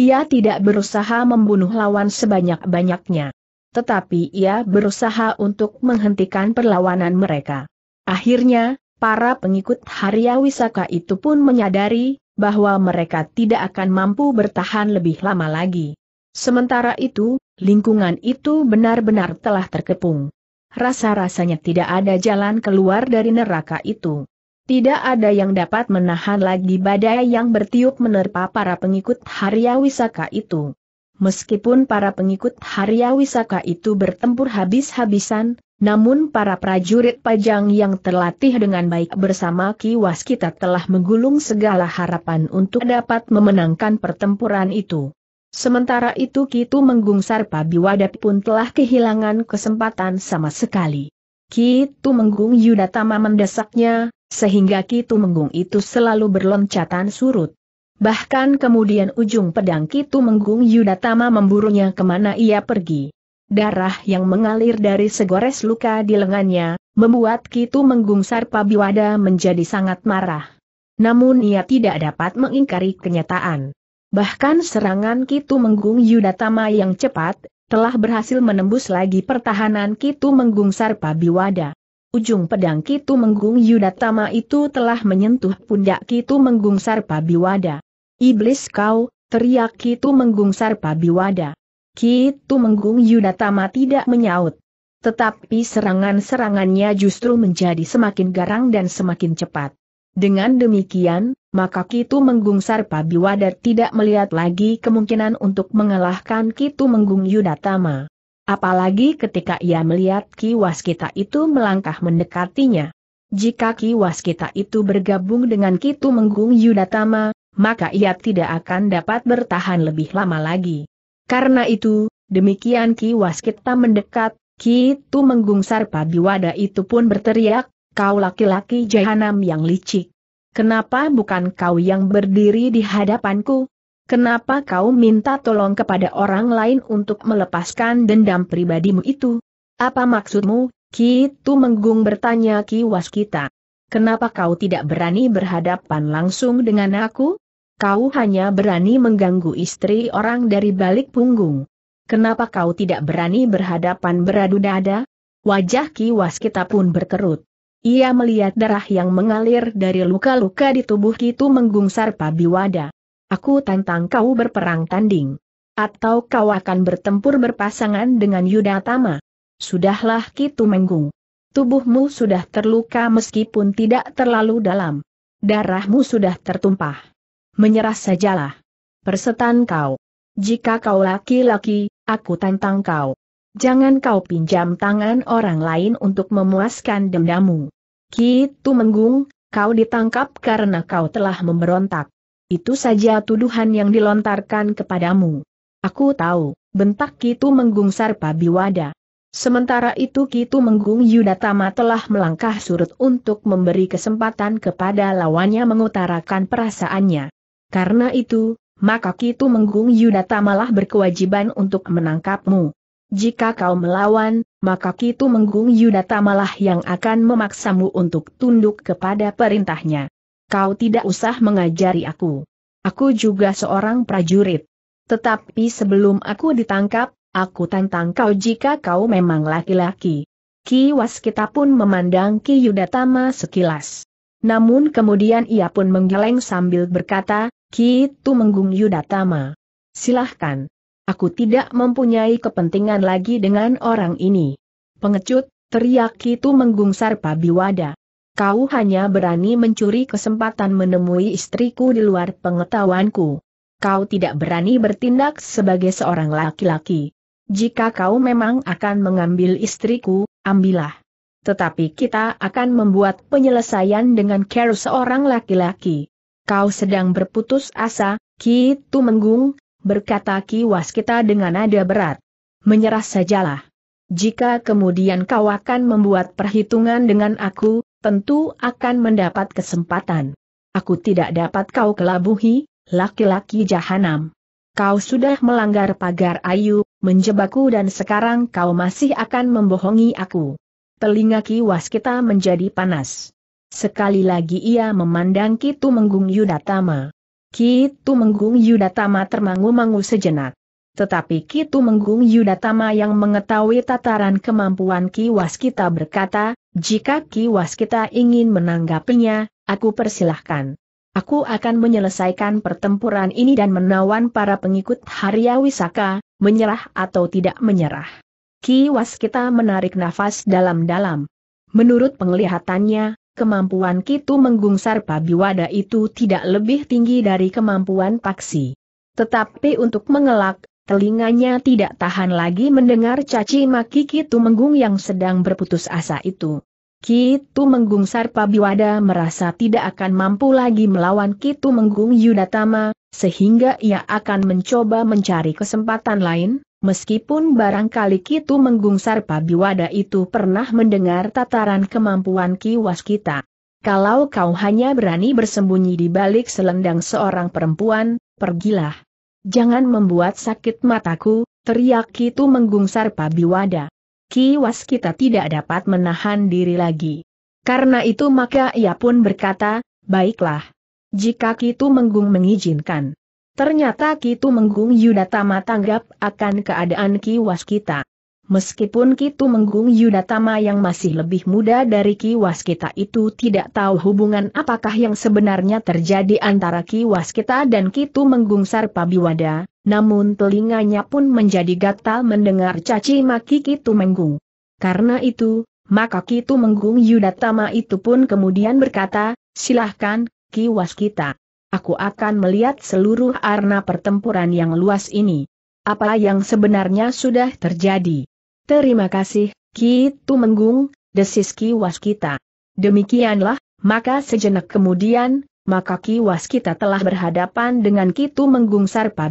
Ia tidak berusaha membunuh lawan sebanyak-banyaknya tetapi ia berusaha untuk menghentikan perlawanan mereka. Akhirnya, para pengikut Harya Wisaka itu pun menyadari bahwa mereka tidak akan mampu bertahan lebih lama lagi. Sementara itu, lingkungan itu benar-benar telah terkepung. Rasa-rasanya tidak ada jalan keluar dari neraka itu. Tidak ada yang dapat menahan lagi badai yang bertiup menerpa para pengikut Harya Wisaka itu. Meskipun para pengikut Harya Wisaka itu bertempur habis-habisan, namun para prajurit pajang yang terlatih dengan baik bersama Ki Waskita telah menggulung segala harapan untuk dapat memenangkan pertempuran itu. Sementara itu Kitu Menggung Sarpa Biwadat pun telah kehilangan kesempatan sama sekali. Kitu Menggung Yudatama mendesaknya, sehingga Kitu Menggung itu selalu berloncatan surut. Bahkan kemudian ujung pedang Kitu Menggung Yudatama memburunya kemana ia pergi. Darah yang mengalir dari segores luka di lengannya, membuat Kitu Menggung Sarpa Biwada menjadi sangat marah. Namun ia tidak dapat mengingkari kenyataan. Bahkan serangan Kitu Menggung Yudatama yang cepat, telah berhasil menembus lagi pertahanan Kitu Menggung Sarpa Biwada. Ujung pedang Kitu Menggung Yudatama itu telah menyentuh pundak Kitu Menggung Sarpa Biwada. Iblis kau, teriak Kitu menggungsar Pabiwada. Kitu Menggung Yudatama tidak menyaut. Tetapi serangan-serangannya justru menjadi semakin garang dan semakin cepat. Dengan demikian, maka Kitu Menggung Sarpabiwada tidak melihat lagi kemungkinan untuk mengalahkan Kitu Menggung Yudatama. Apalagi ketika ia melihat Ki Waskita itu melangkah mendekatinya. Jika Ki Waskita itu bergabung dengan Kitu Menggung Yudatama, maka ia tidak akan dapat bertahan lebih lama lagi. Karena itu, demikian Ki Waskita mendekat, Ki Tu menggungsar. Pabi Wada itu pun berteriak, kau laki-laki jahanam yang licik. Kenapa bukan kau yang berdiri di hadapanku? Kenapa kau minta tolong kepada orang lain untuk melepaskan dendam pribadimu itu? Apa maksudmu? Ki Tu Menggung bertanya Ki Waskita. Kenapa kau tidak berani berhadapan langsung dengan aku? Kau hanya berani mengganggu istri orang dari balik punggung. Kenapa kau tidak berani berhadapan beradu dada? Wajah Ki Waskita pun berkerut. Ia melihat darah yang mengalir dari luka-luka di tubuh itu menggungsar Pabiwada. Aku tantang kau berperang tanding. Atau kau akan bertempur berpasangan dengan Tama. Sudahlah Kitu menggung. Tubuhmu sudah terluka meskipun tidak terlalu dalam. Darahmu sudah tertumpah menyerah sajalah. Persetan kau. Jika kau laki-laki, aku tantang kau. Jangan kau pinjam tangan orang lain untuk memuaskan dendamu. Kitu menggung, kau ditangkap karena kau telah memberontak. Itu saja tuduhan yang dilontarkan kepadamu. Aku tahu, bentak Kitu menggung sarpa biwada. Sementara itu Kitu Menggung Yudatama telah melangkah surut untuk memberi kesempatan kepada lawannya mengutarakan perasaannya. Karena itu, maka Kitu Menggung Yudata malah berkewajiban untuk menangkapmu. Jika kau melawan, maka Kitu Menggung Yudata malah yang akan memaksamu untuk tunduk kepada perintahnya. Kau tidak usah mengajari aku. Aku juga seorang prajurit. Tetapi sebelum aku ditangkap, aku tantang kau jika kau memang laki-laki. Ki Waskita pun memandang Ki Yudatama sekilas. Namun kemudian ia pun menggeleng sambil berkata, Ki menggung Yudatama. Silahkan. Aku tidak mempunyai kepentingan lagi dengan orang ini. Pengecut, teriak Ki menggung Sarpa Biwada. Kau hanya berani mencuri kesempatan menemui istriku di luar pengetahuanku. Kau tidak berani bertindak sebagai seorang laki-laki. Jika kau memang akan mengambil istriku, ambillah. Tetapi kita akan membuat penyelesaian dengan care seorang laki-laki kau sedang berputus asa, Ki Tumenggung, berkata Ki Waskita dengan nada berat. Menyerah sajalah. Jika kemudian kau akan membuat perhitungan dengan aku, tentu akan mendapat kesempatan. Aku tidak dapat kau kelabuhi, laki-laki jahanam. Kau sudah melanggar pagar ayu, menjebakku dan sekarang kau masih akan membohongi aku. Telinga Ki Waskita menjadi panas. Sekali lagi ia memandang Kitu Menggung Yudatama. Kitu Menggung Yudatama termangu-mangu sejenak. Tetapi Kitu Menggung Yudatama yang mengetahui tataran kemampuan Ki Waskita berkata, jika Ki Waskita ingin menanggapinya, aku persilahkan. Aku akan menyelesaikan pertempuran ini dan menawan para pengikut Harya Wisaka, menyerah atau tidak menyerah. Ki Waskita menarik nafas dalam-dalam. Menurut penglihatannya, kemampuan Kitu menggungsar pabiwada itu tidak lebih tinggi dari kemampuan Paksi. Tetapi untuk mengelak, telinganya tidak tahan lagi mendengar caci maki Kitu Menggung yang sedang berputus asa itu. Kitu Menggung Sarpabiwada merasa tidak akan mampu lagi melawan Kitu Menggung Yudatama, sehingga ia akan mencoba mencari kesempatan lain, Meskipun barangkali Kitu menggungsar Pabiwada itu pernah mendengar tataran kemampuan kiwas kita. Kalau kau hanya berani bersembunyi di balik selendang seorang perempuan, pergilah. Jangan membuat sakit mataku, teriak Kitu menggungsar Pabiwada. Kiwas kita tidak dapat menahan diri lagi. Karena itu maka ia pun berkata, baiklah. Jika Kitu Menggung mengizinkan. Ternyata Kitu Menggung Yudatama tanggap akan keadaan Ki Waskita. Meskipun Kitu Menggung Yudatama yang masih lebih muda dari Ki Waskita itu tidak tahu hubungan apakah yang sebenarnya terjadi antara Ki Waskita dan Kitu Menggung Sarpabiwada, namun telinganya pun menjadi gatal mendengar caci maki Kitu Menggung. Karena itu, maka Kitu Menggung Yudatama itu pun kemudian berkata, silahkan, Ki Waskita aku akan melihat seluruh arena pertempuran yang luas ini. Apa yang sebenarnya sudah terjadi. Terima kasih, Ki Tumenggung, desis Ki Waskita. Demikianlah, maka sejenak kemudian, maka Ki Waskita telah berhadapan dengan Ki Tumenggung Sarpa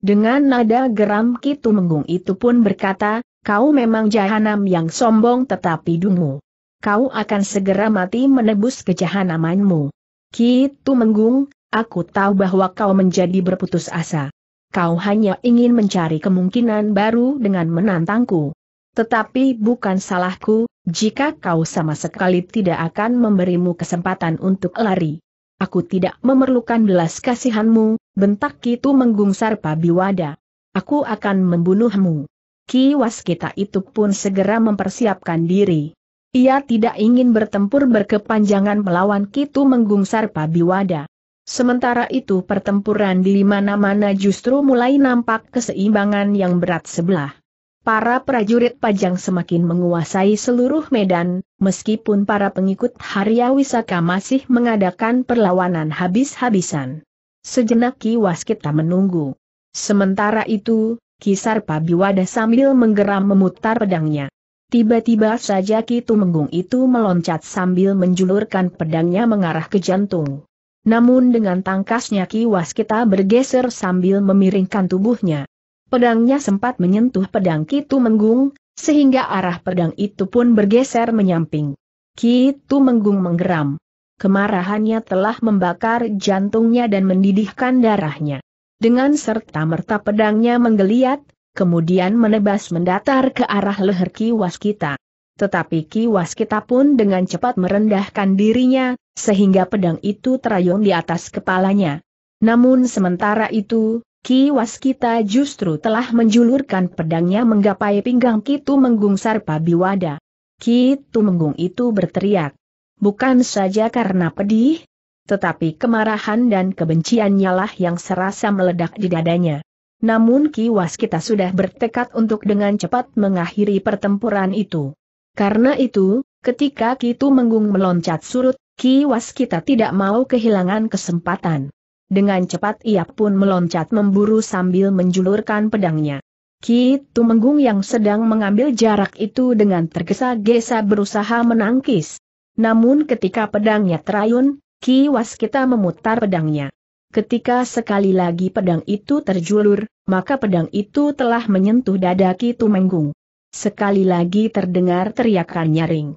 Dengan nada geram Ki Tumenggung itu pun berkata, kau memang jahanam yang sombong tetapi dungu. Kau akan segera mati menebus kejahanamanmu. Ki Tumenggung, aku tahu bahwa kau menjadi berputus asa. Kau hanya ingin mencari kemungkinan baru dengan menantangku. Tetapi bukan salahku, jika kau sama sekali tidak akan memberimu kesempatan untuk lari. Aku tidak memerlukan belas kasihanmu, bentak Ki Tumenggung Sarpa Biwada. Aku akan membunuhmu. Ki Waskita itu pun segera mempersiapkan diri. Ia tidak ingin bertempur berkepanjangan melawan Kitu menggungsar Pabiwada. Sementara itu pertempuran di mana-mana justru mulai nampak keseimbangan yang berat sebelah. Para prajurit Pajang semakin menguasai seluruh medan, meskipun para pengikut Harya Wisaka masih mengadakan perlawanan habis-habisan. Sejenak Ki Waskita menunggu. Sementara itu, Kisar Pabiwada sambil menggeram memutar pedangnya. Tiba-tiba saja Ki Tumenggung itu meloncat sambil menjulurkan pedangnya mengarah ke jantung. Namun dengan tangkasnya Ki Waskita bergeser sambil memiringkan tubuhnya. Pedangnya sempat menyentuh pedang Ki Tumenggung, sehingga arah pedang itu pun bergeser menyamping. Ki Tumenggung menggeram. Kemarahannya telah membakar jantungnya dan mendidihkan darahnya. Dengan serta merta pedangnya menggeliat, kemudian menebas mendatar ke arah leher Ki Waskita, Tetapi Ki Waskita pun dengan cepat merendahkan dirinya, sehingga pedang itu terayung di atas kepalanya. Namun sementara itu, Ki Waskita justru telah menjulurkan pedangnya menggapai pinggang Ki Tumenggung Sarpa Biwada. Ki Tumenggung itu berteriak. Bukan saja karena pedih, tetapi kemarahan dan kebenciannya lah yang serasa meledak di dadanya. Namun kiwas kita sudah bertekad untuk dengan cepat mengakhiri pertempuran itu. Karena itu, ketika Kitu Menggung meloncat surut, kiwas kita tidak mau kehilangan kesempatan. Dengan cepat ia pun meloncat memburu sambil menjulurkan pedangnya. Ki Tumenggung yang sedang mengambil jarak itu dengan tergesa-gesa berusaha menangkis. Namun ketika pedangnya terayun, Ki Waskita memutar pedangnya. Ketika sekali lagi pedang itu terjulur, maka pedang itu telah menyentuh dada Ki Tumenggung. Sekali lagi terdengar teriakan nyaring.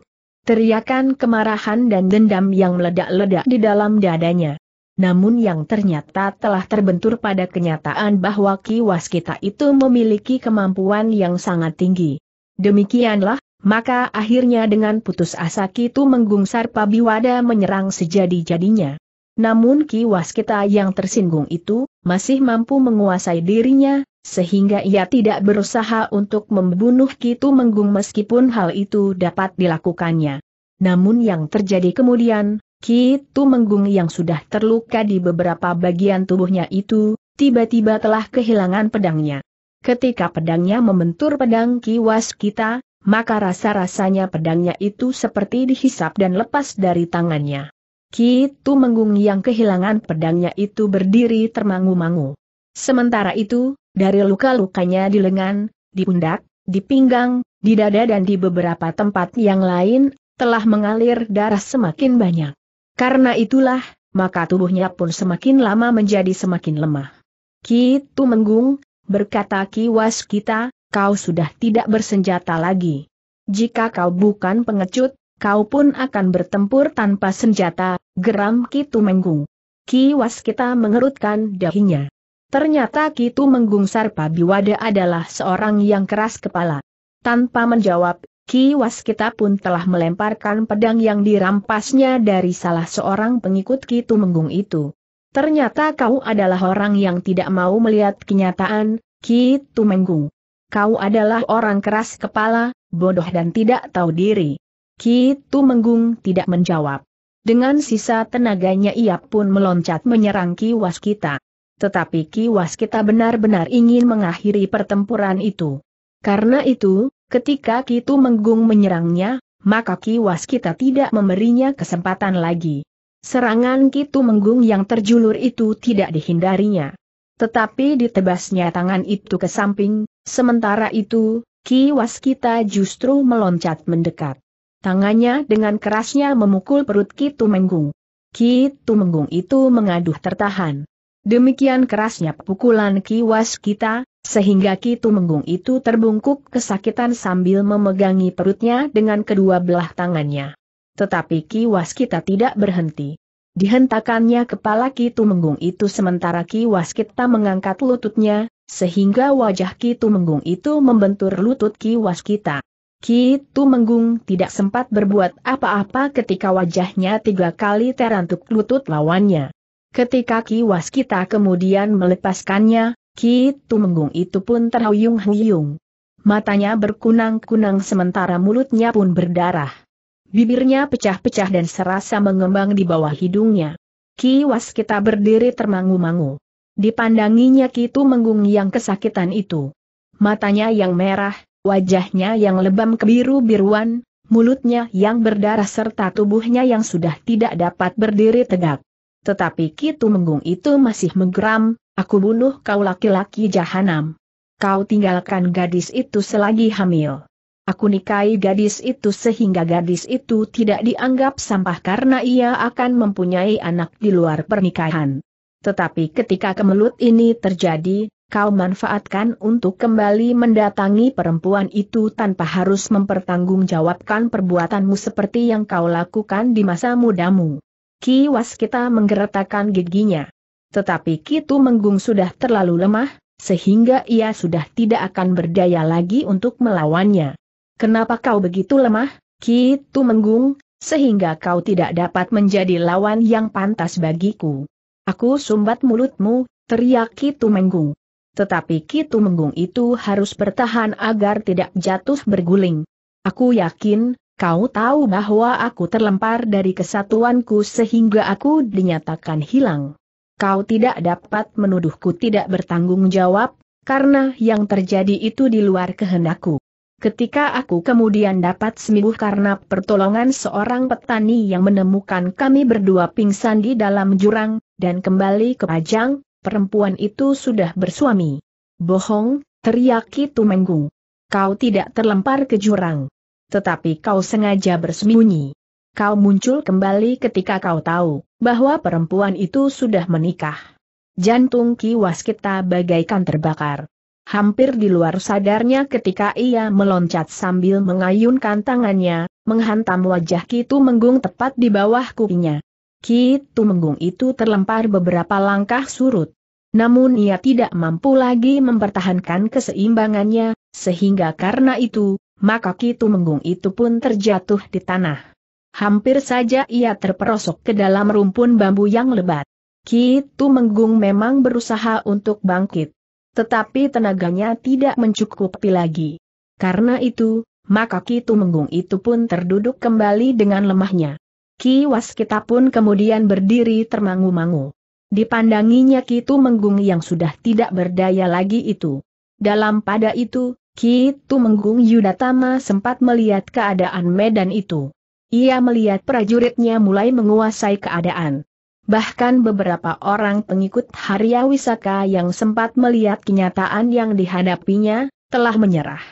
Teriakan kemarahan dan dendam yang meledak-ledak di dalam dadanya. Namun yang ternyata telah terbentur pada kenyataan bahwa Ki Waskita itu memiliki kemampuan yang sangat tinggi. Demikianlah, maka akhirnya dengan putus asa Ki Tumenggung Sarpabiwada menyerang sejadi-jadinya. Namun Ki Waskita yang tersinggung itu, masih mampu menguasai dirinya, sehingga ia tidak berusaha untuk membunuh Ki Tumenggung meskipun hal itu dapat dilakukannya. Namun yang terjadi kemudian, Ki Tumenggung yang sudah terluka di beberapa bagian tubuhnya itu, tiba-tiba telah kehilangan pedangnya. Ketika pedangnya membentur pedang Ki Waskita, maka rasa-rasanya pedangnya itu seperti dihisap dan lepas dari tangannya. Kitu Menggung yang kehilangan pedangnya itu berdiri termangu-mangu. Sementara itu, dari luka-lukanya di lengan, di pundak, di pinggang, di dada dan di beberapa tempat yang lain, telah mengalir darah semakin banyak. Karena itulah, maka tubuhnya pun semakin lama menjadi semakin lemah. Kitu Menggung berkata Ki kita, kau sudah tidak bersenjata lagi. Jika kau bukan pengecut, kau pun akan bertempur tanpa senjata, Geram Kitu Menggung. Kiwas kita mengerutkan dahinya. Ternyata Kitu Menggung Sarpa Biwada adalah seorang yang keras kepala. Tanpa menjawab, Kiwas kita pun telah melemparkan pedang yang dirampasnya dari salah seorang pengikut Kitu Menggung itu. Ternyata kau adalah orang yang tidak mau melihat kenyataan, Kitu Menggung. Kau adalah orang keras kepala, bodoh dan tidak tahu diri. Kitu Menggung tidak menjawab. Dengan sisa tenaganya ia pun meloncat menyerang Ki Waskita. Tetapi Ki Waskita benar-benar ingin mengakhiri pertempuran itu. Karena itu, ketika Ki Kitu Menggung menyerangnya, maka Ki Waskita tidak memberinya kesempatan lagi. Serangan Ki Kitu Menggung yang terjulur itu tidak dihindarinya. Tetapi ditebasnya tangan itu ke samping, sementara itu, Ki Waskita justru meloncat mendekat. Tangannya dengan kerasnya memukul perut Ki Tumenggung. Ki Tumenggung itu mengaduh tertahan. Demikian kerasnya pukulan kiwas kita, sehingga Ki Tumenggung itu terbungkuk kesakitan sambil memegangi perutnya dengan kedua belah tangannya. Tetapi kiwas kita tidak berhenti. Dihentakannya kepala Ki Tumenggung itu sementara kiwas kita mengangkat lututnya, sehingga wajah Ki Tumenggung itu membentur lutut kiwas kita. Ki Tu Menggung tidak sempat berbuat apa-apa ketika wajahnya tiga kali terantuk lutut lawannya. Ketika Ki Waskita kemudian melepaskannya, Ki Tu Menggung itu pun terhuyung-huyung. Matanya berkunang-kunang sementara mulutnya pun berdarah. Bibirnya pecah-pecah dan serasa mengembang di bawah hidungnya. Ki Waskita berdiri termangu-mangu. Dipandanginya Ki Tu Menggung yang kesakitan itu. Matanya yang merah, wajahnya yang lebam kebiru-biruan, mulutnya yang berdarah serta tubuhnya yang sudah tidak dapat berdiri tegak. Tetapi Kitu Menggung itu masih menggeram, aku bunuh kau laki-laki jahanam. Kau tinggalkan gadis itu selagi hamil. Aku nikahi gadis itu sehingga gadis itu tidak dianggap sampah karena ia akan mempunyai anak di luar pernikahan. Tetapi ketika kemelut ini terjadi, kau manfaatkan untuk kembali mendatangi perempuan itu tanpa harus mempertanggungjawabkan perbuatanmu seperti yang kau lakukan di masa mudamu. Ki Waskita menggeretakkan giginya. Tetapi Kitu Menggung sudah terlalu lemah, sehingga ia sudah tidak akan berdaya lagi untuk melawannya. Kenapa kau begitu lemah, Kitu Menggung, sehingga kau tidak dapat menjadi lawan yang pantas bagiku? Aku sumbat mulutmu, teriak Kitu Menggung. Tetapi Kitu Menggung itu harus bertahan agar tidak jatuh berguling. Aku yakin, kau tahu bahwa aku terlempar dari kesatuanku sehingga aku dinyatakan hilang. Kau tidak dapat menuduhku tidak bertanggung jawab, karena yang terjadi itu di luar kehendakku. Ketika aku kemudian dapat sembuh karena pertolongan seorang petani yang menemukan kami berdua pingsan di dalam jurang, dan kembali ke Pajang, perempuan itu sudah bersuami. Bohong, teriak itu Menggung. Kau tidak terlempar ke jurang. Tetapi kau sengaja bersembunyi. Kau muncul kembali ketika kau tahu bahwa perempuan itu sudah menikah. Jantung Ki Waskita bagaikan terbakar. Hampir di luar sadarnya ketika ia meloncat sambil mengayunkan tangannya, menghantam wajah Kitu Menggung tepat di bawah kupingnya. Ki Tumenggung itu terlempar beberapa langkah surut. Namun ia tidak mampu lagi mempertahankan keseimbangannya, sehingga karena itu, maka Ki Tumenggung itu pun terjatuh di tanah. Hampir saja ia terperosok ke dalam rumpun bambu yang lebat. Ki Tumenggung memang berusaha untuk bangkit. Tetapi tenaganya tidak mencukupi lagi. Karena itu, maka Ki Tumenggung itu pun terduduk kembali dengan lemahnya. Ki Waskita pun kemudian berdiri termangu-mangu. Dipandanginya Ki menggung yang sudah tidak berdaya lagi itu. Dalam pada itu, Ki menggung Yudatama sempat melihat keadaan medan itu. Ia melihat prajuritnya mulai menguasai keadaan. Bahkan beberapa orang pengikut Harya Wisaka yang sempat melihat kenyataan yang dihadapinya, telah menyerah.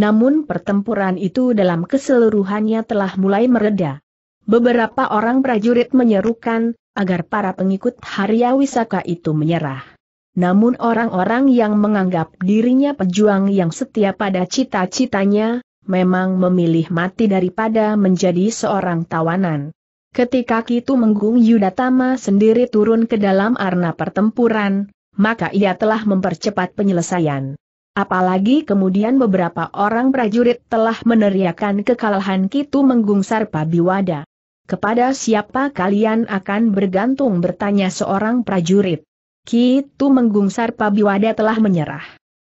Namun pertempuran itu dalam keseluruhannya telah mulai meredah. Beberapa orang prajurit menyerukan, agar para pengikut Harya Wisaka itu menyerah. Namun orang-orang yang menganggap dirinya pejuang yang setia pada cita-citanya, memang memilih mati daripada menjadi seorang tawanan. Ketika Kitu Menggung Yudatama sendiri turun ke dalam arena pertempuran, maka ia telah mempercepat penyelesaian. Apalagi kemudian beberapa orang prajurit telah meneriakan kekalahan Kitu Menggung Sarpa Biwada. Kepada siapa kalian akan bergantung bertanya seorang prajurit. Kitu menggungsar, Pabiwada telah menyerah.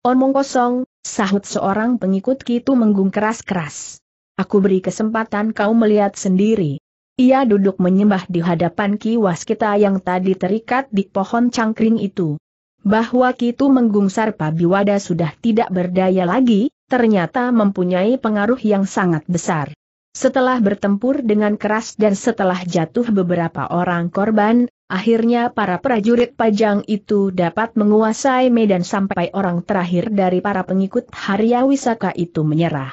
Omong kosong, sahut seorang pengikut Kitu Menggung keras-keras. Aku beri kesempatan kau melihat sendiri. Ia duduk menyembah di hadapan Ki Waskita yang tadi terikat di pohon cangkring itu. Bahwa Kitu menggungsar, Pabiwada sudah tidak berdaya lagi, ternyata mempunyai pengaruh yang sangat besar. Setelah bertempur dengan keras dan setelah jatuh beberapa orang korban, akhirnya para prajurit pajang itu dapat menguasai medan sampai orang terakhir dari para pengikut Harya Wisaka itu menyerah.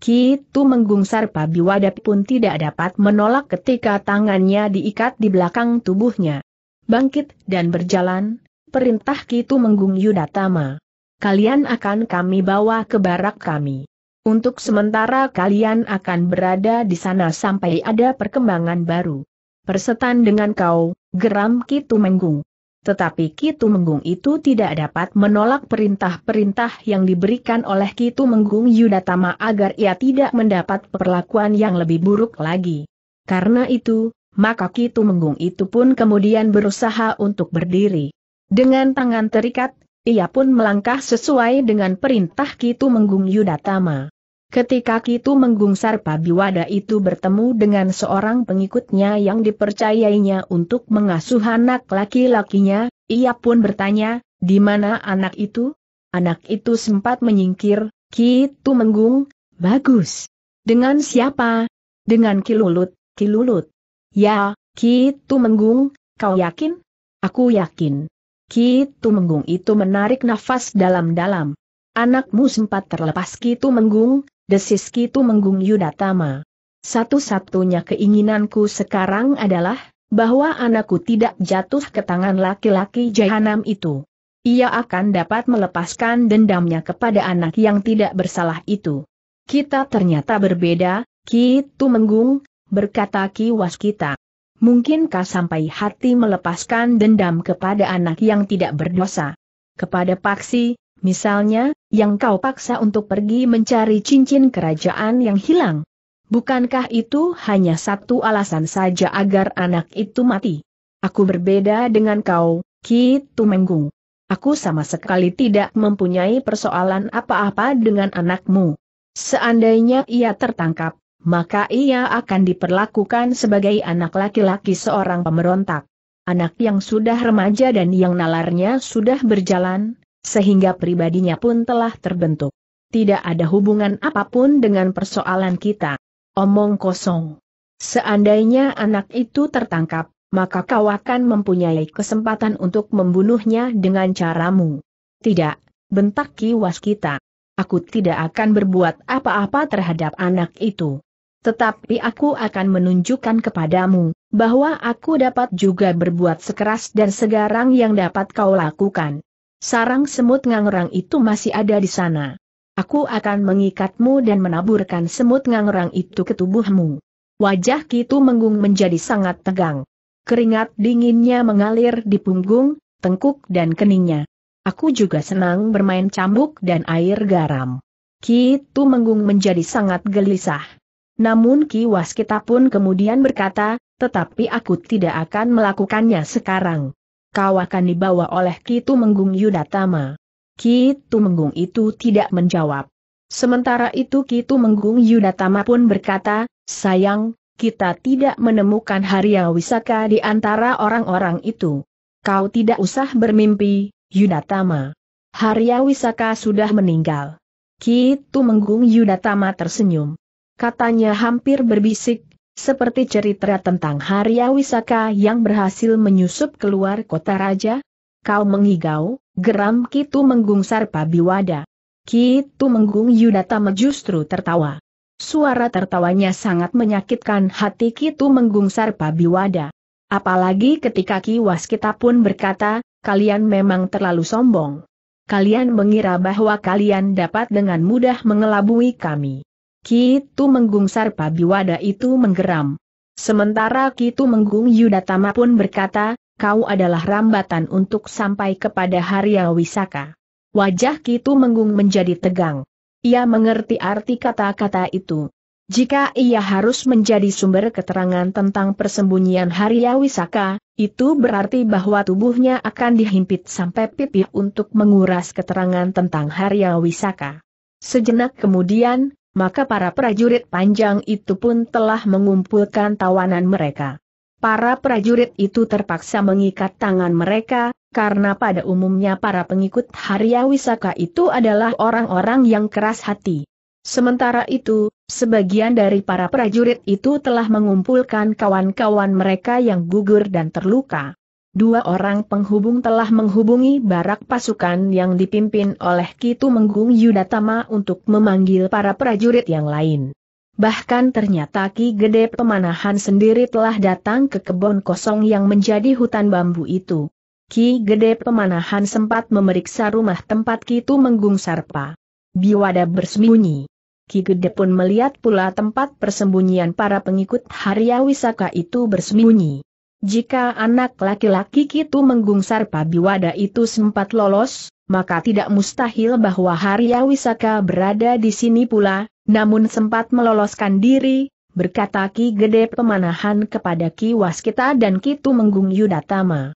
Kitu menggungsar Sarpa Wadap pun tidak dapat menolak ketika tangannya diikat di belakang tubuhnya. Bangkit dan berjalan, perintah Kitu Menggung Yudatama. Kalian akan kami bawa ke barak kami. Untuk sementara kalian akan berada di sana sampai ada perkembangan baru. Persetan dengan kau, geram Kitu Menggung. Tetapi Kitu Menggung itu tidak dapat menolak perintah-perintah yang diberikan oleh Kitu Menggung Yudatama agar ia tidak mendapat perlakuan yang lebih buruk lagi. Karena itu, maka Kitu Menggung itu pun kemudian berusaha untuk berdiri. Dengan tangan terikat, ia pun melangkah sesuai dengan perintah Kitu Menggung Yudatama. Ketika Kitu Menggungsar Pabiwada itu bertemu dengan seorang pengikutnya yang dipercayainya untuk mengasuh anak laki-lakinya, ia pun bertanya, di mana anak itu? Anak itu sempat menyingkir, Kitu Menggung, bagus. Dengan siapa? Dengan Kilulut, Kilulut. Ya, Kitu Menggung, kau yakin? Aku yakin. Kitu Menggung itu menarik nafas dalam-dalam. Anakmu sempat terlepas Kitu Menggung, desis Kitu Menggung Yudatama. Satu-satunya keinginanku sekarang adalah, bahwa anakku tidak jatuh ke tangan laki-laki jahanam itu. Ia akan dapat melepaskan dendamnya kepada anak yang tidak bersalah itu. Kita ternyata berbeda, Kitu Menggung, berkata Ki Waskita. Mungkinkah sampai hati melepaskan dendam kepada anak yang tidak berdosa? Kepada Paksi, Misalnya, yang kau paksa untuk pergi mencari cincin kerajaan yang hilang. Bukankah itu hanya satu alasan saja agar anak itu mati? Aku berbeda dengan kau, Ki Tumenggung. Aku sama sekali tidak mempunyai persoalan apa-apa dengan anakmu. Seandainya ia tertangkap, maka ia akan diperlakukan sebagai anak laki-laki seorang pemberontak. Anak yang sudah remaja dan yang nalarnya sudah berjalan, sehingga pribadinya pun telah terbentuk. Tidak ada hubungan apapun dengan persoalan kita. Omong kosong. Seandainya anak itu tertangkap, maka kau akan mempunyai kesempatan untuk membunuhnya dengan caramu. Tidak, bentak kiwas kita. Aku tidak akan berbuat apa-apa terhadap anak itu. Tetapi aku akan menunjukkan kepadamu, bahwa aku dapat juga berbuat sekeras dan segarang yang dapat kau lakukan sarang semut ngangerang itu masih ada di sana. Aku akan mengikatmu dan menaburkan semut ngangerang itu ke tubuhmu. Wajah Kitu Menggung menjadi sangat tegang. Keringat dinginnya mengalir di punggung, tengkuk dan keningnya. Aku juga senang bermain cambuk dan air garam. Kitu Menggung menjadi sangat gelisah. Namun Ki Waskita pun kemudian berkata, tetapi aku tidak akan melakukannya sekarang kau akan dibawa oleh Kitu Menggung Yudatama. Kitu Menggung itu tidak menjawab. Sementara itu Kitu Menggung Yudatama pun berkata, sayang, kita tidak menemukan Harya Wisaka di antara orang-orang itu. Kau tidak usah bermimpi, Yudatama. Harya Wisaka sudah meninggal. Kitu Menggung Yudatama tersenyum. Katanya hampir berbisik, seperti cerita tentang Harya Wisaka yang berhasil menyusup keluar kota raja, kau mengigau, geram Kitu menggungsar Pabiwada. Kitu menggung Yudatama justru tertawa. Suara tertawanya sangat menyakitkan hati Kitu menggungsar Pabiwada. Apalagi ketika Ki Waskita pun berkata, kalian memang terlalu sombong. Kalian mengira bahwa kalian dapat dengan mudah mengelabui kami menggungsar Tumenggung Sarpabiwada itu menggeram. Sementara Kitu menggung, Yudatama pun berkata, kau adalah rambatan untuk sampai kepada Harya Wisaka. Wajah Kitu menggung menjadi tegang. Ia mengerti arti kata-kata itu. Jika ia harus menjadi sumber keterangan tentang persembunyian Harya Wisaka, itu berarti bahwa tubuhnya akan dihimpit sampai pipi untuk menguras keterangan tentang Harya Wisaka. Sejenak kemudian, maka para prajurit panjang itu pun telah mengumpulkan tawanan mereka. Para prajurit itu terpaksa mengikat tangan mereka, karena pada umumnya para pengikut Harya Wisaka itu adalah orang-orang yang keras hati. Sementara itu, sebagian dari para prajurit itu telah mengumpulkan kawan-kawan mereka yang gugur dan terluka. Dua orang penghubung telah menghubungi barak pasukan yang dipimpin oleh Kitu Menggung Yudatama untuk memanggil para prajurit yang lain. Bahkan ternyata Ki Gede Pemanahan sendiri telah datang ke kebun kosong yang menjadi hutan bambu itu. Ki Gede Pemanahan sempat memeriksa rumah tempat Kitu Menggung Sarpa. Biwada bersembunyi. Ki Gede pun melihat pula tempat persembunyian para pengikut Hariawisaka itu bersembunyi. Jika anak laki-laki itu menggungsar Pabiwada itu sempat lolos, maka tidak mustahil bahwa Harya Wisaka berada di sini pula, namun sempat meloloskan diri, berkata Ki Gede Pemanahan kepada Ki Waskita dan Kitu Menggung Yudatama.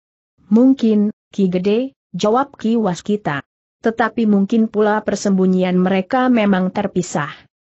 Mungkin, Ki Gede, jawab Ki Waskita. Tetapi mungkin pula persembunyian mereka memang terpisah.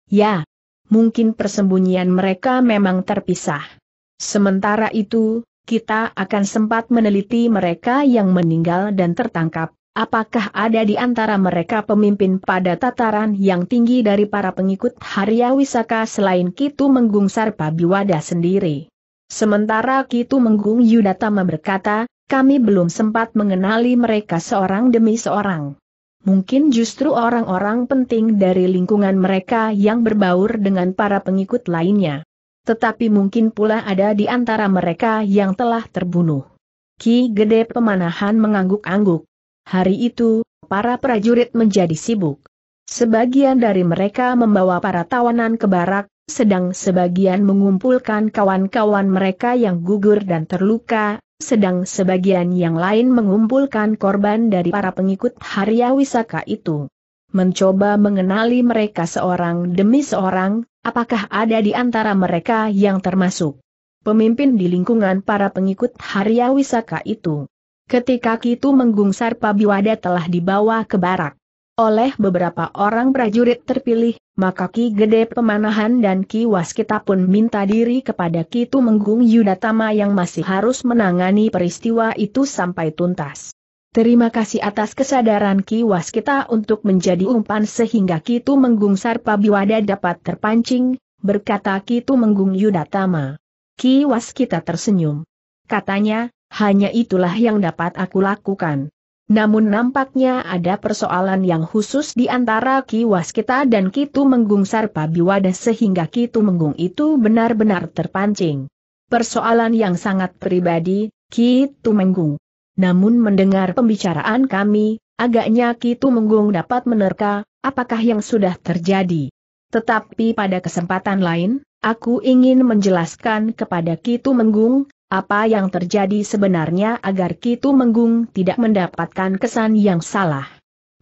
Ya, mungkin persembunyian mereka memang terpisah. Sementara itu, kita akan sempat meneliti mereka yang meninggal dan tertangkap. Apakah ada di antara mereka pemimpin pada tataran yang tinggi dari para pengikut Harya Wisaka selain Kitu Menggung Pabiwada sendiri? Sementara Kitu Menggung Yudatama berkata, kami belum sempat mengenali mereka seorang demi seorang. Mungkin justru orang-orang penting dari lingkungan mereka yang berbaur dengan para pengikut lainnya tetapi mungkin pula ada di antara mereka yang telah terbunuh. Ki Gede Pemanahan mengangguk-angguk. Hari itu, para prajurit menjadi sibuk. Sebagian dari mereka membawa para tawanan ke barak, sedang sebagian mengumpulkan kawan-kawan mereka yang gugur dan terluka, sedang sebagian yang lain mengumpulkan korban dari para pengikut Harya Wisaka itu. Mencoba mengenali mereka seorang demi seorang, apakah ada di antara mereka yang termasuk pemimpin di lingkungan para pengikut Harya Wisaka itu. Ketika Kitu Menggungsar Pabiwada telah dibawa ke barak oleh beberapa orang prajurit terpilih, maka Ki Gede Pemanahan dan Ki Waskita pun minta diri kepada Ki menggung Yudatama yang masih harus menangani peristiwa itu sampai tuntas. Terima kasih atas kesadaran Ki Waskita untuk menjadi umpan sehingga Kitu Menggung Sarpabiwada dapat terpancing, berkata Kitu Menggung Yudatama. Ki Waskita tersenyum. Katanya, hanya itulah yang dapat aku lakukan. Namun nampaknya ada persoalan yang khusus di antara Ki Waskita dan Kitu Menggung Sarpabiwada sehingga Kitu Menggung itu benar-benar terpancing. Persoalan yang sangat pribadi, Kitu Menggung. Namun mendengar pembicaraan kami, agaknya Kitu Menggung dapat menerka, apakah yang sudah terjadi. Tetapi pada kesempatan lain, aku ingin menjelaskan kepada Kitu Menggung, apa yang terjadi sebenarnya agar Kitu Menggung tidak mendapatkan kesan yang salah.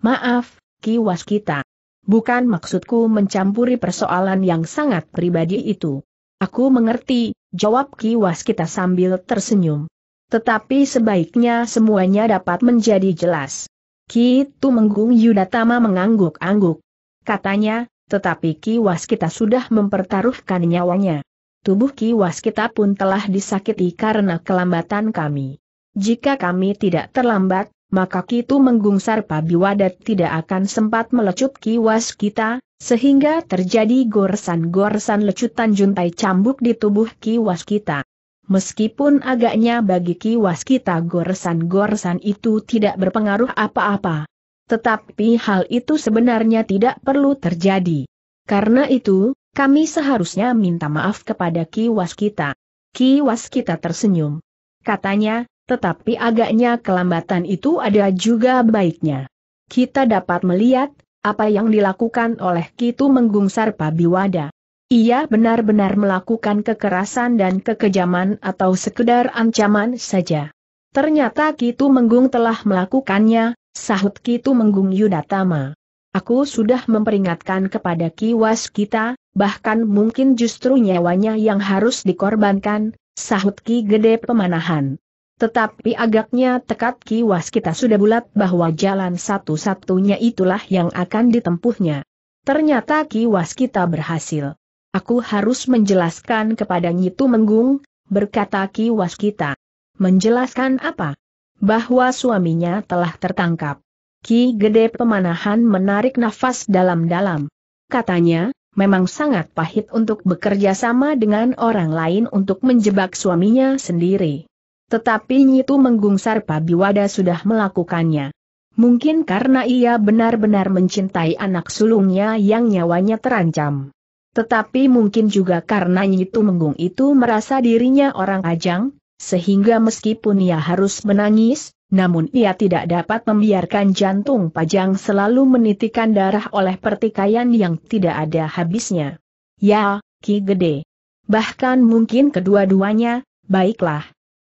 Maaf, Kiwas kita. Bukan maksudku mencampuri persoalan yang sangat pribadi itu. Aku mengerti, jawab Kiwas kita sambil tersenyum. Tetapi sebaiknya semuanya dapat menjadi jelas. Ki tu menggung. Yudatama mengangguk-angguk. Katanya, tetapi Ki Waskita sudah mempertaruhkan nyawanya. Tubuh Ki Waskita pun telah disakiti karena kelambatan kami. Jika kami tidak terlambat, maka Ki tu menggung Sarpa Biwadat tidak akan sempat melecut Ki Waskita, sehingga terjadi goresan-goresan lecutan juntai cambuk di tubuh Ki Waskita. Meskipun agaknya bagi Ki Waskita goresan-goresan itu tidak berpengaruh apa-apa. Tetapi hal itu sebenarnya tidak perlu terjadi. Karena itu, kami seharusnya minta maaf kepada Ki Waskita. Ki Waskita tersenyum. Katanya, tetapi agaknya kelambatan itu ada juga baiknya. Kita dapat melihat, apa yang dilakukan oleh Kitu menggungsar Pabiwada. Biwada. Ia benar-benar melakukan kekerasan dan kekejaman atau sekedar ancaman saja. Ternyata Kitu Menggung telah melakukannya, sahut Kitu Menggung Yudatama. Aku sudah memperingatkan kepada kiwas kita, bahkan mungkin justru nyawanya yang harus dikorbankan, sahut Ki Gede Pemanahan. Tetapi agaknya tekad kiwas kita sudah bulat bahwa jalan satu-satunya itulah yang akan ditempuhnya. Ternyata kiwas kita berhasil. Aku harus menjelaskan kepada Nyitu Menggung, berkata Ki Waskita. Menjelaskan apa? Bahwa suaminya telah tertangkap. Ki Gede Pemanahan menarik nafas dalam-dalam. Katanya, memang sangat pahit untuk bekerja sama dengan orang lain untuk menjebak suaminya sendiri. Tetapi Nyitu Menggung Sarpa Biwada sudah melakukannya. Mungkin karena ia benar-benar mencintai anak sulungnya yang nyawanya terancam. Tetapi mungkin juga karena Nyitu Menggung itu merasa dirinya orang ajang, sehingga meskipun ia harus menangis, namun ia tidak dapat membiarkan jantung pajang selalu menitikan darah oleh pertikaian yang tidak ada habisnya. Ya, Ki Gede. Bahkan mungkin kedua-duanya, baiklah.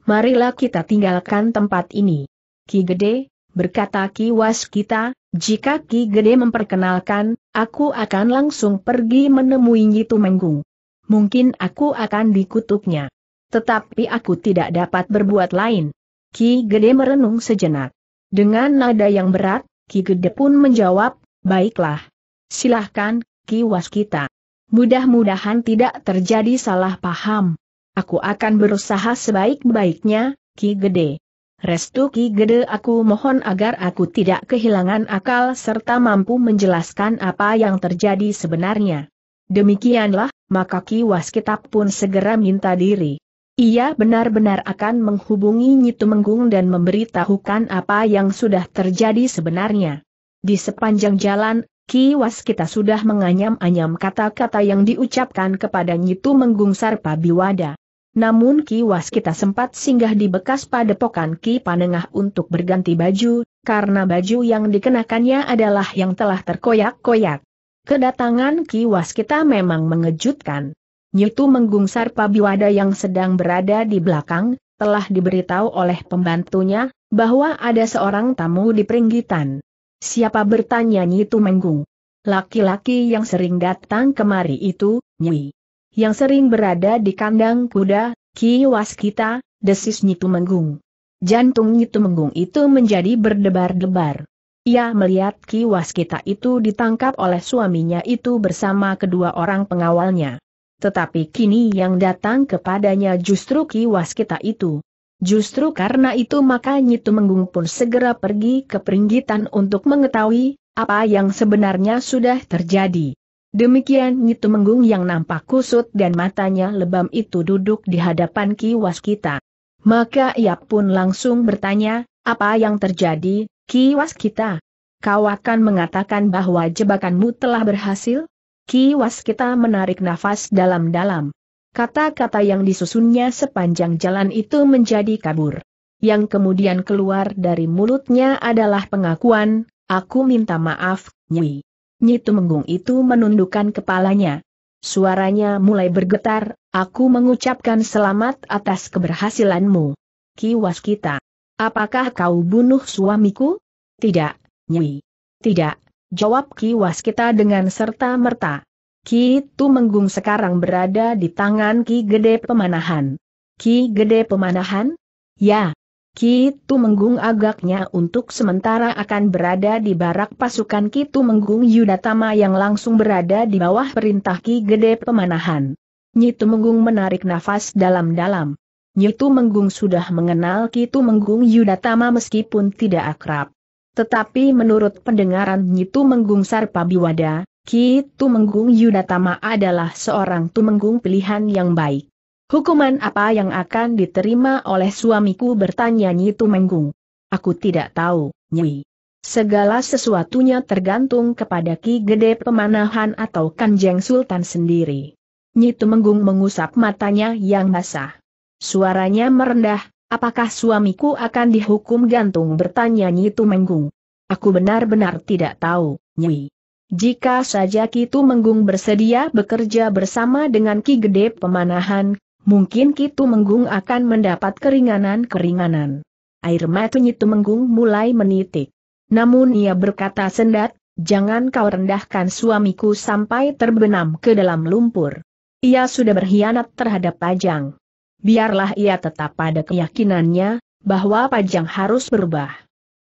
Marilah kita tinggalkan tempat ini. Ki Gede, berkata Ki Waskita, jika Ki Gede memperkenalkan, aku akan langsung pergi menemui Nyitu Menggung. Mungkin aku akan dikutuknya. Tetapi aku tidak dapat berbuat lain. Ki Gede merenung sejenak. Dengan nada yang berat, Ki Gede pun menjawab, baiklah. Silahkan, Ki Waskita. Mudah-mudahan tidak terjadi salah paham. Aku akan berusaha sebaik-baiknya, Ki Gede. Restu Ki Gede aku mohon agar aku tidak kehilangan akal serta mampu menjelaskan apa yang terjadi sebenarnya. Demikianlah, maka Ki Waskita pun segera minta diri. Ia benar-benar akan menghubungi Nyi Menggung dan memberitahukan apa yang sudah terjadi sebenarnya. Di sepanjang jalan, Ki Waskita sudah menganyam-anyam kata-kata yang diucapkan kepada Nyi Tumenggung Sarpabiwada. Namun Ki kita sempat singgah di bekas padepokan Ki Panengah untuk berganti baju, karena baju yang dikenakannya adalah yang telah terkoyak-koyak. Kedatangan Ki kita memang mengejutkan. Nyutu menggungsar pabiwada yang sedang berada di belakang, telah diberitahu oleh pembantunya, bahwa ada seorang tamu di peringgitan. Siapa bertanya Nyitu Menggung? Laki-laki yang sering datang kemari itu, Nyi yang sering berada di kandang kuda, Ki Waskita, desis Nyitu Menggung. Jantung Nyitu Menggung itu menjadi berdebar-debar. Ia melihat Ki Waskita itu ditangkap oleh suaminya itu bersama kedua orang pengawalnya. Tetapi kini yang datang kepadanya justru Ki Waskita itu. Justru karena itu maka Nyitu Menggung pun segera pergi ke peringgitan untuk mengetahui apa yang sebenarnya sudah terjadi. Demikian Nyitu menggung yang nampak kusut dan matanya lebam itu duduk di hadapan Kiwas kita. Maka ia pun langsung bertanya, apa yang terjadi, Kiwas kita? Kau akan mengatakan bahwa jebakanmu telah berhasil? Kiwas kita menarik nafas dalam-dalam. Kata-kata yang disusunnya sepanjang jalan itu menjadi kabur. Yang kemudian keluar dari mulutnya adalah pengakuan, aku minta maaf, Nyi. Nyi Tumenggung itu menundukkan kepalanya. Suaranya mulai bergetar, aku mengucapkan selamat atas keberhasilanmu. Ki Waskita. Apakah kau bunuh suamiku? Tidak, Nyi. Tidak, jawab Ki Waskita dengan serta-merta. Ki Tumenggung sekarang berada di tangan Ki Gede Pemanahan. Ki Gede Pemanahan? Ya, Kitu Menggung agaknya untuk sementara akan berada di barak pasukan Kitu Menggung Yudatama yang langsung berada di bawah perintah Ki Gede Pemanahan. Nyitu Menggung menarik nafas dalam-dalam. Nyitu Menggung sudah mengenal Kitu Menggung Yudatama meskipun tidak akrab. Tetapi menurut pendengaran Nyitu Menggung Sarpabiwada, Kitu Menggung Yudatama adalah seorang tumenggung pilihan yang baik. Hukuman apa yang akan diterima oleh suamiku bertanya Nyi Tumenggung. Aku tidak tahu, Nyi. Segala sesuatunya tergantung kepada Ki Gede Pemanahan atau Kanjeng Sultan sendiri. Nyi Tumenggung mengusap matanya yang basah. Suaranya merendah, apakah suamiku akan dihukum gantung bertanya Nyi Tumenggung. Aku benar-benar tidak tahu, Nyi. Jika saja Ki Tumenggung bersedia bekerja bersama dengan Ki Gede Pemanahan, mungkin Kitu Menggung akan mendapat keringanan-keringanan. Air matanya menggung mulai menitik. Namun ia berkata sendat, jangan kau rendahkan suamiku sampai terbenam ke dalam lumpur. Ia sudah berkhianat terhadap Pajang. Biarlah ia tetap pada keyakinannya, bahwa Pajang harus berubah.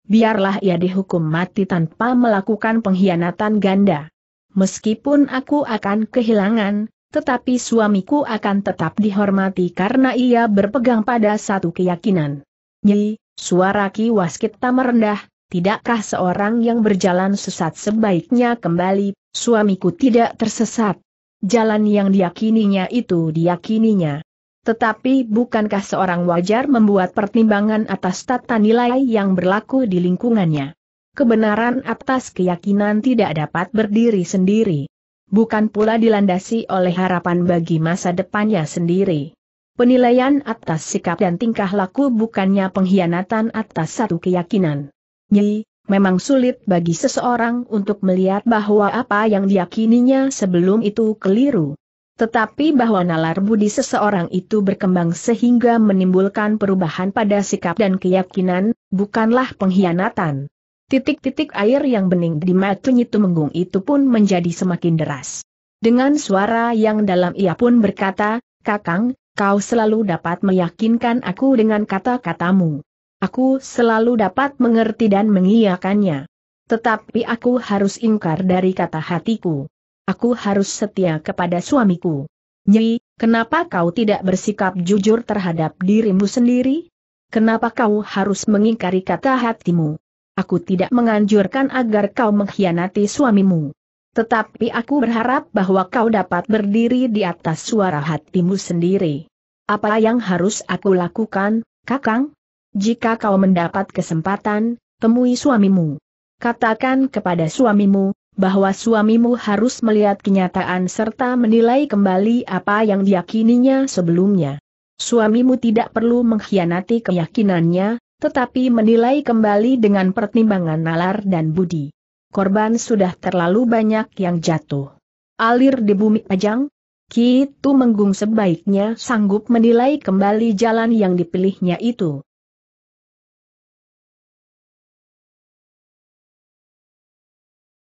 Biarlah ia dihukum mati tanpa melakukan pengkhianatan ganda. Meskipun aku akan kehilangan, tetapi suamiku akan tetap dihormati karena ia berpegang pada satu keyakinan. Nyi, suara Ki Waskita merendah, tidakkah seorang yang berjalan sesat sebaiknya kembali, suamiku tidak tersesat. Jalan yang diyakininya itu diyakininya. Tetapi bukankah seorang wajar membuat pertimbangan atas tata nilai yang berlaku di lingkungannya? Kebenaran atas keyakinan tidak dapat berdiri sendiri bukan pula dilandasi oleh harapan bagi masa depannya sendiri. Penilaian atas sikap dan tingkah laku bukannya pengkhianatan atas satu keyakinan. Nyi, memang sulit bagi seseorang untuk melihat bahwa apa yang diyakininya sebelum itu keliru. Tetapi bahwa nalar budi seseorang itu berkembang sehingga menimbulkan perubahan pada sikap dan keyakinan, bukanlah pengkhianatan. Titik-titik air yang bening di mata Nyitu Menggung itu pun menjadi semakin deras. Dengan suara yang dalam ia pun berkata, Kakang, kau selalu dapat meyakinkan aku dengan kata-katamu. Aku selalu dapat mengerti dan mengiyakannya. Tetapi aku harus ingkar dari kata hatiku. Aku harus setia kepada suamiku. Nyi, kenapa kau tidak bersikap jujur terhadap dirimu sendiri? Kenapa kau harus mengingkari kata hatimu? Aku tidak menganjurkan agar kau mengkhianati suamimu. Tetapi aku berharap bahwa kau dapat berdiri di atas suara hatimu sendiri. Apa yang harus aku lakukan, Kakang? Jika kau mendapat kesempatan, temui suamimu. Katakan kepada suamimu, bahwa suamimu harus melihat kenyataan serta menilai kembali apa yang diyakininya sebelumnya. Suamimu tidak perlu mengkhianati keyakinannya, tetapi menilai kembali dengan pertimbangan nalar dan budi. Korban sudah terlalu banyak yang jatuh. Alir di bumi ajang, Kitu Menggung sebaiknya sanggup menilai kembali jalan yang dipilihnya itu.